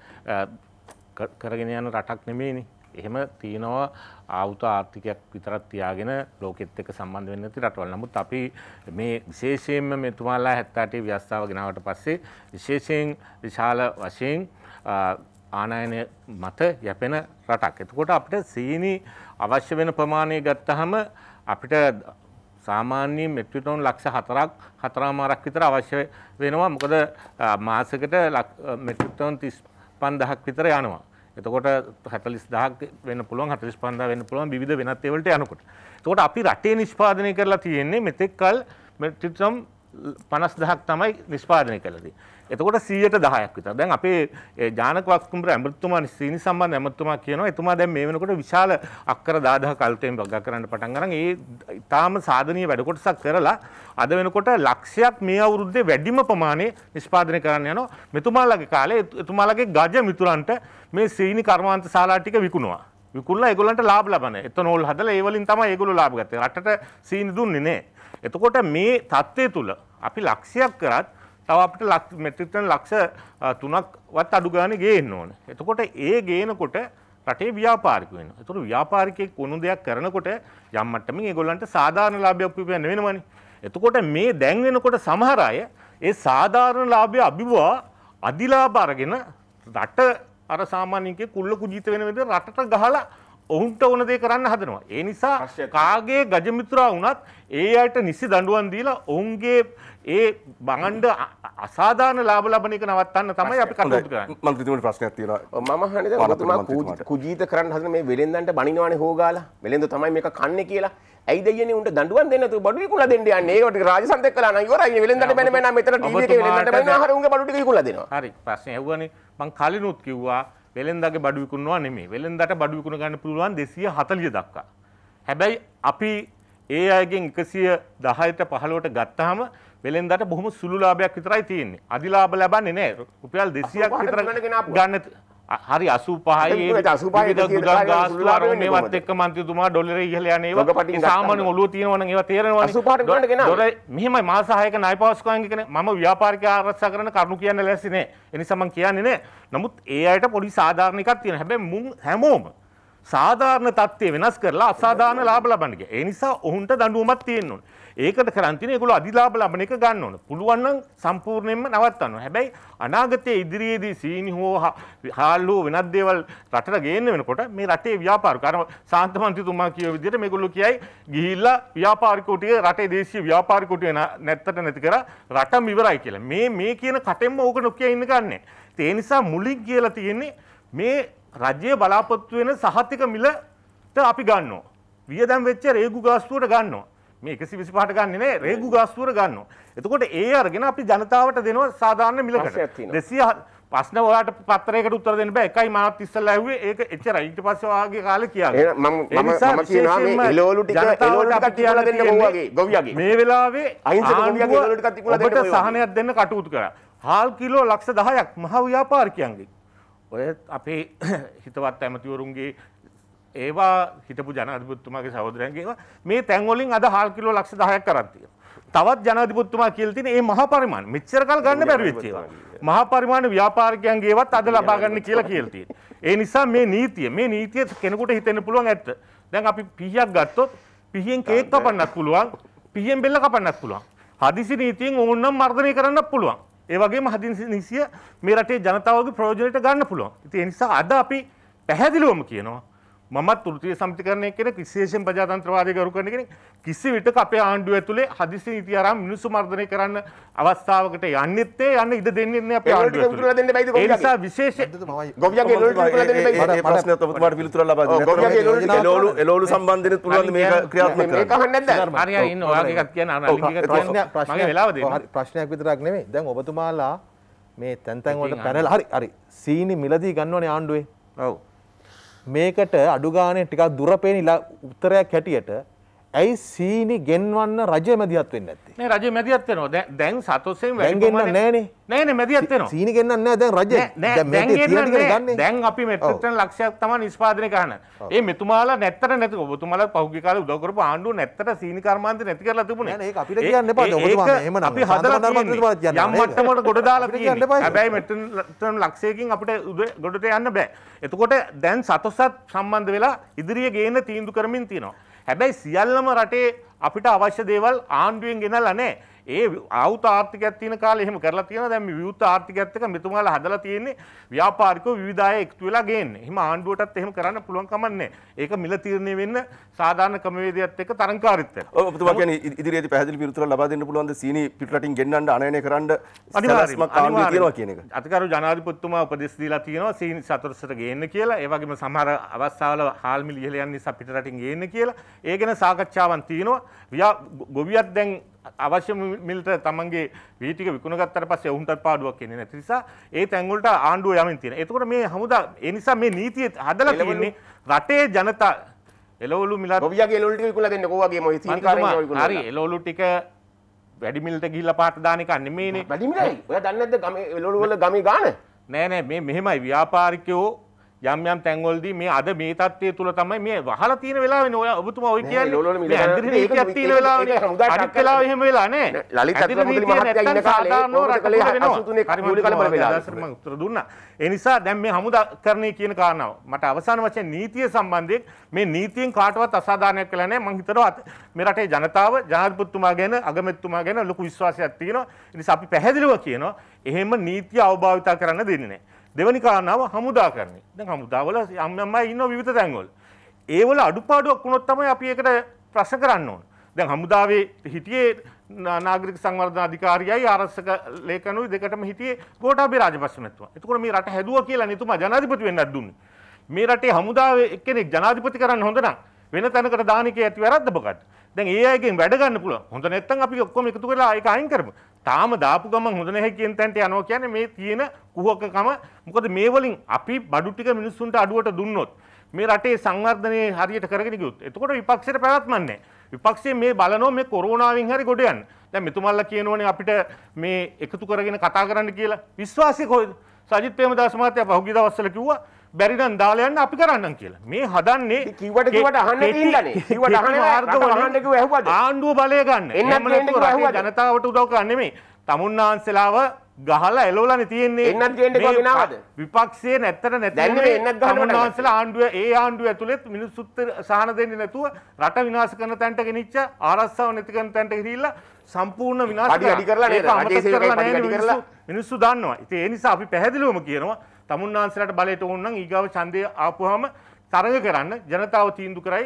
කරගෙන යන රටක් නෙමේනි. එහෙම තියෙනවා ආවුත ආර්ථිකයක් විතරත් තියාගෙන ලෝකෙත් එක්ක සම්බන්ධ වෙන්න ඇති රටවල්. නමුත් අපි මේ විශේෂයෙන්ම මෙතුමාලා 78 ව්‍යවස්ථාව ගෙනාවට පස්සේ විශේෂයෙන් විශාල වශයෙන් ආනයනය මත යැපෙන රටක්. එතකොට අපිට සීනි අවශ්‍ය වෙන ප්‍රමාණය ගත්තහම අපිට සාමාන්‍යයෙන් මෙට්‍රිටෝන් ලක්ෂ හතරක් හතරාමාරක් විතර අවශ්‍ය වෙනවා මොකද මාසකට මෙට්‍රිටෝන් තිස් පන්දහක් විතර යනවා. එතකොට හැතලිස් දාක් වෙන පුළුවන් හතලිස් පන්දා වෙන්න පුළුවන් විධ වෙනත් ඒවලට යනකොට. තකොට අපි රටේ නිෂ්පාදනය කරලා තියෙන්නේ මෙතෙක් කල් ටිටම් පනස් දහක් තමයි නිෂ්පාදනය කළදී. එතකොට 100ට 10ක් විතර. දැන් අපේ ජානක වස්කුම්බර ඇමතුමා සීනි සම්බන්ධ ඇමතුමා කියනවා එතුමා දැන් මේ වෙනකොට විශාල අක්කර 10000 කල්තෙන් වගා කරන්න පටන් අරන් ඒ ඊටාම සාධනීය වැඩ කොටසක් කරලා අද වෙනකොට ලක්ෂයක් මේ අවුරුද්දේ වැඩිම ප්‍රමාණය නිෂ්පාදනය කරන්න යනවා. මෙතුමාලගේ කාලේ එතුමාලගේ ගජ මිතුරන්ට මේ සීනි කර්මාන්ත ශාලා ටික විකුණුවා. විකුණලා ඒගොල්ලන්ට ලාභ ලබන. එතනෝල් හදලා ඒ වලින් තමයි ඒගොල්ලෝ ලාභ ගත්තේ. රටට සීනි දුන්නේ නැහැ. එතකොට මේ தත්ත්වය තුල අපි ලක්ෂයක් කරත් තව අපිට ලක් මෙට්‍රික් ටන් ලක්ෂ 3ක්වත් අඩු ගානේ ගේන්න ඕන. එතකොට ඒ ගේනකොට රටේ ව්‍යාපාරික වෙනවා. ඒතකොට ව්‍යාපාරිකයෙක් කොණු දෙයක් කරනකොට යම් මට්ටමින් ඒගොල්ලන්ට සාධාරණ ලාභයක් උපයන්න වෙනවනේ. එතකොට මේ දැන් වෙනකොට සමහර අය ඒ සාධාරණ ලාභය අභිවා අධිලාභ අරගෙන රට අර සාමාන්‍යකේ කුල්ල කුජීත වෙන විදිහට රටට ගහලා ඔවුන්ට ඕන දේ කරන්න හදනවා. ඒ නිසා කාගේ ගජමිත්‍රා වුණත් ඒ අයට නිසි දඬුවම් දීලා ඔවුන්ගේ ඒ බඟණ්ඩ අසාධාන ලාභ ලබන එක නවත්තන්න තමයි අපි කටයුතු කරන්නේ. මම ප්‍රතිමුණ ප්‍රශ්නයක් තියෙනවා. මම අහන්නේ දැන් ඔබතුමා කුජීත කරන්න හදන මේ වෙලෙන්දන්ට බණිනවනේ හොගාලා. වෙලෙන්ද තමයි මේක කන්නේ කියලා. ඇයිද කියන්නේ උන්ට දඬුවම් දෙන්න තු බඩු විකුණලා දෙන්න යන්නේ. ඒකට රාජසන්තෙක් කළා නම් ඉවරයි. වෙලෙන්දන්ට බැන බැන මෙතන ටීවී එකේ වෙලෙන්දන්ට බැන හරි උන්ගේ බඩු ටික විකුණලා දෙනවා. හරි ප්‍රශ්නේ ඇහුවානේ. මං කලිනුත් කිව්වා වෙළෙන්දගේ බඩු විකුණනවා නෙමෙයි. වෙළෙන්දට බඩු විකුණ ගන්න පුළුවන් 240 දක්වා. හැබැයි අපි ඒ අයගෙන් 110ට 15ට ගත්තාම වෙළෙන්දට බොහොම සුළු ලාභයක් විතරයි තියෙන්නේ. අධිලාභ ලබන්නේ නැහැ. රුපියල් 200ක් විතර ගන්න හරි 85යි ඒක 85යි ගුදන් ගාස්තුලාරෝ මේවත් එක්ක മന്ത്രിතුමා ඩොලරේ ඉහළ යන්නේ ඒවා සාමාන්‍ය ඔළුව තියෙනවනම් ඒවා තේරෙනවා 85ට ගන්න ගෙනා ඩොලරේ මෙහෙමයි මා සහායක නායපවස්කම් කියන මම ව්‍යාපාරික ආරක්ෂා කරන කරුණු කියන්න ලැස්ති නෑ ඒ නිසා මම කියන්නේ නෑ නමුත් ඒ අයට පොඩි සාධාරණ එකක් තියෙනවා හැබැයි මුන් හැමෝම සාධාරණ තත්ත්වය වෙනස් කරලා අසාධාරණ ලාභ ලබන්න කිය. ඒ නිසා ඔවුන්ට දඬුවමක් තියෙන්න ඕනේ. ඒකට කරන් තියෙන ඒගොල්ලෝ අධිලාභ ලබන එක ගන්න ඕනේ. පුළුවන් නම් සම්පූර්ණයෙන්ම නවත්තන්න ඕනේ. හැබැයි අනාගතයේ ඉදිරියේදී සීනි හෝ හාල් හෝ වෙනත් දේවල් රටට ගේන්න වෙනකොට මේ රටේ ව්‍යාපාරික අර සාන්ත මන්ත්‍රීතුමා කියව විදිහට මේගොල්ලෝ කියයි ගිහිල්ලා ව්‍යාපාරිකෝ ටික රටේ දේශීය ව්‍යාපාරිකෝ ටික නැත්තට නැති කරා රටම ඉවරයි කියලා. මේ මේ කියන කටෙන්ම ඕක නොකිය ඉන්න ගන්නෑ. ඒ නිසා මුලින් කියලා තියෙන්නේ මේ රජය බලාපොත්තු වෙන සහතික මිලට අපි ගන්නවා. වියදම් වෙච්ච රේගු ගාස්තුවට ගන්නවා. මේ 125ට ගන්නෙ නෑ රේගු ගාස්තුවට ගන්නවා. එතකොට ඒ අරගෙන අපි ජනතාවට දෙනවා සාධාරණ මිලකට. 200 ප්‍රශ්න ඔයාලට පත්‍රයකට උත්තර දෙන්න බෑ. එකයි මාත් ඉස්සල්ලා ඇහුවේ ඒක එච්චරයි. ඊට පස්සේ ඔයාගේ කාලේ කියන්නේ. මම මම මම කියනවා මේ එළවලු ටික එළවලු ටික තියලා දෙන්න ගොවියගේ. ගොවියගේ. මේ වෙලාවේ අහිංසක ගොවියගේ එළවලු ටිකක් තිබුණා දෙන්න. ඔබට සහනයක් දෙන්න කටයුතු කරා. හාල් කිලෝ ලක්ෂ 10ක් මහ ව්‍යාපාරිකයන්ගේ ඔය අපේ හිතවත් ඇමතිවරුන්ගේ ඒවා හිටපු ජනධිපත්තුමාගේ සහෝදරයන්ගේ මේ තැන්වලින් අද හල් කිලෝ ලක්ෂ දහයක් කරන්තිය. තවත් ජනධිපත්තුමා කියල තින ඒ මහ පරිමාණ මෙච්චරකල් ගන්න බැරිවෙච්චේවා. මහ පරිමාණ ව්‍යාපාරිකයන්ගේවත් අද ලබාගන්න කියලා කියල්තිය. ඒ නිසා මේ නීතිය මේ නීතිය කෙනෙකුට හිතෙන පුළුවන් ඇත්ත දැන් අපි පිහයක් ගත්තොත් පිහෙන් කේක් කපන්නත් පුළුවන් පිහෙන් බෙල්ල කපන්නත් පුළුවන්. හදිසි නීතියෙන් ඔවුන්නම් මර්ධනය කරන්න පුළුවන්. ඒ වගේම හදිසි නිසිය මේ රටේ ජනතාවගේ ප්‍රයෝජනයට ගන්න පුළුවන්. ඉතින් ඒ නිසා අද අපි පැහැදිලිවම කියනවා මමත් තෘතිය සම්තිකරණය කෙන විශේෂෙන් ප්‍රජාතන්ත්‍රවාදය ගරු කරන කෙනෙක් කිසි විට අපේ ආණ්ඩුව ඇතුලේ හදිසි නීති අරන් මිනිස්සු මර්ධනය කරන්න අවස්ථාවකට යන්නෙත් ඒ යන්න ඉඩ දෙන්නේ නැහැ අපේ ආණ්ඩුව ඇතුලේ. ඒ නිසා විශේෂ ගොවියගේ එළවලු එළවලු සම්බන්ධයෙන් පුළුවන් මේක ක්‍රියාත්මක කරන්න. මේක අහන්නේ නැද්ද? හරි හරි ඉන්න ඔයාගේ එකක් කියන්න අනාලිටික මගේ වෙලාව දෙන්න. ප්‍රශ්නයක් විතරක් නෙමෙයි. දැන් ඔබතුමාලා මේ තැන් තැන් වලට පැනලා හරි හරි සීනි මිලදී ගන්නවනේ ආණ්ඩුවේ. ඔව්. මේකට අඩුගානේ ටිකක් දුර පේන උත්තරයක් හැටියට ඇයි සීනි ගෙන්වන්න රජය මැදිහත් වෙන්න ඇත්තේ නෑ රජය මැදිහත් වෙනවා දැන් සතොස්සෙන් වැඩි ගමනේ නෑනේ නෑනේ මැදිහත් වෙනවා සීනි ගෙන්නන්නේ නෑ දැන් රජය දැන් මේ ගන්නේ දැන් අපි මෙට්‍රික් ටන් ලක්ෂයක් තමයි නිෂ්පාදනය කරන්නේ ඒ මෙතුමාලා නැත්තර නැති ඔබතුමාලා පහුගිය කාලේ උදව් කරපු ආණ්ඩුව නැත්තර සීනි කර්මාන්තේ නැති කරලා තිබුණේ නෑ ඒක අපිට කියන්න එපා ඔබතුමා එහෙම නම් අපි හදලා තියෙන්නේ යම් මට්ටමකට ගොඩ දාලා තියෙන්නේ හැබැයි මෙට්‍රික් ටන් ලක්ෂයකින් අපිට ගොඩට යන්න බෑ එතකොට දැන් සතොස්සත් සම්බන්ධ වෙලා ඉදිරියේ ගේන තීන්දුව කරමින් තියෙනවා හැබැයි සියල්ලම රටේ අපිට අවශ්‍ය දේවල් ආණ්ඩුවෙන් ගෙනල්ලා නැහැ. ඒ අවුත ආර්ථිකයක් තියෙන කාලේ එහෙම කරලා තියෙනවා. දැන් මේ විවුර්ත ආර්ථිකයත් එක්ක මෙතුමාලා හදලා තියෙන්නේ ව්‍යාපාරිකව විවිධාය එකතු වෙලා ගේන්නේ. එහෙම ආණ්ඩුවටත් එහෙම කරන්න පුළුවන් කමක් නැහැ. ඒක මිල තීරණය වෙන්න සාධාරණ ක්‍රමවේදයත් එක්ක තරංකාරීත්වයක්. ඔව් ඔබතුමා කියන්නේ ඉදිරියේදී පැහැදිලි පිළිතුර ලබා දෙන්න පුළුවන්ද සීනි පිටරටින් ගෙන්නන්න අනයනය කරන්න සැලැස්මක් ආණ්ඩුව තියෙනවා කියන එක. අතිකරු ජනාධිපතිතුමා උපදෙස් දීලා තියෙනවා සීනි සතරසට ගේන්න කියලා. ඒ වගේම සමහර අවස්ථාවල හාල් මිල ඉහළ යන නිසා පිටරටින් ගේන්න කියලා. ඒ ගැන සාකච්ඡාවන් තියෙනවා. ගොවියත් දැන් අවශ්‍ය මිල්ට තමන්ගේ වීටික විකුණගත්තර පස්සේ ඔවුන්ට පාඩුවක් කියන්නේ නැති නිසා ඒ තැන්වලට ආණ්ඩුව යමින් තියෙනවා. එතකොට මේ හමුදා ඒ නිසා මේ නීතිය හදලා තියෙන්නේ රටේ ජනතා එළවලු මිලත් රොවියාගේ එළවලු ටික විකුණලා දෙන්න කොහොමගේ මොයි සීනිකාරයෝ විකුණලා. හරි එළවලු ටික වැඩි මිලට ගිහිල්ලා පාට දාන එක නෙමෙයිනේ. වැඩි මිලයි. ඔයා දන්නේ නැද්ද ගමේ එළවලු වල ගමේ ගාන? නෑ නෑ මේ මෙහෙමයි ව්‍යාපාරිකයෝ යම් යම් තැන්වලදී මේ අද මේ තත්ත්වය තුළ තමයි මේ වහලා තියෙන වෙලාවනේ ඔය ඔබතුමා ඔය කියන්නේ මේ ඇඳිරින ඒකක් තියෙන වෙලාවනේ අනිත් වෙලාව එහෙම වෙලා නැහැ ලලිත් අතිරමුදලි මහත්තයා ඉන්න කාලේ රටකලේ 83 කර්මූල කලබල වෙලා මම උත්තර දුන්නා ඒ නිසා දැන් මේ හමුදාකරණය කියන කාරණාව මට අවසාන වශයෙන් නීතිය සම්බන්ධයෙන් මේ නීතියෙන් කාටවත් අසාධාරණයක් වෙලා නැහැ මම හිතනවා මේ රටේ ජනතාව ජනාධිපතිතුමා ගැන අගමැතිතුමා ගැන ලොකු විශ්වාසයක් තියෙනවා ඒ නිසා අපි පැහැදිලිව කියනවා එහෙම නීතිය අවභාවිත කරන්න දෙන්නේ නැහැ දෙවනි කාරණාව හමුදා කරන්නේ. දැන් හමුදාවල යම් යම් අය ඉන්නවා විවිධ තැන්වල. ඒවල අඩුපාඩුවක් වුණොත් තමයි අපි ඒකට ප්‍රශ්න කරන්න ඕන. දැන් හමුදාවේ හිටියේ නාගරික සංවර්ධන අධිකාරියයි ආරක්ෂක ලේකනුයි දෙකටම හිටියේ ගෝඨාභය රාජපක්ෂ නැතුවා. එතකොට මේ රට හැදුවා කියලා නිතුමා ජනාධිපති වෙන්නත් දුන්නේ. මේ රටේ හමුදාවේ එක්කෙනෙක් ජනාධිපති කරන්න හොඳ නම් වෙන තැනකට දාන එකේ ඇති වැරද්ද මොකක්ද? දැන් ඒ අයගෙන් වැඩ ගන්න පුළුවන්. හොඳ නැත්නම් අපි ඔක්කොම එකතු කරලා ඒක අයින් කරමු. තාම දාපු ගමන් හොඳ නැහැ කියන තැනට යනවා කියන්නේ මේ තියෙන කුහකකම මොකද මේ වලින් අපි බඩු ටික මිනිස්සුන්ට අඩුවට දුන්නොත් මේ රටේ සංවර්ධනය හරියට කරගෙන ගියොත් එතකොට විපක්ෂයට පැවැත්මක් නැහැ. විපක්ෂයේ මේ බලනෝ මේ කොරෝනාවෙන් හරි ගොඩ යන්න. දැන් මෙතුමල්ලා කියනෝනේ අපිට මේ එකතු කරගෙන කතා කරන්න කියලා. විශ්වාසය කොහෙද? සජිත් ප්‍රේමදාස මහත්තයා පහුගිය දවස්වල කිව්වා බැරිනම් දාලා යන්න අපි කරන්නම් කියලා. මේ හදන්නේ කිව්වට කිව්වට අහන්න තින්නනේ. කිව්වට අහන්නේ මාර්ග වලන්න කිව්ව ඇහුවද? ආණ්ඩුව බලය ගන්න. එහෙම නැතුව රටේ ජනතාවට උදව් කරන්නේ නෙමෙයි. තමුන්නාන්සලාව ගහලා එලවලනේ තියෙන්නේ. එන්නත් ගේන්න එකක් වෙනවද? විපක්ෂයේ නැත්තට නැති. දැන් මේ එන්නත් ගහන්න ඕනසලා ආණ්ඩුව ඒ ආණ්ඩුව ඇතුළෙත් මිනිස්සුත් සහන දෙන්නේ නැතුව රට විනාශ කරන තැනට ගෙනිච්ච ආරස්සාව නැති කරන තැනට ගිහිල්ලා සම්පූර්ණ විනාශ අඩි කරලා ඒක අමතක කරලා නැහැ මිනිස්සු මිනිස්සු දන්නවා. ඉතින් ඒ නිසා අපි පැහැදිලිවම කියනවා තමුන්නාන්සලාට බලයට ඕන නම් ඊගාව ඡන්දය ආපුවාම තරඟ කරන්න ජනතාව තීන්දුව කරයි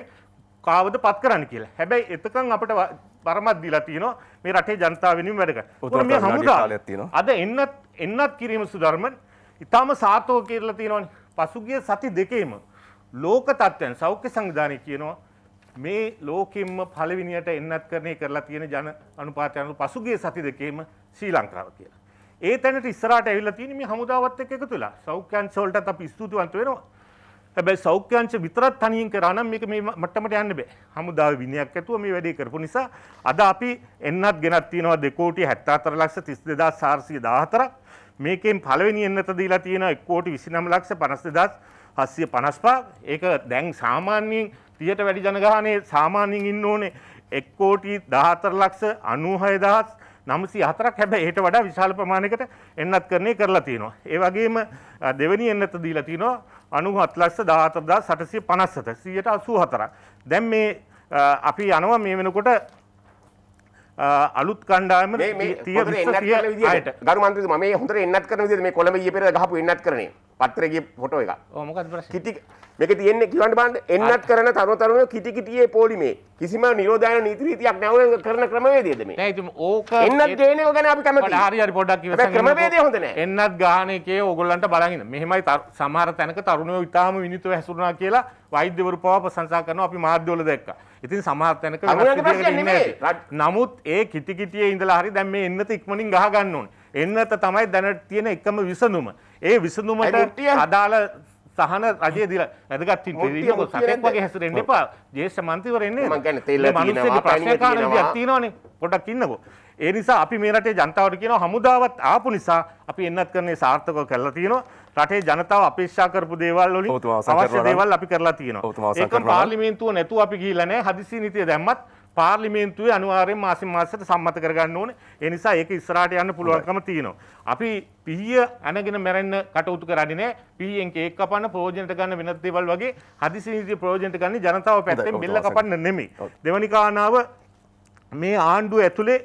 කාවද පත් කරන්න කියලා. හැබැයි එතකන් අපිට වරමක් දීලා තියෙනවා මේ රටේ ජනතාව වෙනුවෙන් වැඩ කරන්න. මේ හමුදා අද එන්නත් එන්නත් කිරීම සුධර්මන් ඉතාම සාර්ථක කියලා තියෙනවනේ. පසුගිය සති දෙකේම ලෝක තත්ත්වයන් සෞඛ්‍ය සංවිධානය කියනවා මේ ලෝකෙම්ම පළවෙනියට එන්නත් කරණය කරලා තියෙන ජන අනුපාතය අනුව පසුගිය සති දෙකේම ශ්‍රී ලංකාව කියලා. ඒ තැනට ඉස්සරහට ඇවිල්ලා තියෙන මේ හමුදාවත් එක්ක එකතු වෙලා සෞඛ්‍යංශ වලටත් අපි ස්තුතිවන්ත වෙනවා. හැබැයි සෞඛ්‍යංශ විතරක් තනියෙන් කරා නම් මේක මේ මට්ටමට යන්න බෑ. හමුදාවේ විනයක් ඇතුව මේ වැඩේ කරපු නිසා අද අපි එන්නත් ගෙනත් තියෙනවා 2 කෝටි 74 ලක්ෂ 32414ක්. මේකෙන් පළවෙනි එන්නත දීලා තියෙනවා 1 කෝටි 29 ලක්ෂ 52000 හස්සිය පනස්පා ඒක දැන් සාමාන්‍යයෙන් තියට වැඩි ජනගහනේ සාමාන්‍යයෙන් ඉන්න ඕනේ එක්කෝටි දහතර ලක්ෂ අනුහය දහස් නමසි හතරක් හැබැ ඒට වඩා විශාල ප්‍රමාණයකට එන්නත් කරණය කරලා තියෙනවා. ඒ වගේම දෙවැනි එන්නත දීලා තියෙනවා අනු හත්ලක්ෂ දාහතරදා සටසිය පනස්සත සීයට අසූ හතරක්. දැන් මේ අපි යනවා මේ වෙනකොට අලුත් කණ්ඩායම ගරු මන්ත ම හොට එන්නත් කරන දේ මේ කොළඹ පෙර ගහපු එන්නත් කරන පත්තරගේ පොට එක කිටි මේක තියන්නේ කිවට බන්ඩ එන්නත් කරන තරතරුණ කිටිකිටියේ පෝලිමේ කිසිම නිරෝධයන නීතිරීතියක් නැව කරන ක්‍රමවේදේදම ඕක එන්නත් දේන ගන අපිම හරි පොඩක් ක්‍රමවේද හොඳන එන්නත් ගානකේ ඔගොල්ලන්ට බලන්න මෙහෙමයි සමහර තැනක තරුණය ඉතාම විනිතු හැසුරුණා කියලා වෛද්‍යවරු පවා ප්‍රශංසා කරනවා අපි මාධ්‍යවල දැක්කා. ඉතින් සමහර තැනක වෙනස් විදිහකට ඉන්නේ ඇති. නමුත් ඒ කිටි කිටියේ ඉඳලා හරි දැන් මේ එන්නත ඉක්මනින් ගහ ගන්න ඕනේ. එන්නත තමයි දැනට තියෙන එකම විසඳුම. ඒ විසඳුමට අදාළ සහන රජය දිල ඇදගත් සතෙක් වගේ හැසරෙන්න්න එපා ජේෂ මන්තිවරන්නේ මගැන තෙල්ල මනුස්සක ප්‍රශ්න කාරයක් තියෙනවානේ පොඩක් ඉන්නකෝ ඒ නිසා අපි මේ රටේ ජනතාවට කියනවා හමුදාවත් ආපු නිසා අපි එන්නත් කරන්නේ සාර්ථකව කරලා තියෙනවා. රටේ ජනතාව අපේක්ෂා කරපු දේවල් වලින් අවශ්‍ය දේවල් අපි කරලා තියෙනවා. ඒකම පාර්ලිමේන්තුව නැතුව අපි ගිහිල්ලා නැහැ. හදිසි නීතිය දැම්මත් පාර්ලිමේන්තුවේ අනිවාර්යෙන් මාසින් මාසෙට සම්මත කරගන්න ඕනේ. ඒ නිසා ඒක ඉස්සරහට යන්න පුළුවන්කම තියෙනවා. අපි පිහිය අනගෙන මැරෙන්න කටයුතු කරන්නේ නැහැ. පිහියෙන් කේක් කපන්න ප්‍රයෝජනට ගන්න වෙනත් දේවල් වගේ හදිසි නීති ප්‍රයෝජනට ගන්න ජනතාව පැත්තෙන් බෙල්ල කපන්න නෙමෙයි. දෙවනි කාරණාව මේ ආණ්ඩුව ඇතුළේ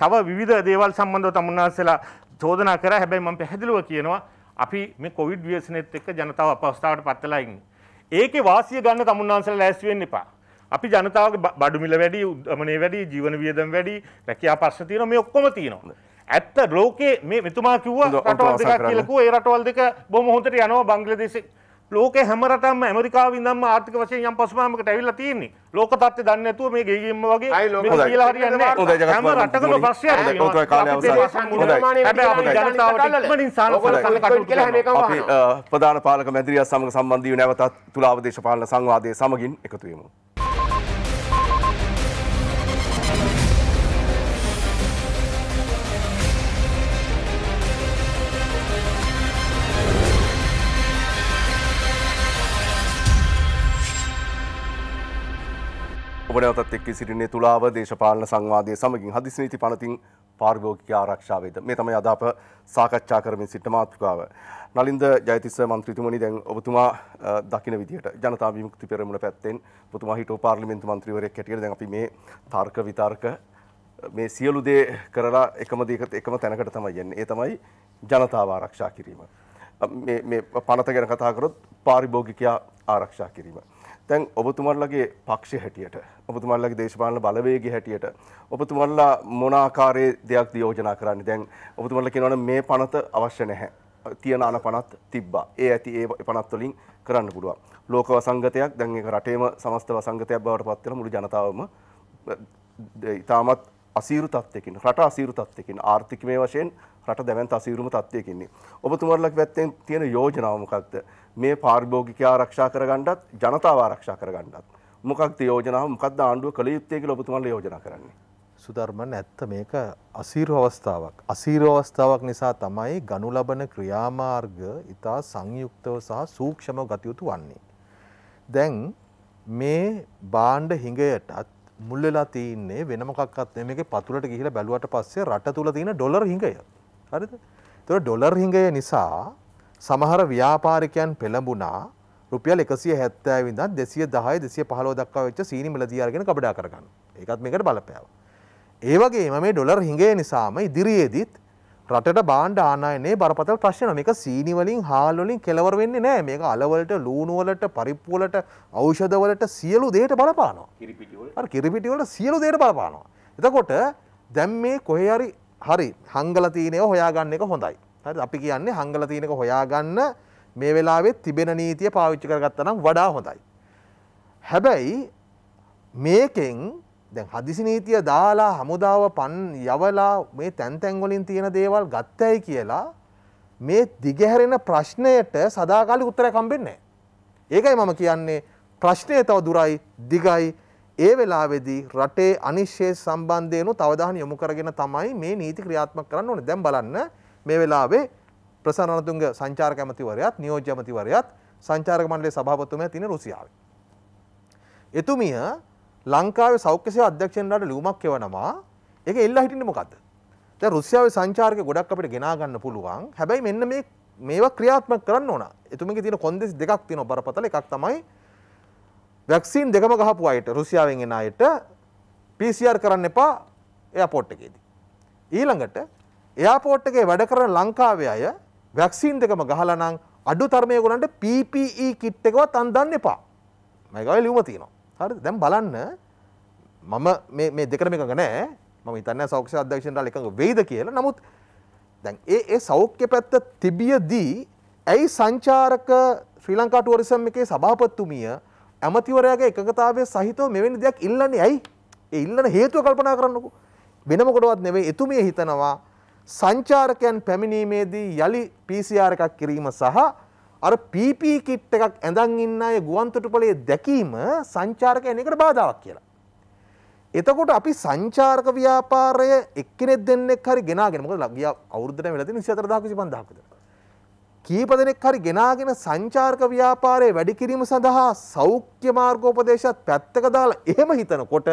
තව විධ දේවල් සම්බන්ධව තමුන්නාසලා චෝදනා කර හැබැයි මම පැහැදිලිව කියනවා අපි මේ කොවිඩ් ව්‍යසනෙත් එක්ක ජනතාව අපහසුතාවට පත් වෙලා ඉන්නේ. ඒකේ වාසිය ගන්න තමුන්නාන්සලා ලෑස්ති වෙන්න එපා. අපි ජනතාවගේ බඩු මිල වැඩි, උද්දමනේ වැඩි, ජීවන වියදම් වැඩි, රැකියා ප්‍රශ්න තියෙනවා මේ ඔක්කොම තියෙනවා. ඇත්ත ලෝකේ මේ මෙතුමා කිව්වා රටවල් දෙකක් කියලා කිව්වා ඒ රටවල් දෙක බොහොම හොඳට යනවා බංග්ලාදේශේ ලෝක හැමරටම ඇමරිකාව ඉදම් ආර්ථික වශයෙන් යම් පසුමාමකට ඇවිල්ලා තියෙන්නේ. ලෝක තත්ත්වය දන්නේ නැතුව මේ ගෙගිම්ම වගේ කියලා හරියන්නේ නැහැ. හැම රටකම ප්‍රශ්නයක් තියෙනවා. හැබැයි ජනතාවට ඉක්මනින් සානුකූල කටයුතු කියලා හැම එකම අපි ප්‍රධාන පාලක මැදිරිය සමග සම්බන්ධ වී නැවතත් තුලාව දේශපාලන සංවාදයේ සමගින් එකතු වෙමු. ඔබනවතත් එක් සිරින්නේ තුලාව දේශපාලන සංවාදය සමගින් හදිසිනීති පනතින් පාර්ගෝගික ආරක්ෂාවේද මේ තමයි අදාප සාකච්ඡා කරමින් සිට මාතෘකාව. නලින්ද ජයතිස්ස මන්ත්‍රීතුමනි දැන් ඔබතුමා දකින විදිහට ජනතා විමුක්ති පෙරමුණ පැත්තෙන් ඔබතුමා හිටෝ පාර්ලිමේන්තු මන්ත්‍රීවරයෙක් හැටියට දැන් අපි මේ තර්ක විතර්ක මේ සියලු දේ කරලා එකම දේකට එකම තැනකට තමයි යන්නේ. ඒ තමයි ජනතාව ආරක්ෂා කිරීම. මේ පනත ගැන කතා කරොත් පාරිභෝගිකයා ආරක්ෂා කිරීම. දැන් ඔබතුමල්ලගේ පක්ෂ හැටියට ඔබතුමල්ලගේ දේශපාලන බලවේග හැටියට ඔබතුමල්ලා මොනාකාරයේ දෙයක් දියෝජනා කරන්න දැන් ඔබතුමල්ල කෙනවන මේ පනත අවශ්‍ය නැහැ තියෙන අන පනත් තිබ්බා ඒ ඇති ඒ පනත්වලින් කරන්න පුළුවන් ලෝක වසංගතයක් දැන් රටේම සමස්ත වසංගතයක් බවට පත්වෙන මුළු ජනතාවම ඉතාමත් අසීරු තත්වයකින් රට අසීරු තත්වයකින් ආර්ථිකමය වශයෙන් රට දැවන්ත අසීරුම තත්වයක ඉන්නේ. ඔබතුමාලක් පැත්තෙන් තියෙන යෝජනාව මොකක්ද? මේ පාරිභෝගික ආරක්ෂා කරගන්නත් ජනතාව ආරක්ෂා කරගන්නත්. මොකක්ද යෝජනාව? මොකක්ද ආණ්ඩුව කළ යුත්තේ කියලා ඔබතුමාලා යෝජනා කරන්නේ? සුධර්මන් ඇත්ත මේක අසීරු අවස්ථාවක්. අසීරු අවස්ථාවක් නිසා තමයි ගනු ලබන ක්‍රියාමාර්ග ඊටා සංයුක්තව සහ සූක්ෂමව ගත යුතු වන්නේ. දැන් මේ බාණ්ඩ හිඟයටත් මුල්ලලා තියන්නේ වෙනමකක්ත් මේක පතුලට ගිහිලා බැලුවට පස්සේ රට තුල තියෙන ඩොලර් හිඟය. හරිද? ඒතකොට ඩොලර් හිඟය නිසා සමහර ව්‍යාපාරිකයන් පෙළඹුණා රුපියල් 170 ඉඳන් 210 215 දක්වා වෙච්ච සීනි මිලදී අරගෙන කබඩා කරගන්න. ඒකත් මේකට බලපෑවා. ඒ වගේම මේ ඩොලර් හිඟය නිසාම ඉදිරියේදීත් රටට බාණ්ඩ ආනයනේ බරපතල ප්‍රශ්න මේක සීනිවලින් හාල්වලින් කෙලවර වෙන්නේ නෑ මේක අලවලට ලූුණුවලට පරිප්පුවලට අෞෂධවලට සියලු දේට බලපානවා කිරිපිටිවල සියලු දේට බලපානවා. එතකොට දැම් මේ කොහරි හරි හංගලතිනය හොයාගන්න එක හොඳයි. හරි අපි කියන්නේ හංගලතිනක හොයාගන්න මේ වෙලාවෙත් තිබෙන නීතිය පාවිච්චි කරගත්තනම් වඩා හොඳයි. හැබැයි මේකෙන් දැන් හදිසි නීතිය දාලා හමුදාව පන් යවලා මේ තැන්තැන්වලින් තියෙන දේවල් ගත්තයි කියලා මේ දිගහැරෙන ප්‍රශ්නයට සදාකාලික උත්තරයක් හම්බෙන්නේ නැහැ. ඒකයි මම කියන්නේ ප්‍රශ්නය තව දුරයි දිගයි ඒ වෙලාවේදී රටේ අනිශ්චය සම්බන්ධයෙන් තවදාහන යොමු කරගෙන තමයි මේ නීති ක්‍රියාත්මක කරන්න ඕනේ. දැන් බලන්න මේ වෙලාවේ ප්‍රසන්න රණතුංග සංචාරක ඇමතිවරයාත් නියෝජ්‍ය ඇමතිවරයාත් සංචාරක මණ්ඩලයේ සභාපතිතුමයා තියෙන රුසියාවේ. එතුමිය ලංකාවේ සෞඛ්‍ය සේවා අධ්‍යක්ෂණයට ලියුමක් එවනවා. ඒක එල්ලා හිටින්නේ මොකද්ද? දැන් රුසියාවේ සංචාරක ගොඩක් අපිට ගෙනා ගන්න පුළුවන්. හැබැයි මෙන්න මේ මේවා ක්‍රියාත්මක කරන්න ඕන. එතුමගේ තියෙන කොන්දෙස් දෙකක් තියෙනවා බරපතල එකක් තමයි වැක්සින් දෙකම ගහපු අයට රුසියාවෙන් එන අයට PCR කරන්න එපා එයාපෝට් එකේදී. ඊළඟට එයාපෝට් එකේ වැඩ කරන ලංකාවේ අය වැක්සින් දෙකම ගහලා නම් අඩු තරමේ ගොනන්ට PPE කිට් එකවත් අන්දන්න එපා. මම ගාවේ ලියුම තියෙනවා. හරි දැම් බලන්න මම මේ දෙකරම එක නෑ ම ඉතන්න සෞක්ෂ අධ්‍යක්ෂණටල එකඟ වේද කියලා නමුත් දැන් ඒ සෞඛ්‍ය පැත්ත තිබියදී ඇයි සංචාරක ශ්‍රී ලංකා ටුවරිසම් එකේ සභාපත්තුමිය ඇමතිවරයාගේ එකගතාවය සහිතව මෙවැනි දෙයක් ඉල්ලන්නේ ඇයි ඒ ඉල්ලන හේතුව කල්පනා කරන්නකු වෙනමකොටවත් නෙවෙයි එතුමිය හිතනවා සංචාරකයන් පැමිණීමේදී යළි PCR එකක් කිරීම සහ අර PP කිට් එකක් ඇඳන් ඉන්න අය ගුවන්තොටුපළේ දැකීම සංචාරකයන් එකට බාධාවක් කියලා. එතකොට අපි සංචාරක ව්‍යාපාරය එක්කෙනෙක් දෙන්නෙක් හරි ගෙනාගෙන මොකද ගිය අවුරුද්දට වෙලා තියෙන 24000ක 25000ක විතර. කීප දෙනෙක් හරි ගෙනාගෙන සංචාරක ව්‍යාපාරය වැඩි කිරීම සඳහා සෞඛ්‍ය මාර්ගෝපදේශත් පැත්තක දාලා එහෙම හිතනකොට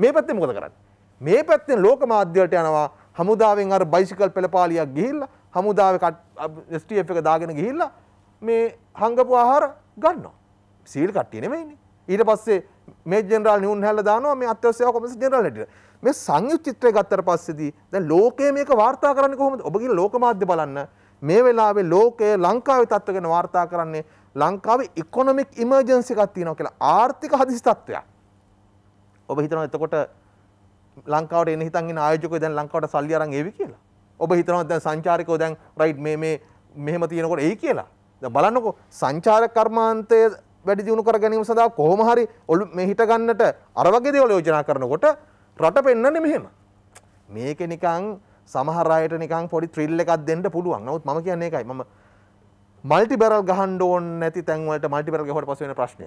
මේ පැත්තේ මොකද කරන්නේ? මේ පැත්තෙන් ලෝක මාධ්‍ය වලට යනවා හමුදාවෙන් අර බයිසිකල් පෙළපාලියක් ගිහිල්ලා හමුදාවේ STF එක දාගෙන ගිහිල්ලා මේ හංගපු ආහාර ගන්නවා. සීල් කට්ටිය නෙමෙයිනේ. ඊට පස්සේ මේ ජෙනරාල් නිවුන් හැල්ල දානවා මේ අත්‍යවශ්‍ය සේවා කොමිසම් ජෙනරාල් හැටියට. මේ සංයුත් චිත්‍රය ගත්තට පස්සේදී දැන් ලෝකයේ මේක වාර්තා කරන්නේ කොහොමද? ඔබ කියන ලෝක මාධ්‍ය බලන්න මේ වෙලාවේ ලෝකයේ ලංකාවේ තත්ත්ව ගැන වාර්තා කරන්නේ ලංකාවේ ඉකොනොමික් ඉමර්ජන්සි එකක් තියෙනවා කියලා ආර්ථික හදිසි තත්ත්වයක්. ඔබ හිතනවා එතකොට ලංකාවට එන හිතන් ඉන්න ආයෝජකයෝ දැන් ලංකාවට සල්ලි අරන් එවි කියලා. ඔබ හිතනවා දැන් සංචාරකයෝ දැන් රයිට් මේ මේ මෙහෙම තියෙනකොට එයි කියලා. බලන්නකො සංචාර කර්මාන්තය වැඩි දියුණු කර ගැනීම සඳහා කොහොම හරි ඔළු මේ හිට ගන්නට අර වගේ දේවල් යෝජනා කරනකොට රට පෙන්වන්නේ මෙහෙම. මේක නිකන් සමහර අයට නිකන් පොඩි ත්‍රිල් එකක් දෙන්න පුළුවන්. නමුත් මම කියන්නේ ඒකයි. මම මල්ටි බැරල් ගහන්න ඕනේ නැති තැන් වලට මල්ටි බැරල් ගහුවට පස්සේ වෙන ප්‍රශ්නය.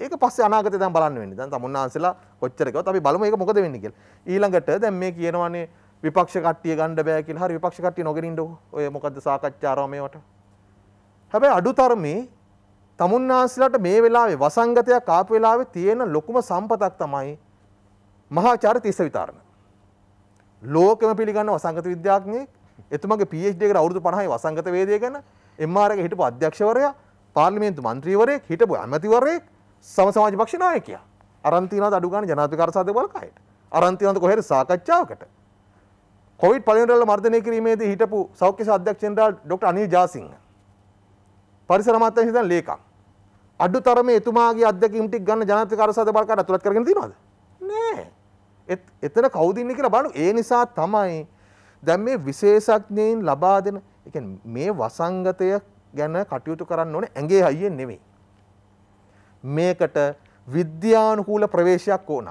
ඒක පස්සේ අනාගතේ දැන් බලන්න වෙන්නේ. දැන් තමුන්නාන්සලා කොච්චර කිව්වත් අපි බලමු ඒක මොකද වෙන්නේ කියලා. ඊළඟට දැන් මේ කියනවානේ විපක්ෂ කට්ටිය ගන්න බෑ කියලා. හරි විපක්ෂ කට්ටිය නොගෙන ඉන්නකො. ඔය මොකද්ද සාකච්ඡා ආරාමේ වට. හැබැයි අඩු තරමේ තමුන්නාන්සලාට මේ වෙලාවේ වසංගතයක් ආපු වෙලාවේ තියෙන ලොකුම සම්පතක් තමයි මහාචාර්ය තිස්සවිතාරණ. ලෝකෙම පිළිගන්න වසංගත විද්‍යාඥයෙක්. එතුමගේ PhD එකට අවුරුදු 50යි වසංගත වේදය ගැන MR එකේ හිටපු අධ්‍යක්ෂවරයා, පාර්ලිමේන්තු මන්ත්‍රීවරයෙක්, හිටපු ඇමතිවරයෙක්, සම සමාජ පක්ෂ නායකයා. අරන් තියනවාද අඩු ගන්න ජනාධිකාර සාධක බලකායට. අරන් තියනවාද කොහෙද සාකච්ඡාවකට. කොවිඩ් පළවෙනි රැල්ල මර්ධනය කිරීමේදී හිටපු සෞඛ්‍ය සාධ්‍යක්ෂ ජෙනරාල් ඩොක්ටර් අනිල් ජාසිංහ පරිසර අමාත්‍යංශ ඉඳන් ලේකම් අඩු තරමේ එතුමාගේ අධ්‍යක්ෂකම් ටික ගන්න ජනාධිපති කාර්යසාධ බලකාර ඇතුළත් කරගෙන තියනවද නෑ එතන කවුද ඉන්නේ කියලා බලන්න ඒ නිසා තමයි දැන් මේ විශේෂඥයින් ලබා දෙන ඒ කියන්නේ මේ වසංගතය ගැන කටයුතු කරන්න ඕනේ ඇඟේ හයියෙන් නෙමෙයි මේකට විද්‍යානුකූල ප්‍රවේශයක් ඕන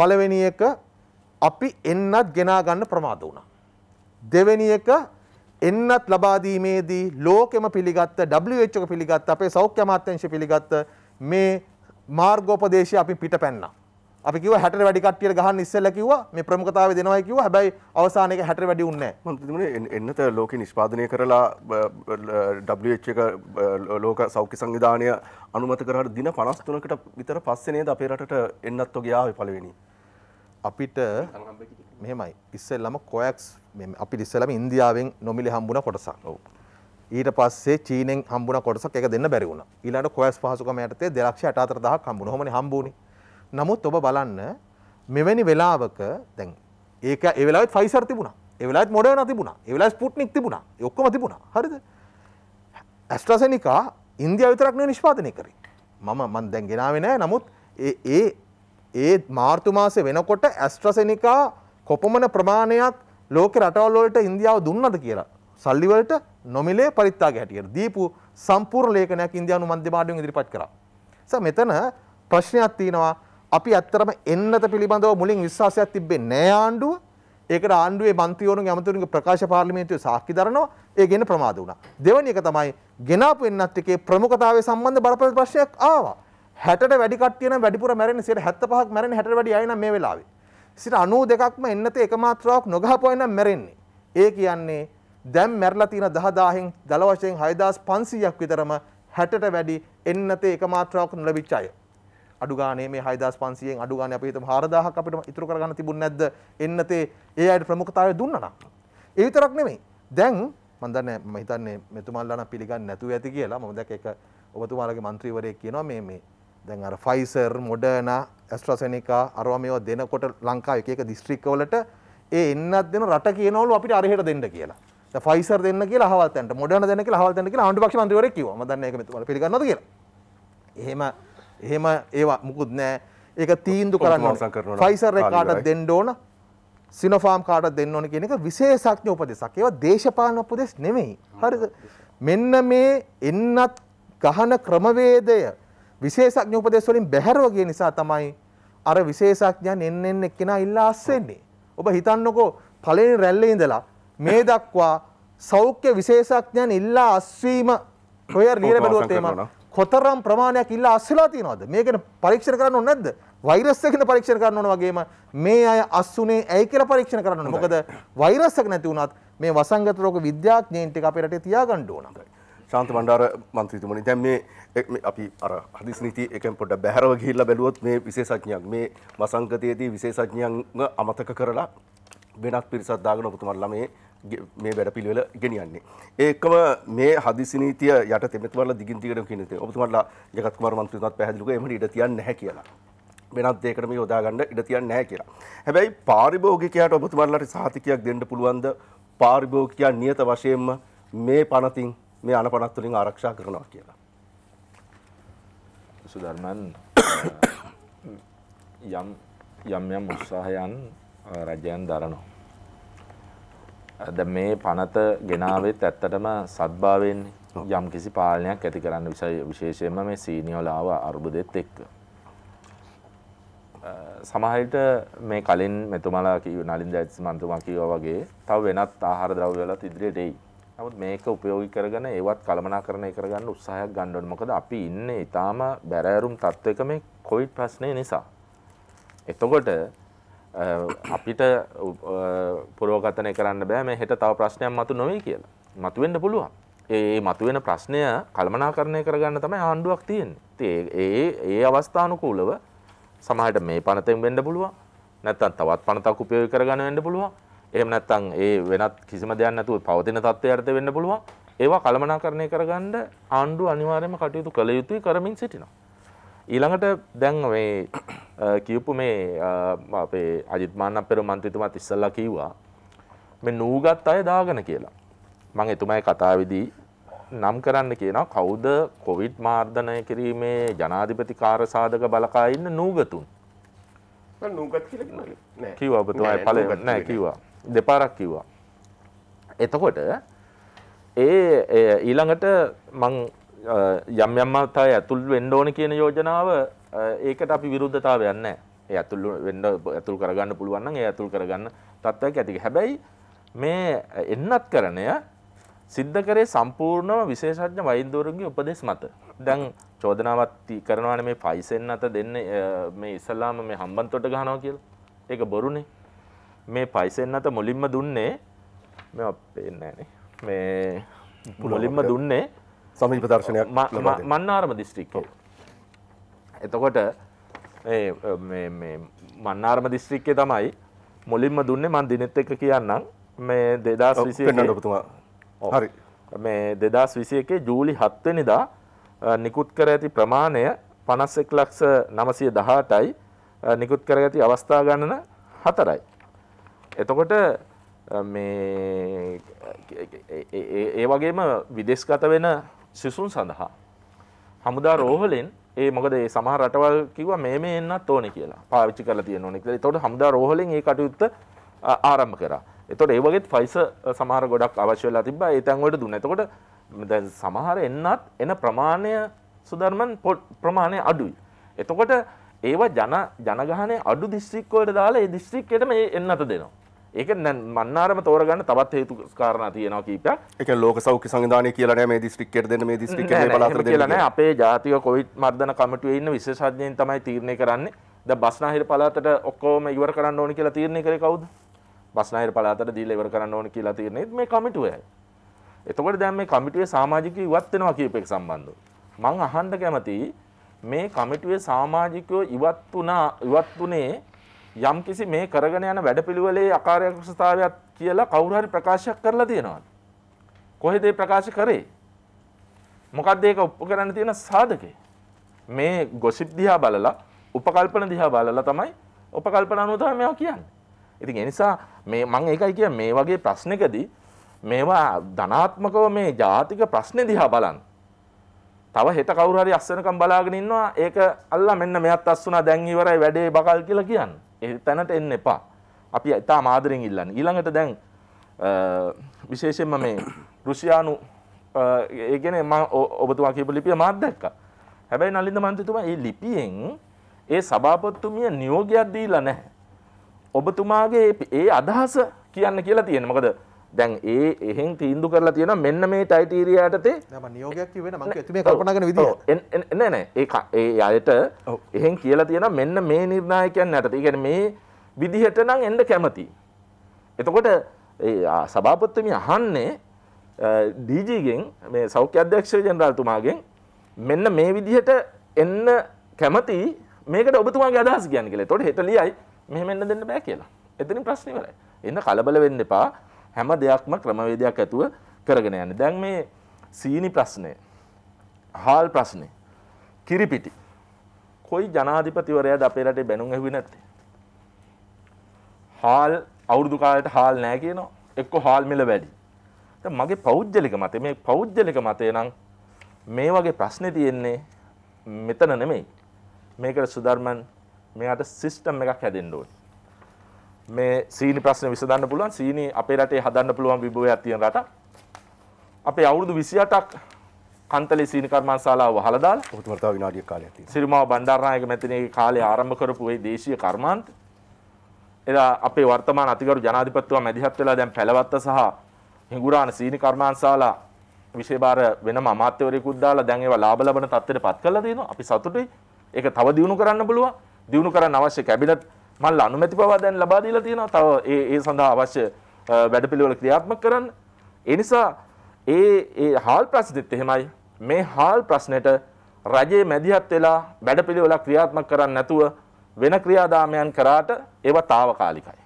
පළවෙනි එක අපි එන්නත් ගෙනා ගන්න ප්‍රමාද වුණා දෙවෙනි එක එන්නත් ලබා දීමේදී ලෝකෙම පිළිගත්ත WHO එක පිළිගත්ත අපේ සෞඛ්‍ය අමාත්‍යාංශය පිළිගත්ත මේ මාර්ගෝපදේශය අපි පිටපැන්නා. අපි කිව්වා 60ට වැඩි කට්ටියට ගහන්න ඉස්සෙල්ලා කිව්වා මේ ප්‍රමුඛතාවය දෙනවයි කිව්වා හැබැයි අවසාන එක 60ට වැඩි වුණේ නැහැ. මම හිතන්නේ එන්නත ලෝකේ නිෂ්පාදනය කරලා WHO එක ලෝක සෞඛ්‍ය සංවිධානය අනුමත කරාට දින 53කට විතර පස්සේ නේද අපේ රටට එන්නත් ඔගේ ආවේ පළවෙනි. අපිට මෙහෙමයි ඉස්සෙල්ලම කොයක්ස් අපි ඉස්සෙල්ලම ඉන්දියාවෙන් නොමිලේ හම්බුණ කොටසක්. ඔව්. ඊට පස්සේ චීනෙන් හම්බුණ කොටසක් ඒක දෙන්න බැරි වුණා. ඊළඟට කොයස් පහසුකම යටතේ 2,84000ක් හම්බුණා. ඔහොමනේ හම්බුනේ. නමුත් ඔබ බලන්න මෙවැනි වෙලාවක දැන් ඒක ඒ වෙලාවෙත් ෆයිසර් තිබුණා. ඒ වෙලාවෙත් මොඩර්නා තිබුණා. ඒ වෙලාවෙත් ස්පුට්නික් තිබුණා. ඒ ඔක්කොම තිබුණා. හරිද? ඇස්ට්‍රාසෙනිකා ඉන්දියාව විතරක් නෙවෙයි නිෂ්පාදනය කරේ. මම මම දැන් ගෙනාවේ නෑ. නමුත් ඒ ඒ ඒ මාර්තු මාසේ වෙනකොට ඇස්ට්‍රාසෙනිකා කොපමණ ප්‍රමාණයක් ලෝක රටවල්ලොලට ඉන්දියාව දුන්නද කියලා සල්ලිවලට නොමිලේ පරිත්තාගේ හැටියට දීපු සම්පූර් ලේඛනයක් ඉන්දයානු මන්දමාඩුවෙන් ඉදිරිපත් කරා. ස මෙතන ප්‍රශ්නයක් තියෙනවා අපි ඇත්තරම එන්නත පිළිබඳව මුලින් විශ්වාසයක් තිබ්බේ නෑ ආණ්ඩුව. ඒකට ආණ්ඩුවේ മന്ത്രിවරුන්ගේ ඇමතිවරුන්ගේ ප්‍රකාශ පාර්ලිමේන්තුවේ සාක්ෂි දරනවා. ඒ ගැන ප්‍රමාද වුණා. දෙවැනි එක තමයි ගෙනාපු එන්නත් එකේ ප්‍රමුඛතාවය සම්බන්ධ බරපතල ප්‍රශ්නයක් ආවා. 60ට වැඩි කට්ටිය නම් වැඩිපුර මැරෙන්නේ 75ක් මැරෙන්නේ 60ට වැඩි අය නම් මේ වෙලාවේ. සිට 92ක්ම එන්නතේ එක මාත්‍රාවක් නොගහපුවා නම් මැරෙන්නේ. ඒ කියන්නේ දැන් මැරලා තියෙන 10000න් දල වශයෙන් 6500ක් විතරම 60ට වැඩි එන්නතේ එක මාත්‍රාවක් නොලැබිච්ච අය. අඩු ගානේ මේ 6500න් අඩු ගානේ අපි හිතමු 4000ක් අපිට ඉතුරු කරගන්න තිබුණ නැද්ද? එන්නතේ ඒ අයට ප්‍රමුඛතාවය දුන්නා නම්. ඒ විතරක් නෙමෙයි. දැන් මම දන්නේ මම හිතන්නේ මෙතුමාලා නම් පිළිගන්නේ නැතුව ඇති කියලා. මම දැක්ක එක ඔබතුමාලගේ മന്ത്രിවරයෙක් කියනවා මේ මේ දැන් අර ෆයිසර් මොඩර්නා ඇස්ට්‍රසෙනිකා අරවා මේවා දෙනකොට ලංකාව එක එක දිස්ත්‍රික්කවලට ඒ එන්නත් දෙන රට කියනවලු අපිට අරහෙට දෙන්න කියලා. දැන් ෆයිසර් දෙන්න කියලා අහවල්තන්ට මොඩර්න දෙන්න කියලා අහවල්තන්ට කියලා ආණ්ඩු පක්ෂ මන්ත්‍රීවරයෙක් කිව්වා. මම දන්නේ ඒක මෙතුමාලා පිළිගන්නවද කියලා. එහෙම එහෙම ඒවා මුකුත් නෑ. ඒක තීන්දුව කරන්න ෆයිසර් එක කාටද දෙන්න ඕන? සිනොෆාම් කාටද දෙන්න ඕන කියන එක විශේෂඥ උපදේශක්. ඒවා දේශපාලන උපදේශ නෙමෙයි. හරිද? මෙන්න මේ එන්නත් ගහන ක්‍රමවේදය විශේෂඥ උපදෙස් වලින් බැහැරව ගිය නිසා තමයි අර විශේෂඥයන් එන්න එන්න එක්කෙනා ඉල්ලා අස්සෙන්නේ. ඔබ හිතන්නකෝ පළවෙනි රැල්ලේ ඉඳලා මේ දක්වා සෞඛ්‍ය විශේෂඥයන් ඉල්ලා අස්වීම ඔය නීර බැලුවොත් එහෙම කොතරම් ප්‍රමාණයක් ඉල්ලා අස්සලා තියෙනවද? මේක පරීක්ෂණ කරන්න ඕනේ නැද්ද? වෛරස් එකකින් පරීක්ෂණ කරන්න ඕන වගේම මේ අය අස්සුනේ ඇයි කියලා පරීක්ෂණ කරන්න ඕනේ. මොකද වෛරස් එක නැති වුණත් මේ වසංගත රෝග විද්‍යාඥයන් ටික අපේ රටේ තියාගන්න ඕන. ශාන්ත බණ්ඩාර මන්ත්‍රීතුමනි දැන් මේ අපි අර හදිස් නීති එකෙන් පොඩ බැහැරව ගිහිල්ලා බැලුවොත් මේ විශේෂඥයන් මේ මසංගතයේදී විශේෂඥයන්ව අමතක කරලා වෙනත් පිරිසක් දාගෙන ඔබතුමා ළමයේ මේ වැඩ පිළිවෙල ගෙනියන්නේ. ඒකම මේ හදිසි නීතිය යටතේ මෙතුමාලා දිගින් දිගටම කියන දේ. ඔබතුමාලා ජගත් කුමාර මන්ත්‍රීතුමාත් පැහැදිලි කළා එහෙම ඉඩ තියන්නේ නැහැ කියලා. වෙනත් දෙයකට මේ යොදාගන්න ඉඩ තියන්නේ නැහැ කියලා. හැබැයි පාරිභෝගිකයාට ඔබතුමාලාට සහතිකයක් දෙන්න පුළුවන්ද? පාරිභෝගිකයා නියත වශයෙන්ම මේ පනතින් මේ අනපනත් වලින් ආරක්ෂා කරනවා කියලා. ආදර්ශ ධර්මයන් යම් යම් යම් උත්සාහයන් රජයන් දරනවා. අද මේ පනත ගෙනාවෙත් ඇත්තටම සත්භාවයෙන්නේ යම් කිසි පාලනයක් ඇති කරන්න විශේෂයෙන්ම මේ සීනියෝලාව අර්බුදෙත් එක්ක. සමහරිට මේ කලින් මෙතුමලා කිව් නලින් දැත්ස් මන්තුමා කියව වගේ තව වෙනත් ආහාර ද්‍රව්‍යලත් ඉදිරියට එයි. නමුත් මේක උපයෝගී කරගෙන ඒවත් කළමනාකරණය කරගන්න උත්සාහයක් ගන්න ඕනේ. මොකද අපි ඉන්නේ ඊටාම බැරෑරුම් තත්වයක මේ කොවිඩ් ප්‍රශ්නේ නිසා. එතකොට අපිට පුරෝගතනය කරන්න බෑ මේ හෙට තව ප්‍රශ්නයක් මතු නොවේ කියලා. මතු වෙන්න පුළුවන්. ඒ මතුවෙන ප්‍රශ්නය කළමනාකරණය කරගන්න තමයි ආණ්ඩුවක් තියෙන්නේ. ඒ ඒ අවස්ථානුකූලව සමහරට මේ පනතෙන් වෙන්න පුළුවන්. නැත්නම් තවත් පනතක් උපයෝගී කරගන්න වෙන්න පුළුවන්. එහෙම නැත්නම් ඒ වෙනත් කිසිම දෙයක් නැතුව පවතින තත්ත්වයකට වෙන්න පුළුවන්. ඒවා කළමනාකරණය කරගන්න ආණ්ඩුව අනිවාර්යයෙන්ම කටයුතු කළ යුතුයි කරමින් සිටිනවා. ඊළඟට දැන් මේ කියපු මේ අපේ අජිත් මාන්නප්පර මන්ත්‍රීතුමාත් ඉස්සල්ලා කිව්වා මේ නූගත් අය දාගෙන කියලා. මම එතුමයි කතාවේදී නම් කරන්න කියනවා කවුද කොවිඩ් මාර්ධනය කිරීමේ ජනාධිපති කාර්ය සාධක බලකා ඉන්න නූගතුන්. නූගත් කියලා කිව්වා. නෑ කිව්වා ඔබතුමා පළවෙනි නෑ කිව්වා. දෙපාරක් කිව්වා. එතකොට ඒ ඊළඟට මං යම් යම් අවස්ථා ඇතුල් වෙන්න ඕන කියන යෝජනාව ඒකට අපි විරුද්ධතාවයක් නැහැ. ඒ ඇතුල් වෙන්න ඇතුල් කරගන්න පුළුවන් නම් ඒ ඇතුල් කරගන්න තත්ත්වයක් ඇති. හැබැයි මේ එන්නත් කරණය සිද්ධ කරේ සම්පූර්ණව විශේෂඥ වෛද්‍යවරුන්ගේ උපදෙස් මත. දැන් චෝදනාවක් කරනවානේ මේ ෆයිසෙන් අත දෙන්නේ මේ ඉස්ලාම මේ හම්බන්තොට ගහනවා කියලා. ඒක බොරුනේ. මේ පයිසෙන් අත මුලින්ම දුන්නේ මේ පේන්නෑනේ මේ මුලින්ම දුන්නේ සමී ප්‍රදර්ශනයක් මන්නාරම දිස්ත්‍රික් එතකොට මන්නාරම දිස්ත්‍රික්කය තමයි මුලින්ම දුන්නේ මන් දිනෙත් එක කියන්නම් මේ දෙදස් විසිතුමා හරි මේ දෙදස් විසි එකේ ජූලි හත්වනිදා නිකුත් කර ඇති ප්‍රමාණය පනස් එක් ලක්ෂ නමසය දහටයි නිකුත් කර ඇති අවස්ථා ගණන හතරයි එතකොට මේ ඒ වගේම විදේශගත වෙන සිසුන් සඳහා හමුදා රෝහලෙන් ඒ මොකද ඒ සමහර රටවල් කිව්වා මේ මේ එන්නත් ඕනේ කියලා පාවිච්චි කරලා තියෙන ඕනේ කියලා. ඒතකොට හමුදා රෝහලෙන් ඒ කටයුත්ත ආරම්භ කරා. ඒතකොට ඒ වගේත් ෆයිස සමහර ගොඩක් අවශ්‍ය වෙලා තිබ්බා. ඒ තැන් වලට දුන්නා. එතකොට දැන් සමහර එන්නත් එන ප්‍රමාණය සුධර්මන් ප්‍රමාණය අඩුයි. එතකොට ඒවා ජන ජනගහනය අඩු දිස්ත්‍රික්කවලට දාලා ඒ දිස්ත්‍රික්කයටම එන්නත දෙනවා. ඒක මන්නාරම තෝරගන්න තවත් හේතු කාරණා තියෙනවා කීපයක්. ඒ කියන්නේ ලෝක සෞඛ්‍ය සංවිධානය කියලා නෑ මේ දිස්ත්‍රික්කයට දෙන්න මේ දිස්ත්‍රික්කේ මේ බලාපොරොත්තු දෙන්න. කියලා නෑ අපේ ජාතික කොවිඩ් මර්ධන කමිටුවේ ඉන්න විශේෂඥයින් තමයි තීරණය කරන්නේ. දැන් බස්නාහිර පළාතට ඔක්කොම ඉවර කරන්න ඕනේ කියලා තීරණය කරේ කවුද? බස්නාහිර පළාතට දීලා ඉවර කරන්න ඕනේ කියලා තීරණය මේ කමිටුවයි. එතකොට දැන් මේ කමිටුවේ සමාජිකයෝ ඉවත් වෙනවා කියප එක සම්බන්ධව. මං අහන්න කැමතියි මේ කමිටුවේ සමාජිකයෝ ඉවත් වුණා ඉවත් වුණේ යම්කිසි මේ කරගෙන යන වැඩපිළිවෙලේ අකාර්යක්ෂතාවයක් කියලා කවුරු හරි ප්‍රකාශයක් කරලා තියෙනවද? කොහෙද ප්‍රකාශ කරේ? මොකක්ද ඒක උපකරන්න තියෙන සාධකේ? මේ ගොසිප් දිහා බලලා, උපකල්පන දිහා බලලා තමයි උපකල්පන අනුව තමයි මේවා කියන්නේ. ඉතින් ඒ නිසා මේ මම ඒකයි කියන්නේ මේ වගේ ප්‍රශ්නකදී මේවා ධනාත්මකව මේ ජාතික ප්‍රශ්නේ දිහා බලන්න. තව හෙට කවුරු හරි අස්සනකම් බලාගෙන ඉන්නවා ඒක අල්ලා මෙන්න මෙයාත් අස්සුනා දැන් ඉවරයි වැඩේ බකල් කියලා කියන්නේ. තැනට එන්න එපා අපි ඉතා මාදරෙන් ඉල්ලන්න ඊළඟට දැන් විශේෂෙන්ම මේ රුසියානු ඒගෙන ම ඔබතුවා කියපු ලිපිය මාත් දැක්ක හැබැයි නලින්ද මන්තතුමා ඒ ලිපියෙන් ඒ සභාපත්තුමිය නියෝගයක් දීලා නැහැ ඔබතුමාගේ ඒ අදහස කියන්න කියලා තියෙන මොකද දැන් ඒ එහෙන් තීන්දු කරලා තියෙන මෙන්න මේ ටයිටීරිය යටතේ නම නියෝගයක් කිව්වේ නම එතුමේ කල්පනා කරන විදිය නෑ නෑ ඒක ඒ අයට එහෙන් කියලා තියෙන මෙන්න මේ නිර්ණායකයන් යටතේ. ඒ කියන්නේ මේ විදිහට නම් එන්න කැමති. එතකොට ඒ සභාපතිතුමිය අහන්නේ DG ගෙන් මේ සෞඛ්‍ය අධ්‍යක්ෂ ජනරාල්තුමාගෙන් මෙන්න මේ විදිහට එන්න කැමති මේකට ඔබතුමාගේ අදහස කියන්නේ කියලා. එතකොට හෙට ලියයි මෙහෙම එන්න දෙන්න බෑ කියලා. එතනින් ප්‍රශ්නේ ඉවරයි. එන්න කලබල වෙන්න එපා. හැම දෙයක්ම ක්‍රමවේදයක් ඇතුව කරගෙන යන. දැන් මේ සීනි ප්‍රශ්නය හාල් ප්‍රශ්නය කිරිපිටි කොයි ජනාධිපතිවරයාද අපේ රටේ බැනුම් ඇහුවේ නැත්තේ හාල් අවුරුදු කාලයට හාල් නැහැ කියනවා එක්ක හාල් මිල වැඩි දැන් මගේ පෞද්ගලික මතය මේ පෞද්ගලික මතය නම් මේ වගේ ප්‍රශ්නේ තියෙන්නේ මෙතන නෙමෙයි මේකට සුධර්මන් මෙයාට සිස්ටම් එකක් හැදෙන්න ඕනේ මේ සීනි ප්‍රශ්න විසඳන්න පුළුවන් සීනි අපේ රටේ හදන්න පුළුවන් විභවයක් තියෙන රටක්. අපේ අවුරුදු 28ක් කන්තලේ සීනි කර්මාන්තශාලාව වහලා දාලා ඔහුට වර්තාව විනාඩියක් කාලයක් තියෙනවා. සිරිමාව බණ්ඩාරනායක මැතිණියගේ කාලේ ආරම්භ කරපු ඒ දේශීය කර්මාන්ත එදා අපේ වර්තමාන අතිගරු ජනාධිපතිතුමා මැදිහත් වෙලා දැන් පැලවත්ත සහ හිඟුරාන සීනි කර්මාන්තශාලා විශේෂ වෙනම අමාත්‍යවරයෙකුත් දාලා දැන් ඒවා ලාභ ලබන තත්ත්වයට පත් කරලා තියෙනවා. අපි සතුටුයි. ඒක තව දියුණු කරන්න බලුවා. දියුණු කරන්න අවශ්‍ය කැබිනට් මල් අනුමැති පවා දැන් ලබා දීලා තියෙනවා. තව ඒ ඒ සඳහා අවශ්‍ය වැඩපිළිවෙල ක්‍රියාත්මක කරන්න. ඒ නිසා ඒ ඒ හාල් ප්‍රශ්නෙත් එහෙමයි. මේ හාල් ප්‍රශ්නෙට රජයේ මැදිහත් වෙලා වැඩපිළිවෙල ක්‍රියාත්මක කරන්න නැතුව වෙන ක්‍රියාදාමයන් කරාට ඒවා తాවකාලිකයි.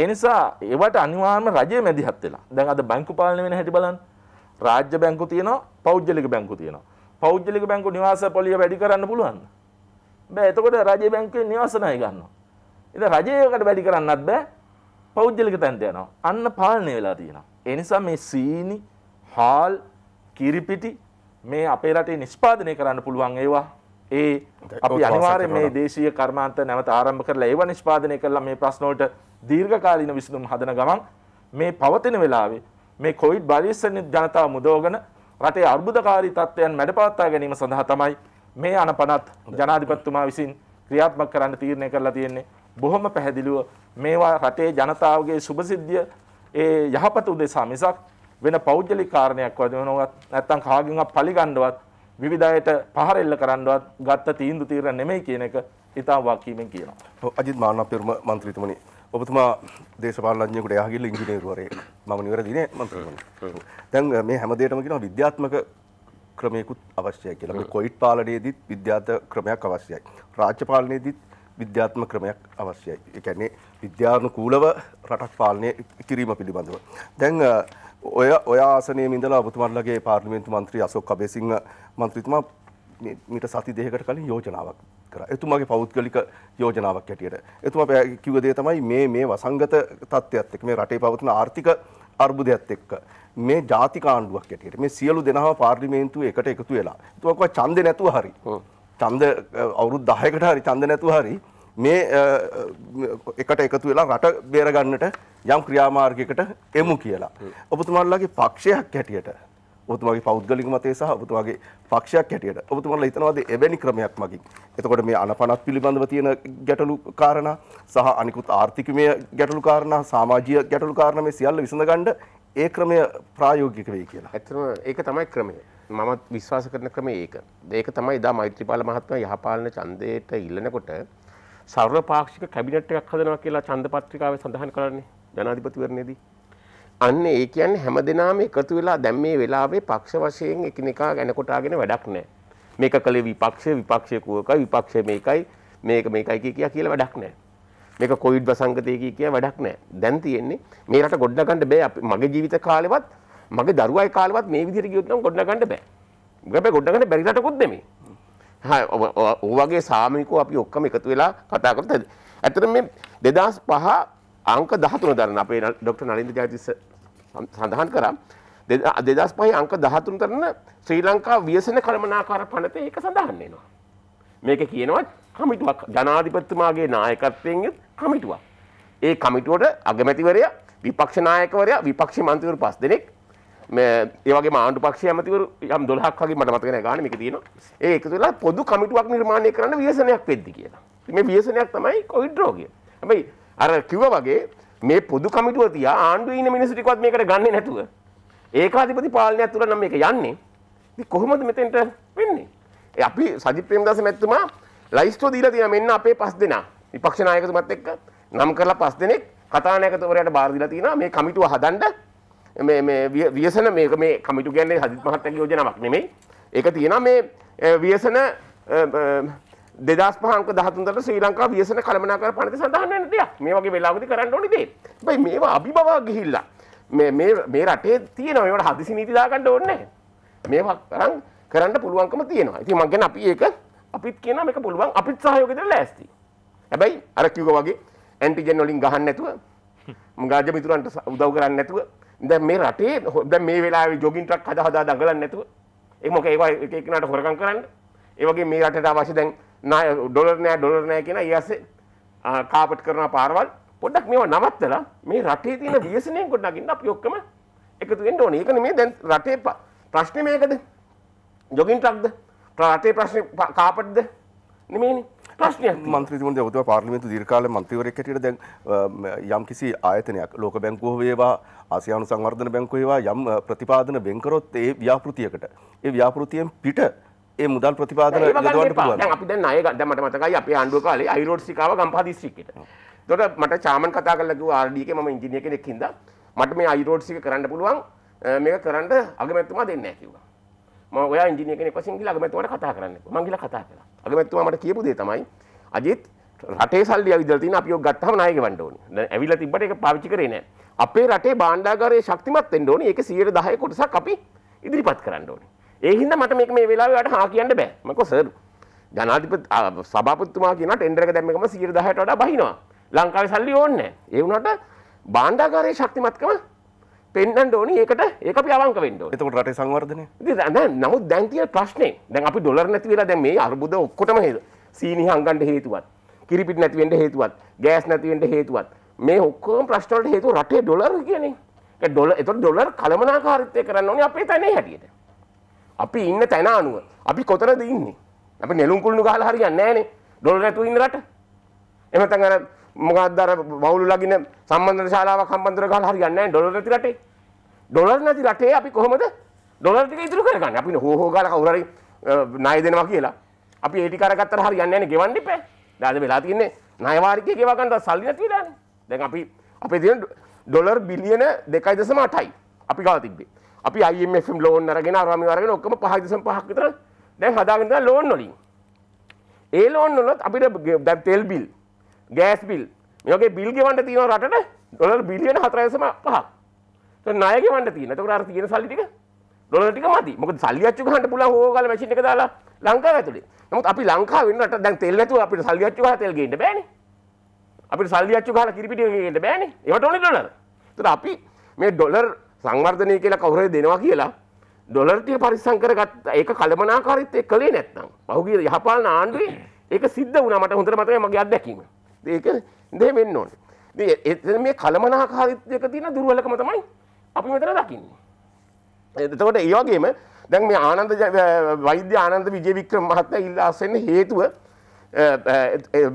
ඒ නිසා ඒවට අනිවාර්යයෙන්ම රජය මැදිහත් වෙලා. දැන් අද බැංකු පාලනය වෙන හැටි බලන්න. රාජ්‍ය බැංකු තියෙනවා, පෞද්ගලික බැංකු තියෙනවා. පෞද්ගලික බැංකු නිවාස පොලිය වැඩි කරන්න පුළුවන්. බෑ එතකොට රාජ්‍ය බැංකුවේ නිවාස ණය ගන්නවා. ඉතින් රජයකට වැඩි කරන්නත් බෑ පෞද්ගලික තැනට යනවා. අන්න පාලනය වෙලා තියෙනවා. ඒ නිසා මේ සීනි, හාල්, කිරිපිටි මේ අපේ රටේ නිෂ්පාදනය කරන්න පුළුවන් ඒවා ඒ අපි අනිවාර්යෙන් මේ දේශීය කර්මාන්ත නැවත ආරම්භ කරලා ඒවා නිෂ්පාදනය කරලා මේ ප්‍රශ්න වලට දීර්ඝකාලීන විසඳුම් හදන ගමන් මේ පවතින වෙලාවේ මේ කොවිඩ් පරිස්සම් ජනතාව මුදවගෙන රටේ අර්බුදකාරී තත්ත්වයන් මැඩපවත්වා ගැනීම සඳහා තමයි මේ අනපනත් ජනාධිපතිතුමා විසින් ක්‍රියාත්මක කරන්න තීරණය කරලා තියෙන්නේ බොහොම පැහැදිලිව මේවා රටේ ජනතාවගේ සුභසිද්ධිය ඒ යහපත උදෙසා මිසක් වෙන පෞද්ගලික කාරණයක් වදිනවත් නැත්නම් කාගෙන්වත් පරිගණ්ඩවත් විවිධයට පහරෙල්ල කරන්නවත් ගත්ත තීන්දුව తీරන නෙමෙයි කියන එක ඉතාම වාකීමෙන් කියනවා. ඔව් අජිත් මානවපිරුම മന്ത്രിතුමනි ඔබතුමා දේශපාලනඥයෙකුට යහගිල්ල ඉංජිනේරුවරයෙක්. මම නිවැරදිනේ മന്ത്രിතුමනි. දැන් මේ හැම දෙයකම කියනවා විද්‍යාත්මක ක්‍රමයකුත් අවශ්‍යයි කියලා. මේ කොවිඩ් පාලනයේදීත් විද්‍යාත්මක ක්‍රමයක් අවශ්‍යයි. රාජ්‍ය පාලනයේදීත් විද්‍යාත්ම ක්‍රමයක් අවශ්‍යයි. ඒ කියන්නේ විද්‍යානුකූලව රටක් පාලනය කිරීම පිළිබඳව. දැන් ඔය ඔය ආසනයේ ඉඳලා ඔබතුමාලගේ පාර්ලිමේන්තු මන්ත්‍රී අශෝක් අබේසිංහ මන්ත්‍රීතුමා මීට සති දෙකකට කලින් යෝජනාවක් කරා. එතුමාගේ පෞද්ගලික යෝජනාවක් හැටියට. එතුමා කිව්ව දේ තමයි මේ මේ වසංගත තත්ත්වයත් එක්ක මේ රටේ පවතින ආර්ථික අර්බුදයක්ත් එක්ක මේ ජාතිකාණ්ඩුවක් හැටියට මේ සියලු දෙනාම පාර්ලිමේන්තුව එකට එකතු වෙලා. එතුමා කිව්වා ඡන්දේ නැතුව හරි. ඡන්ද අවුරුදු 10කට හරි ඡන්ද නැතුව හරි මේ එකට එකතු වෙලා රට බේරගන්නට යම් ක්‍රියාමාර්ගයකට එමු කියලා. ඔබතුමාලාගේ පක්ෂයක් හැටියට ඔබතුමාගේ පෞද්ගලික මතය සහ ඔබතුමාගේ පක්ෂයක් හැටියට ඔබතුමාලා හිතනවාද එවැනි ක්‍රමයක් මගින්. එතකොට මේ අනපනත් පිළිබඳව තියෙන ගැටලු කාරණා සහ අනිකුත් ආර්ථිකමය ගැටලු කාරණා සමාජීය ගැටලු කාරණා මේ සියල්ල විසඳගන්න ඒ ක්‍රමය ප්‍රායෝගික වෙයි කියලා. ඇත්තම ඒක තමයි ක්‍රමය. මමත් විශ්වාස කරන ක්‍රමය ඒක. ඒක තමයි දා මෛත්‍රීපාල මහත්මයා යහපාලන ඡන්දයට ඉල්ලනකොට සර්ව පාක්ෂික කැබිනට් එකක් හදනවා කියලා ඡන්ද පත්‍රිකාවේ සඳහන් කරන්නේ ජනාධිපතිවරණයේදී. අන්න ඒ කියන්නේ හැම දිනම එකතු වෙලා දැන් මේ වෙලාවේ පක්ෂ වශයෙන් එකිනෙකා ගැන කොටාගෙන වැඩක් නැහැ. මේක කලේ විපක්ෂය විපක්ෂය කෝක විපක්ෂය මේකයි මේක මේකයි කිය කියලා වැඩක් නැහැ. මේක කොවිඩ් වසංගතය කිය වැඩක් නෑ දැන් තියෙන්නේ මේ රට ගොඩනගන්න බෑ අපි මගේ ජීවිත කාලෙවත් මගේ දරුවායි කාලෙවත් මේ විදිහට ගියොත් නම් ගොඩනගන්න බෑ. ගොඩබෑ ගොඩනගන්න බැරි රටකුත් නෙමෙයි. හා ඔවගේ සාමිකෝ අපි ඔක්කොම එකතු වෙලා කතා කරත් ඇද. ඇත්තට මේ 2005 අංක 13 දරන අපේ ડોક્ટર නලින්ද ජයතිස්ස සඳහන් කරා 2005 අංක 13 දරන ශ්‍රී ලංකා ව්‍යසන කළමනාකාර පනතේ ඒක සඳහන් වෙනවා. මේක කියනවා කමිටුවක් ජනාධිපතිතුමාගේ නායකත්වයෙන් යුත් කමිටුවක්. ඒ කමිටුවට අගමැතිවරයා විපක්ෂ නායකවරයා විපක්ෂ මන්ත්‍රීවරු පස් දෙනෙක් මේ ඒ වගේ ආණ්ඩු පක්ෂයේ ඇමතිවරු යම් 12ක් වගේ මට මතක නැහැ ගානේ මේක තියෙනවා. ඒ එකතු වෙලා පොදු කමිටුවක් නිර්මාණය කරන්න ව්‍යසනයක් වෙද්දි කියලා. මේ ව්‍යසනයක් තමයි කොවිඩ් රෝගය. හැබැයි අර කිව්වා වගේ මේ පොදු කමිටුව තියා ආණ්ඩුවේ ඉන්න මිනිස්සු ටිකවත් මේකට ගන්නෙ නැතුව ඒකාධිපති පාලනය තුළ නම් මේක යන්නේ. ඉතින් කොහොමද මෙතෙන්ට වෙන්නේ? අපි සජිත් ප්‍රේමදාස මැතිතුමා ලයිස්ටෝ දීලා තියෙනවා මෙන්න අපේ පස් දෙනා විපක්ෂ නායකතුමත් එක්ක නම් කරලා පස් දෙනෙක් කතානායකතුවරයාට බාර දීලා තිනවා මේ කමිටුව හදන්න මේ මේ ව්‍යසන මේක මේ කමිටු කියන්නේ හදිත් මහත්තයාගේ යෝජනාවක් නෙමෙයි. ඒක තියෙනවා මේ ව්‍යසන දෙදස් පහක දහතුන්ට ශ්‍රී ලංකා ව්‍යසන කළමනාකර පනති සඳහන් වෙන දෙයක්. මේ වගේ වෙලාවදී කරන්න ඕනේ දේ. හැබැයි මේවා අභිබව ගිහිල්ලා මේ මේ මේ රටේ තියෙනවා මේවට හදිසි නීති දාගන්න ඕනේ නැහැ. මේවා කරන් කරන්න පුළුවන්කම තියෙනවා. ඉතින් මම කියන්නේ අපි ඒක අපිත් කියනවා මේක පුළුවන් අපිත් සහයෝගය දෙන්න ලෑස්තියි. හැබැයි අර කිව්ව වගේ ඇන්ටිජන් වලින් ගහන්න නැතුව ගාජ මිතුරන්ට උදව් කරන්න නැතුව දැන් මේ රටේ දැන් මේ වෙලාවේ ජොගින් ට්‍රක් හදා හදා දඟලන්නේ නැතුව ඒ මොකද ඒවා එක එකනට හොරකම් කරන්න ඒ වගේ මේ රටට අවශ්‍ය දැන් ඩොලර් නෑ ඩොලර් නෑ කියන ඊයස්සේ කාපට් කරන පාරවල් පොඩ්ඩක් මේවා නවත්තලා මේ රටේ තියෙන ව්‍යසනයෙන් ගොඩනගින්න අපි ඔක්කොම එකතු වෙන්න ඕනේ. ඒක නෙමෙයි දැන් රටේ ප්‍රශ්නේ මේකද? ජොගින් ට්‍රක්ද? රටේ ප්‍රශ්නේ කාපට්ද? නෙමෙයිනේ. ප්‍රශ්නයක් මන්ත්‍රීතුමනි ඔබතුමා පාර්ලිමේන්තු දීර්ඝකාලීන මන්ත්‍රීවරයෙක් හැටියට දැන් යම්කිසි ආයතනයක් ලෝක බැංකුව වේවා ආසියානු සංවර්ධන බැංකුව වේවා යම් ප්‍රතිපාදන වෙන් කරොත් ඒ ව්‍යාපෘතියකට ඒ ව්‍යාපෘතියෙන් පිට ඒ මුදල් ප්‍රතිපාදන යොදවන්න පුළුවන්. දැන් අපි දැන් ණය දැන් මට මතකයි අපි ආණ්ඩුව කාලේ අයිරෝඩ් සිකාව ගම්පහ දිස්ත්‍රික්කෙට. එතකොට මට චාමන් කතා කරලා කිව්වා RD එකේ මම ඉංජිනේර කෙනෙක් හින්දා මට මේ අයිරෝඩ් සික කරන්න පුළුවන් මේක කරන්න අගමැතිතුමා දෙන්නේ නැහැ කිව්වා. මම ඔයා ඉංජිනේර කෙනෙක් වශයෙන් ගිහලා අගමැතිතුමාට කතා කරන්න කිව්වා. මං ගිහලා කතා කළා. අගමැතුමා මට කියපු දේ තමයි අජිත් රටේ සල්ලි ඇවිදලා තියෙන අපිව ගත්තම ණය ගෙවන්න ඕනේ. දැන් ඇවිල්ලා තිබ්බට ඒක පාවිච්චි කරේ නැහැ. අපේ රටේ භාණ්ඩාගාරය ශක්තිමත් වෙන්න ඕනේ. ඒක 110 කොටසක් අපි ඉදිරිපත් කරන්න ඕනේ. ඒ හින්දා මට මේක මේ වෙලාවේ ඔයාලට හා කියන්න බෑ. මම කිව්වා සර් ජනාධිපති සභාපතිතුමා කියන ටෙන්ඩර් එක දැම්මකම 110ට වඩා බහිනවා. ලංකාවේ සල්ලි ඕනේ නැහැ. ඒ වුණාට භාණ්ඩාගාරයේ ශක්තිමත්කම පෙන්න්න ඕන ඒකට ඒක පයවක වෙන්ඩ එතකට රට සංවර්ධන නමුත් දැන්තිය ප්‍රශ්නය දැන් අපි ඩොලර් නැති වෙලා දැන් මේ අර්බුද ඔක්කොටම හේතු සීනි හංගන්ඩ හේතුවත් කිරිපිට නැතිවෙන්ට හේතුවත් ගෑස් නැතිවෙන්ට හේතුවත් මේ ඔක්කෝම ප්‍රශ්නවලට හේතු රටේ ඩොලර් කියන්නේ ඩොල එත ඩොලර් කළමනාකාරිතය කරන්න ඕනේ අපේ තැනේ හැටියට අපි ඉන්න තැන අනුව අපි කොතනද ඉන්නේ අපි නෙළුම් කුළුණු ගහලා හරියන්නේ නැහනේ ඩොලර් නැතුව ඉන්න රට එමෙතන අර මොකක්ද අර බවුලු ලගින සම්බන්ධන ශාලාවක් හම්බන්තර ගහලා හරියන්නේ නැහැ ඩොලර් නැති රටේ. ඩොලර් නැති රටේ අපි කොහොමද ඩොලර් ටික ඉතුරු කරගන්නේ? අපි හෝ හෝ ගාලා කවුරු හරි ණය දෙනවා කියලා. අපි ඒ ටික අරගත්තට හරියන්නේ නැහැ නේ ගෙවන්න ඉපේ. දැන් වෙලා තියෙන්නේ ණය වාරිකය ගෙවා ගන්නවා සල්ලි නැති වෙලානේ. දැන් අපි අපේ තියෙන ඩොලර් බිලියන 2.8යි. අපි ගාව තිබ්බේ. අපි IMF ලෝන් අරගෙන අරම අරගෙන ඔක්කොම 5.5ක් විතර දැන් හදාගෙන තියෙන ලෝන් වලින්. ඒ ලෝන් වලත් අපිට දැන් තෙල් බිල් ගෑස් බිල් මේගේ බිල් ගෙවන්න තියෙන රටට ඩොලර් බිලියන 4.5ක් ණය ගෙවන්න තියෙන. එතකොට අර තියෙන සල්ලි ටික ඩොලර් ටික මදි. මොකද සල්ලි අච්චු ගහන්න පුළුවන් ඕගාල මැෂින් එක දාලා ලංකාව ඇතුලේ. නමුත් අපි ලංකාව වෙන රට දැන් තෙල් නැතුව අපිට සල්ලි අච්චු ගහලා තෙල් ගේන්න බෑනේ. අපිට සල්ලි අච්චු ගහලා කිරිපිටි ගේන්න බෑනේ. ඒවට ඕනේ ඩොලර්. එතකොට අපි මේ ඩොලර් සංවර්ධනය කියලා කවුරුහරි දෙනවා කියලා ඩොලර් ටික පරිස්සම් කරගත්ත ඒක කළමනාකාරීත්වය කළේ නැත්නම් පහුගිය යහපාලන ආණ්ඩුවේ ඒක සිද්ධ වුණා මට හොඳට මතකයි මගේ අත්දැකීම. ඒක දේ වෙන්න ඕනේ. ඉතින් එතන මේ කලමනාකාරීත්වයක තියෙන දුර්වලකම තමයි අපි මෙතන දකින්නේ. එතකොට ඒ වගේම දැන් මේ ආනන්ද වෛද්‍ය ආනන්ද විජේවික්‍රම මහත්තයා ඉල්ලා අසෙන්න හේතුව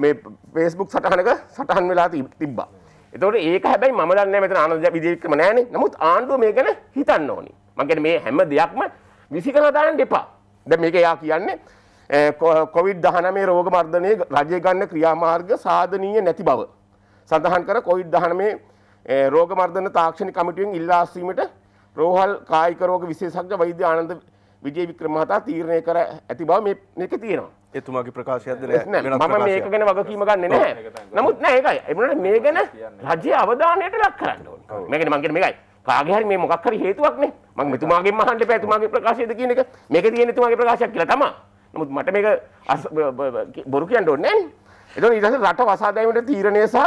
මේ Facebook සටහනක සටහන් වෙලා තිබ්බා. එතකොට ඒක හැබැයි මම දන්නේ නැහැ මෙතන ආනන්ද විජේවික්‍රම නැහනේ. නමුත් ආණ්ඩුව මේ ගැන හිතන්න ඕනි. මම කියන්නේ මේ හැම දෙයක්ම විසිකලා දාන්න එපා. දැන් මේක එයා කියන්නේ කොවිඩ් 19 රෝග මර්ධනයේ රජය ගන්න ක්‍රියාමාර්ග සාධනීය නැති බව සඳහන් කර කොවිඩ් 19 රෝග මර්ධන තාක්ෂණික කමිටුවෙන් ඉල්ලා සිටීමට රෝහල් කායික රෝග විශේෂඥ වෛද්‍ය ආනන්ද විජේ වික්‍රම මහතා තීරණය කර ඇති බව මේ මේක තියෙනවා. එතුමාගේ ප්‍රකාශයක්ද නෑ මම මේක ගැන වගකීම ගන්න නෑ. නමුත් නෑ ඒකයි. ඒ මොනවාද මේ ගැන රජයේ අවධානයට ලක් කරන්න ඕනේ. මේ ගැන මම කියන්නේ මේකයි. කාගේ හරි මේ මොකක් හරි හේතුවක් නේ. මම මෙතුමාගෙන් අහන්න එපා එතුමාගේ ප්‍රකාශයද කියන එක. මේක තියෙන එතුමාගේ ප්‍රකාශයක් කියලා තමයි. නමුත් මට මේක බොරු කියන්න ඕනේ නැහැ ඊට පස්සේ රට වසා දැමීමේ තීරණය සහ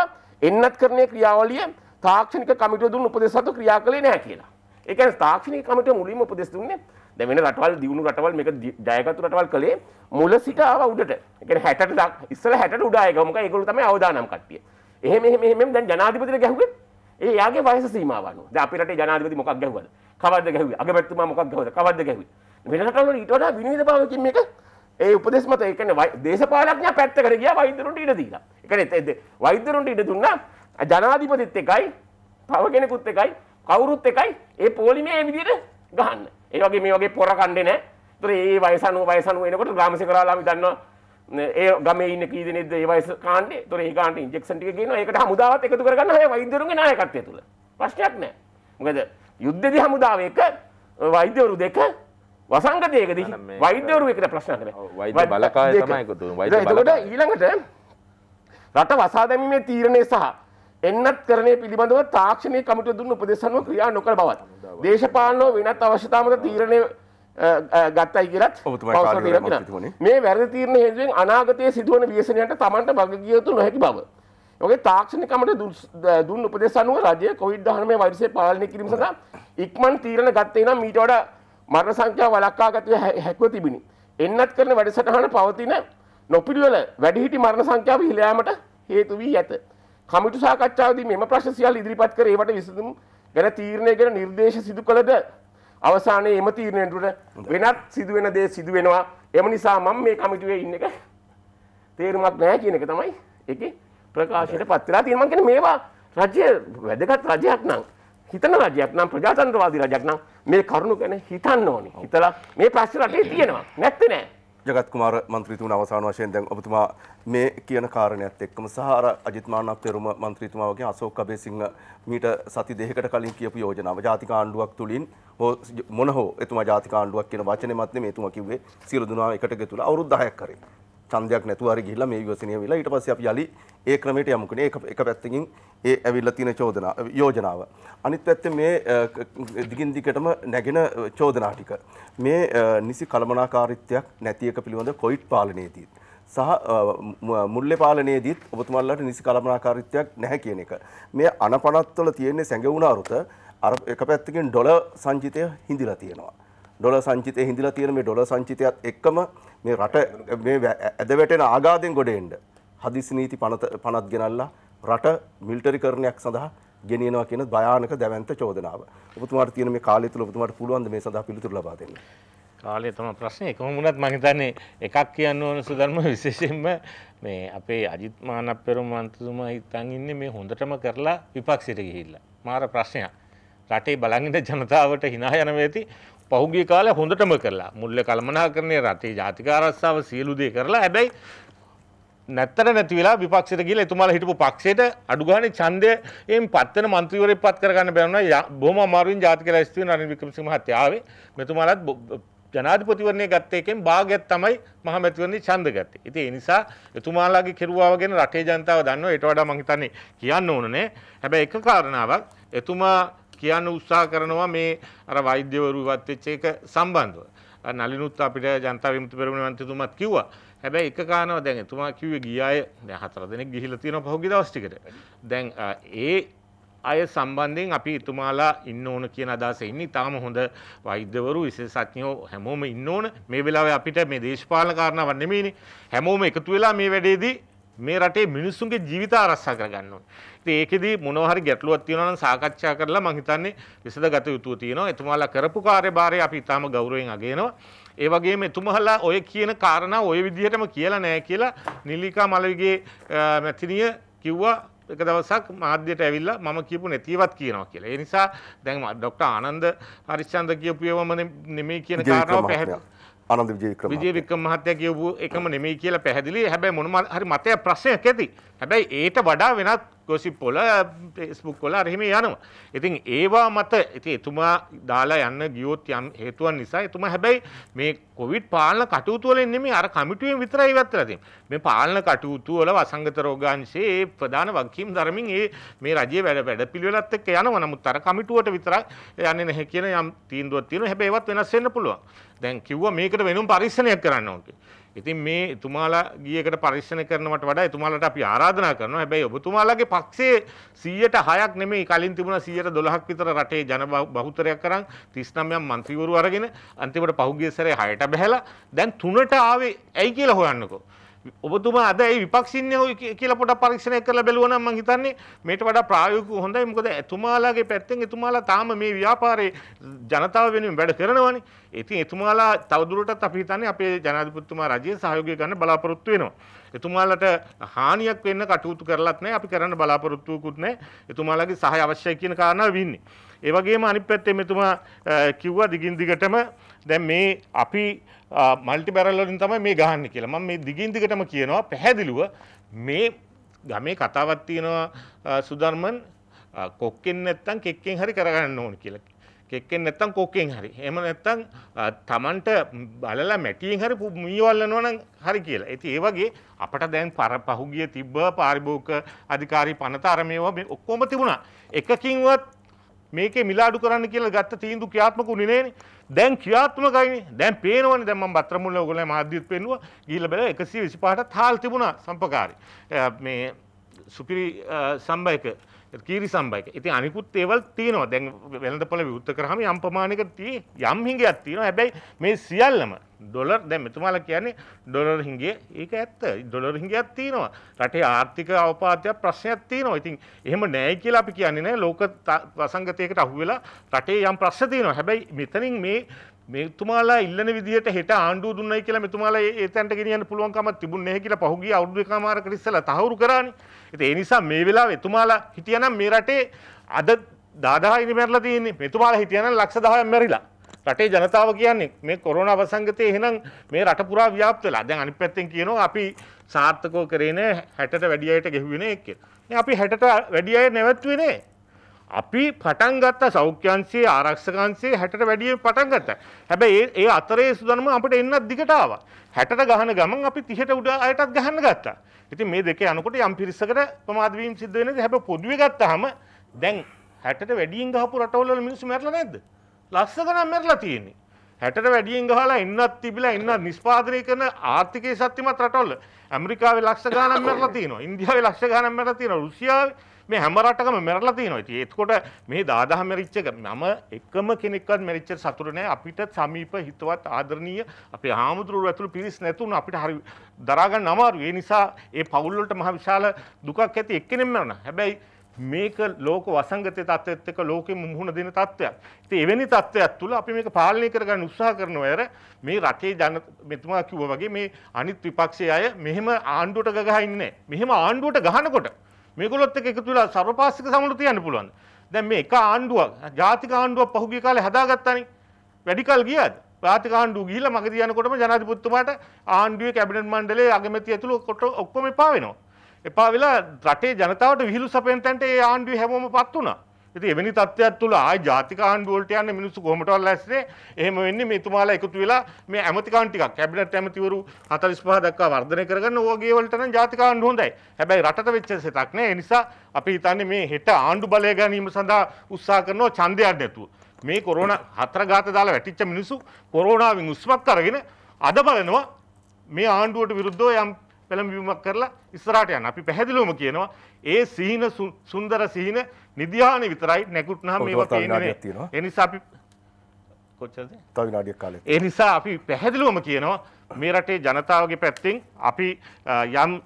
එන්නත් කරන ක්‍රියාවලිය තාක්ෂණික කමිටුව දුන්න උපදෙස් සතු ක්‍රියා කළේ නැහැ කියලා. ඒ කියන්නේ තාක්ෂණික කමිටුව මුලින්ම උපදෙස් දුන්නේ දැන් වෙන රටවල් දියුණු රටවල් මේක ජයගත්තු රටවල් කළේ මුල සිට ආවා උඩට. ඒ කියන්නේ 60ට ඉස්සලා 60ට උඩ ආයක. මොකද ඒගොල්ලෝ තමයි අවදානම් කට්ටිය. එහෙම එහෙම එහෙම දැන් ජනාධිපතිට ගැහුවේ ඒ යාගේ වයස සීමාව අනුව. දැන් අපේ රටේ ජනාධිපති මොකක් ගැහුවද? කවද්ද ගැහුවේ? අගමැතිතුමා මොකක් ගැහුවද? කවද්ද ගැහුවේ? වෙන රටවල ඊට වඩා විනිවිද භාවයකින් මේක ඒ උපදෙස් මත ඒ කියන්නේ දේශපාලඥයා පැත්තකට ගියා වෛද්‍යරුන්ට ඉඩ දීලා. ඒ කියන්නේ වෛද්‍යරුන්ට ඉඩ දුන්නා ජනාධිපතිත් එකයි තව කෙනෙකුත් එකයි කවුරුත් එකයි ඒ පොලිමේ මේ විදිහට ගහන්න. ඒ වගේ මේ වගේ පොර කණ්ඩේ නැහැ. ඒතර ඒ වයස 90 වයස 90 එනකොට ග්‍රාමසේකරාලා අපි දන්නවා ඒ ගමේ ඉන්න කී දෙනෙක්ද ඒ වයස කාණ්ඩේ. ඒතර ඒ කාණ්ඩ ඉන්ජෙක්ෂන් ටික ගේනවා. ඒකට හමුදාවත් එකතු කරගන්න හැම වෛද්‍යරුන්ගේ නායකත්වය තුල. ප්‍රශ්නයක් නැහැ. මොකද යුද්ධදී හමුදාව එක වෛද්‍යවරු දෙක වසංගතයකද වෛද්‍යවරුවකට ප්‍රශ්න කර බලකායමයකුතු ට ඊළඟට රට වසා දැමීමේ තීරණය සහ එන්නත් කරන පිළිබඳව තාක්ෂණය කමිට දුන්න උපදෙසන්ව ක්‍රියා නොකර බවත් දේශපාලනෝ වෙනත් අවශ්‍යතාමත තීරණය ගත්තයි කියලත් මේ වැරදි තීරණ හෙදුවෙන් අනාගතය සිදුවන වියසනයට තමන්ට බගගියතු නොහැකි බව ඔගේ තාක්ෂණකමට දුන් උපදෙසනුව රජය කොවිඩ් හනම වරිසේ පාලනය කිරීම සඳහා ඉක්මන් තීරණ ගත්තේ නම් මීට වඩා මරණ සංඛ්‍යාව වළක්වා ගත හැකියාව තිබිනි. එන්නත් කරන වැඩසටහන පවතින නොපිළිවෙල වැඩිහිටි මරණ සංඛ්‍යාව හිලෑමට හේතු වී ඇත. කමිටු සාකච්ඡාවදී මෙම ප්‍රශ්න සියල්ල ඉදිරිපත් කර ඒවට විසඳුම් ගැන තීරණය ගැන නිර්දේශ සිදු කළද අවසානයේ එම තීරණයට වෙනත් සිදුවෙන දේ සිදු වෙනවා. එම නිසා මම මේ කමිටුවේ ඉන්න එක තේරුමක් නැහැ කියන එක තමයි ඒකේ ප්‍රකාශයට පත් වෙලා තියෙනවා. මම කියන්නේ මේවා රජය වැදගත් රජයක් නම් හිතන රජයක් නම් ප්‍රජාතන්ත්‍රවාදී රජයක් නම් මේ කරුණු ගැන හිතන්න ඕනි. හිතලා මේ ප්‍රශ්න රටේ තියෙනවා. නැත්තේ නෑ. ජගත් කුමාර මන්ත්‍රීතුමන අවසාන වශයෙන් දැන් ඔබතුමා මේ කියන කාරණයත් එක්කම සහ අර අජිත් මානක් පෙරුම මන්ත්‍රීතුමාගේ අශෝක් අබේසිංහ මීට සති දෙකකට කලින් කියපු යෝජනාව ජාතික ආණ්ඩුවක් තුලින් මොන හෝ එතුමා ජාතික ආණ්ඩුවක් කියන වචනේමත් නෙමෙයි එතුමා කිව්වේ සියලු දෙනා එකට ගෙතුලා අවුරුදු 10ක් කරේ. ඡන්දයක් නැතුව හරි ගිහිල්ලා මේ විවසනය වෙලා ඊට පස්සේ අපි යලි ඒ ක්‍රමයට යමුකුනේ ඒක එක පැත්තකින් ඒ ඇවිල්ලා තියෙන චෝදනා යෝජනාව අනිත් පැත්තේ මේ දිගින් දිගටම නැගෙන චෝදනා ටික මේ නිසි කළමනාකාරීත්වයක් නැති එක පිළිබඳ කොවිඩ් පාලනයේදී සහ මුල්ලේ පාලනයේදීත් ඔබතුමාලට නිසි කළමනාකාරීත්වයක් නැහැ කියන එක. මේ අනපනත්වල තියෙන්නේ සැඟවුණු අරුත අර එක පැත්තකින් ඩොලර් සංචිතය හිඳිලා තියෙනවා. ඩොල සංචිතය හිඳලා තියෙන මේ ඩොල සංචිතයත් එක්කම මේ රට මේ ඇද වැටෙන ආගාතෙන් ගොඩ එන්න හදිසි නීති පනත් ගෙනල්ලා රට මිල්ටරිකරණයක් සඳහා ගෙනියනවා කියන භයානක දැවැන්ත චෝදනාව. ඔබතුමාට තියෙන මේ කාලය තුල ඔබතුමාට පුළුවන් ද මේ සඳහා පිළිතුරු ලබා දෙන්න? කාලය තම ප්‍රශ්නය එකම වුණත් මම හිතන්නේ එකක් කියන්න ඕන සුධර්ම විශේෂයෙන්ම මේ අපේ අජිත් මානප්පරු මන්ත්‍රතුමා හිතන් ඉන්නේ මේ හොඳටම කරලා විපක්ෂයට ගිහිල්ලා. මාර ප්‍රශ්නයක්. රටේ බලන් ඉන්න ජනතාවට hina යනවා ඇති පහුගිය කාලේ හොඳටම කරලා මුල්ල කළමනාකරණය රටේ ජාතික ආරක්ෂාව සියලු දේ කරලා හැබැයි නැත්තර නැති වෙලා විපක්ෂයට ගිහලා එතුමාලා හිටපු පක්ෂයට අඩු ගානේ ඡන්දයෙන් පත්වෙන മന്ത്രിවරයෙක් පත් කරගන්න බැරි වුණා බොහොම අමාරුවෙන් ජාතික ලැයිස්තු වෙන රනිල් වික්‍රමසිංහ මහත්තයා ආවේ මෙතුමාලත් ජනාධිපතිවරණය ගත්ත එකෙන් භාගයක් තමයි මහමැතිවරණේ ඡන්ද ගත්තේ. ඉතින් ඒ නිසා එතුමාලාගේ කෙරුවාව ගැන රටේ ජනතාව දන්නවා. ඊට වඩා මම හිතන්නේ කියන්න ඕනනේ. හැබැයි එක කාරණාවක් එතුමා කියන්න උත්සාහ කරනවා මේ අර වෛද්‍යවරු ඉවත් වෙච්ච එක සම්බන්ධව. නලිනුත් අපිට ජනතා විමුක්ති පෙරමුණ මන්ත්‍රීතුමත් කිව්වා. හැබැයි එක කාරණාව දැන් එතුමා කිව්වේ ගිය අය දැන් හතර දෙනෙක් ගිහිල්ලා තියෙනවා පහුගිය දවස් ටිකට. දැන් ඒ අය සම්බන්ධයෙන් අපි එතුමාලා ඉන්න ඕන කියන අදහස ඉන්නේ. තාම හොඳ වෛද්‍යවරු විශේෂඥයෝ හැමෝම ඉන්න ඕන. මේ වෙලාවේ අපිට මේ දේශපාලන කාරණාවක් නෙමෙයිනේ. හැමෝම එකතු වෙලා මේ වැඩේදී මේ රටේ මිනිස්සුන්ගේ ජීවිත ආරක්ෂා කරගන්න ඕනේ. ඉතින් ඒකෙදී මොනවා හරි ගැටලුවක් තියෙනවා නම් සාකච්ඡා කරලා මම හිතන්නේ විසඳගත යුතුව තියෙනවා. එතුමාලා කරපු කාර්යභාරය අපි ඊටාම ගෞරවයෙන් අගේනවා. ඒ වගේම එතුමහලා ඔය කියන කාරණා ඔය විදිහටම කියලා නැහැ කියලා නිලිකා මලවිගේ මැතිණිය කිව්වා එක දවසක් මාධ්‍යයට ඇවිල්ලා මම කියපු නැතිවත් කියනවා කියලා. ඒ නිසා දැන් ડોක්ටර් ආනන්ද හරිච්චන්ද කියපු ඒවම නෙමෙයි කියන කාරණාව පැහැදිලි. ආනන්ද විජේවික්‍රම විජේවික්‍රම මහත්තයා කියවපු එකම නෙමෙයි කියලා පැහැදිලි. හැබැයි මොනම හරි මතයක් ප්‍රශ්නයක් ඇති. හැබැයි ඒට වඩා වෙනත් ගොසිප් වල Facebook වල අර එහෙම යනවා. ඉතින් ඒවා මත ඉතින් එතුමා දාලා යන්න ගියොත් යම් හේතුවක් නිසා එතුමා හැබැයි මේ කොවිඩ් පාලන කටයුතු වලින් නෙමෙයි අර කමිටුවෙන් විතරයි ඉවත් වෙලා තියෙන්නේ. මේ පාලන කටයුතු වල වසංගත රෝගාංශයේ ප්‍රධාන වගකීම් ධර්මින් ඒ මේ රජයේ වැඩ වැඩපිළිවෙලත් එක්ක යනවා. නමුත් අර කමිටුවට විතරයි යන්නේ නැහැ කියන යම් තීන්දුවක් තියෙනවා. හැබැයි ඒවත් වෙනස් වෙන්න පුළුවන්. දැන් කිව්වා මේක ඒකට වෙනුම් පරීක්ෂණයක් කරන්න ඕනේ. ඉතින් මේ එතුමාලා ගියකට පරීක්ෂණ කරනවට වඩා එතුමාලට අපි ආරාධනා කරනවා. හැබැයි ඔබතුමාලාගේ පක්ෂයේ 106ක් නෙමෙයි කලින් තිබුණා 112ක් විතර රටේ ජන බහුතරයක් කරන් 39ක් മന്ത്രിවරු අරගෙන අන්තිමට පහුගිය සැරේ 6ට බැහැලා දැන් 3ට ආවේ ඇයි කියලා හොයන්නකෝ. ඔබතුමා අද ඒ විපක්ෂින්නේ ඔය කියලා පොඩක් පරීක්ෂණය කරලා බැලුවා නම් මම හිතන්නේ මේට වඩා ප්‍රායෝගිකව හොඳයි මොකද එතුමාලාගේ පැත්තෙන් එතුමාලා තාම මේ ව්‍යාපාරේ ජනතාව වෙනුවෙන් වැඩ කරනවනේ. ඉතින් එතුමාලා තවදුරටත් අපි හිතන්නේ අපේ ජනාධිපතිතුමා රජයේ සහයෝගය ගන්න බලාපොරොත්තු වෙනවා. එතුමාලට හානියක් වෙන්න කටයුතු කරලත් නැහැ අපි කරන්න බලාපොරොත්තුකුත් නැහැ. එතුමාලාගේ සහය අවශ්‍යයි කියන කාරණාව වෙන්නේ. ඒ වගේම අනිත් පැත්තේ මෙතුමා කිව්වා දිගින් දිගටම දැන් මේ අපි මල්ටි බැරල්ලින් තමයි මේ ගහන්න කියලා මම මේ දිගින් දිගටම කියනවා පැහැදිලිව මේ ගමේ කතාවක් තියෙනවා සුධර්මන් කොක්කෙන් නැත්තම් කෙක්කෙන් හරි කරගන්න ඕන කියලා. කෙක්කෙන් නැත්තම් කොක්කෙන් හරි. එහෙම නැත්තම් Tamanට බලලා මැටියෙන් හරි මීවල්නවා නම් හරි කියලා. ඉතින් ඒ වගේ අපට දැන් පහුගිය තිබ්බ පාරිභෝගික අධිකාරී පනත අර මේවා ඔක්කොම තිබුණා. එකකින්වත් මේකේ මිලාඩු කරන්න කියලා ගත්ත තීන්දුව ක්‍රියාත්මක වුණේ නෑනේ. දැන් ක්‍රියාත්මකයිනේ. දැන් පේනවනේ. දැන් මම වතර මුල්ලේ ඔයගොල්ලෝ මාධ්‍යත් පෙන්නුවා. ගිහිල්ලා බැලුවා 125ට හාල් තිබුණා සම්පකාරී. මේ සුපිරි සම්බයක කීරිසම්බයි එක. ඉතින් අනිකුත් ඒවල් තියෙනවා. දැන් වෙළඳපොළ විවෘත කරාම යම් ප්‍රමාණයකට තිය යම් හිඟයක් තියෙනවා. හැබැයි මේ සියල්ලම ඩොලර් දැන් මෙතුමාලා කියන්නේ ඩොලර් හිඟිය. ඒක ඇත්ත. ඩොලර් හිඟයක් තියෙනවා. රටේ ආර්ථික අවපාතයක් ප්‍රශ්නයක් තියෙනවා. ඉතින් එහෙම නැහැ කියලා අපි කියන්නේ නැහැ. ලෝක වසංගතයකට අහු වෙලා රටේ යම් ප්‍රශ්න තියෙනවා. හැබැයි මෙතනින් මේ මෙතුමාලා ඉල්ලන විදිහට හෙට ආණ්ඩුව දුන්නයි කියලා මෙතුමාලා ඒ තැනට ගෙනියන්න පුළුවන්කමක් තිබුණේ නැහැ කියලා පහුගිය අවුරුදු එකමාරකට ඉස්සලා තහවුරු කරානේ. ඉතින් ඒ නිසා මේ වෙලාවේ එතුමාලා හිටියනම් මේ රටේ අද 10000 මැරලා තියෙන්නේ. මෙතුමාලා හිටියනම් ලක්ෂ 10ක් මැරිලා. රටේ ජනතාව කියන්නේ මේ කොරෝනා අවසංගතයේ එහෙනම් මේ රට පුරා ව්‍යාප්ත වෙලා. දැන් අනිත් පැත්තෙන් කියනවා අපි සාර්ථකව කරේ නෑ 60ට වැඩි අයට ගෙහුවේ නෑ කියලා. නේ අපි 60ට වැඩි අය නැවතුනේ නෑ. අපි පටන් ගත්ත සෞඛ්‍යන්සේ ආරක්ෂකන්සේ හැට වැඩිය පටන් ගත්ත. හැබැයි ඒ අතරේ සුදනම අපට එන්නත් දිගටාව. හැට ගහන ගමන් අපි තිහට උඩ අයටත් ගහන්න ගත්තා. ඉතින් මේ දෙක යනකොට යම් පිරිසකට ප්‍රමාදවීම් සිද්ධ වෙනද හැබ පොදුවේ ගත්තහම දැන් හැට වැඩියෙන් ගහපු රටවල මිනිස්සු මැරලා නැද්ද? ලස්සකනම් මැරලා තියෙන්නේ. හැටට වැඩියෙන් ගහලා ඉන්නත් තිබිලා ඉන්න නිෂ්පාදනය කරන ආර්ථිකයේ සත්‍යමත් රටවල ඇමරිකාවේ ලක්ෂ ගාණක් මැරලා තියෙනවා. ඉන්දියාවේ ලක්ෂ ගාණක් මැරලා තියෙනවා. රුසියාවේ මේ හැම රටකම මැරලා තියෙනවා. ඉතින් ඒකකොට මේ 10000 මැරිච්ච එක මම එකම කෙනෙක්වත් මැරිච්ච සතුට නෑ. අපිට සමීප හිතවත් ආදරණීය අපේ හාමුදුරුවෝ ඇතුළු පිරිස් නැතුණු අපිට හරි දරා ගන්න අමාරුයි. ඒ නිසා ඒ පවුල් වලට මහ විශාල දුකක් ඇති එක්කෙනෙක් මැරුණා. හැබැයි මේක ලෝක වසංගතය තත්ත්වෙත් එක්ක ලෝකෙ මුහුණ දෙන තත්ත්වයක්. ඉතින් එවැනි තත්ත්වයක් තුල අපි මේක පාලනය කරගන්න උත්සාහ කරනවා ඇර මේ රටේ ජන මෙතුමා කිව්වා වගේ මේ අනිත් විපක්ෂයේ අය මෙහෙම ආණ්ඩුවට ගහ ඉන්නේ නැහැ. මෙහෙම ආණ්ඩුවට ගහනකොට මේගොල්ලොත් එක්ක එකතු වෙලා සර්වපාක්ෂික සමුළු තියන්න පුළුවන්. දැන් මේ එක ආණ්ඩුවක් ජාතික ආණ්ඩුවක් පහුගිය කාලේ හදාගත්තානේ. වැඩිකල් ගියාද? ජාතික ආණ්ඩුව ගිහිල්ලා මගදී යනකොටම ජනාධිපතිතුමාට ආණ්ඩුවේ කැබිනට් මණ්ඩලයේ අගමැති ඇතුළු ඔක්කොම එපා වෙනවා. එපා වෙලා රටේ ජනතාවට විහිළු සපයන තැනට ඒ ආණ්ඩුවේ හැමෝම පත් වුණා. ඉතින් එවැනි තත්ත්වයක් තුළ ආයි ජාතික ආණ්ඩුවලට යන්න මිනිස්සු කොහොමදවල් ඇස්සේ එහෙම වෙන්නේ මේ තුමාලා එකතු වෙලා මේ ඇමතිකම් ටිකක් කැබිනට් ඇමතිවරු 45 දක්වා වර්ධනය කරගන්න ඕගේ වලට නම් ජාතික ආණ්ඩුව හොඳයි. හැබැයි රටට වෙච්ච සෙතක් නෑ. ඒ නිසා අපි හිතන්නේ මේ හෙට ආණ්ඩු බලය ගැනීම සඳහා උත්සාහ කරනවා ඡන්දයක් නැතුව. මේ කොරෝනා හතර ගාත දාලා වැටිච්ච මිනිස්සු කොරෝනාවෙන් උස්මත් අරගෙන අද බලනවා මේ ආණ්ඩුවට විරුද්ධව යම් පෙළඹවීමක් කරලා ඉස්සරහට යන. අපි පැහැදිලිවම කියනවා ඒ සිහින සුන්දර සිහින නිධානය විතරයි නැගුටුනහම මේවා පේන්නේ නැහැ. ඒ නිසා අපි කොච්චරද? තව විනාඩියක් කාලයක්. ඒ නිසා අපි පැහැදිලිවම කියනවා මේ රටේ ජනතාවගේ පැත්තෙන් අපි යම්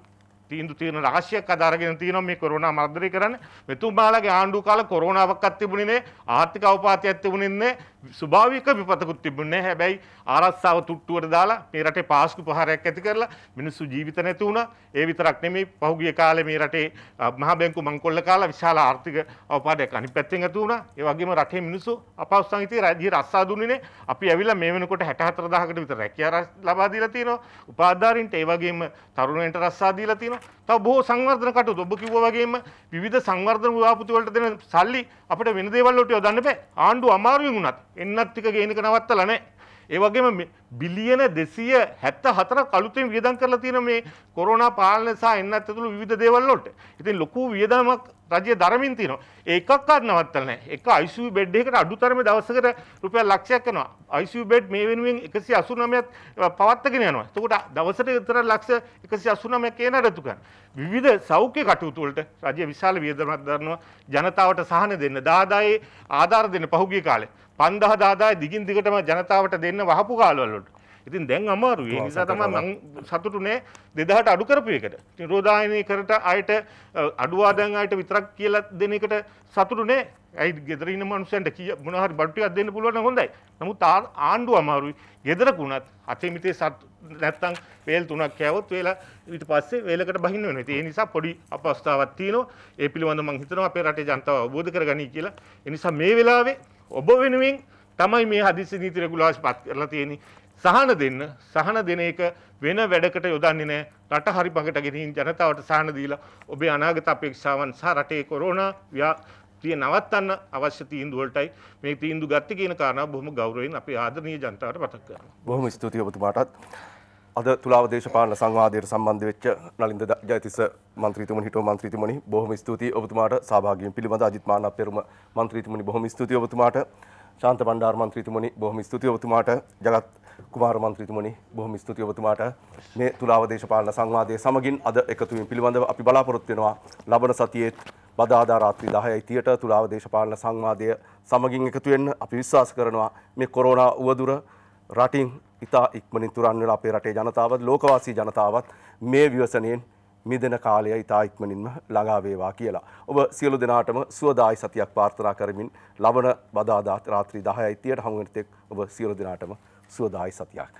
තීන්දු තීරණ රාශියක් අදාරගෙන තියෙනවා මේ කොරෝනා මර්ධනය කරන්න. මෙතුමාලගේ ආණ්ඩු කාලේ කොරෝනාවක්වත් තිබුණේ නැහැ. ආර්ථික අවපාතයක් තිබුණේ නැහැ. ස්වභාවික විපතකුත් තිබුණේ හැබැයි ආරක්ෂාව තුට්ටුවට දාලා මේ රටේ පාස්කු ප්‍රහාරයක් ඇති කරලා මිනිස්සු ජීවිත නැති වුණා. ඒ විතරක් නෙමෙයි පහුගිය කාලේ මේ රටේ මහා බැංකු මංකොල්ල කාලා විශාල ආර්ථික අවපාතයක් අනිත් පැත්තෙන් ඇති වුණා. ඒ වගේම රටේ මිනිස්සු අපහසු සංහිතිය රජයේ රස්සා දුන්නේ අපි ඇවිල්ලා මේ වෙනකොට 64000කට විතර රැකියාව ලබා දීලා තියෙනවා. උපාධිධාරීන්ට ඒ වගේම තරුණයන්ට රස්සා දීලා තියෙනවා. තව බොහෝ සංවර්ධන කටයුතු ඔබ කිව්වා වගේම විවිධ සංවර්ධන ව්‍යාපෘති වලට දෙන සල්ලි අපිට වෙන දේවල් වලට යොදන්න බෑ. ආණ්ඩුව අමාරුවෙන් වුණත් එන්නත් ටික ගේන එක නවත්තලා නැහැ. ඒ වගේම බිලියන 274ක් අලුතෙන් වියදම් කරලා තියෙන මේ කොරෝනා පාලන සහ එන්නත් ඇතුළු විවිධ දේවල් වලට. ඉතින් ලොකු වියදමක් රජය දරමින් තියෙනවා. ඒකක්වත් නවත්තලා නැහැ. එක ICU බෙඩ් එකකට අඩුතරමේ දවසකට රුපියල් ලක්ෂයක් යනවා. ICU බෙඩ් මේ වෙනුවෙන් 189ක් පවත්වාගෙන යනවා. එතකොට දවසට විතර ලක්ෂ 189ක් කේන රතු කරන. විවිධ සෞඛ්‍ය කටයුතු වලට රජය විශාල වියදමක් දරනවා. ජනතාවට සහන දෙන්න, දාදායේ ආධාර දෙන්න පහුගිය කාලේ. 5000 ආදාය දිගින් දිගටම ජනතාවට දෙන්න වහපු කාලවලට. ඉතින් දැන් අමාරුයි. ඒ නිසා තමයි මම සතුටු නෑ 2000ට අඩු කරපු එකට. ඉතින් රෝදායනය කරට අයට අඩු ආදායන් අයට විතරක් කියලා දෙන එකට සතුටු නෑ. ඇයි ගෙදර ඉන්න මනුස්සයන්ට මොනවා හරි බඩු ටිකක් දෙන්න පුළුවන් නම් හොඳයි. නමුත් ආණ්ඩුව අමාරුයි. ගෙදරකුණත් අතෙමිතේ සත් නැත්තම් වේල් තුනක් කෑවොත් වේලා ඊට පස්සේ වේලකට බහින්න වෙනවා. ඉතින් ඒ නිසා පොඩි අපහසුතාවක් තියෙනවා. ඒ පිළිබඳව මම හිතනවා අපේ රටේ ජනතාව අවබෝධ කරගනී කියලා. ඒ නිසා මේ වෙලාවේ ඔබ වෙනුවෙන් තමයි මේ හදිසි නීති රෙගුලාසි පත් කරලා තියෙන්නේ. සහන දෙන්න සහන දෙන එක වෙන වැඩකට යොදන්නේ නැහැ. රට හරි පඟට ගෙනින් ජනතාවට සහන දීලා ඔබේ අනාගත අපේක්ෂාවන් සහ රටේ කොරෝනා තිය නවත්තන්න අවශ්‍ය තීන්දුව වලටයි මේ තීන්දුව ගත්තේ කියන කාරණාව බොහොම ගෞරවයෙන් අපේ ආදරණීය ජනතාවට මතක් කරනවා. බොහොම ස්තුතියි ඔබතුමාටත්. අද තුලාව දේශපාලන සංවාදයට සම්බන්ධ වෙච්ච නලින්ද ජයතිස්ස මන්ත්‍රීතුමනි හිටෝ මන්ත්‍රීතුමනි බොහොම ස්තුතියි ඔබතුමාට සහභාගීවීම පිළිබඳ අජිත් මානප් පෙරුම මන්ත්‍රීතුමනි බොහොම ස්තුතියි ඔබතුමාට ශාන්ත බණ්ඩාර මන්ත්‍රීතුමනි බොහොම ස්තුතියි ඔබතුමාට ජගත් කුමාර මන්ත්‍රීතුමනි බොහොම ස්තුතියි ඔබතුමාට මේ තුලාව දේශපාලන සංවාදයේ සමගින් අද එකතු වීම පිළිබඳව අපි බලාපොරොත්තු වෙනවා ලබන සතියේ බදාදා රාත්‍රී 10:30ට තුලාව දේශපාලන සංවාදය සමගින් එකතු වෙන්න අපි විශ්වාස කරනවා මේ කොරෝනා උවදුර රටින් ඉතා ඉක්මනින් තුරන් වෙලා අපේ රටේ ජනතාවත් ලෝකවාසී ජනතාවත් මේ විවසනයෙන් මිදෙන කාලය ඉතා ඉක්මනින්ම ළඟා වේවා කියලා. ඔබ සියලු දෙනාටම සුවදායි සතියක් ප්‍රාර්ථනා කරමින් ලබන බදාදා රාත්‍රී 10:30ට හමු වෙනතෙක් ඔබ සියලු දෙනාටම සුවදායි සතියක්.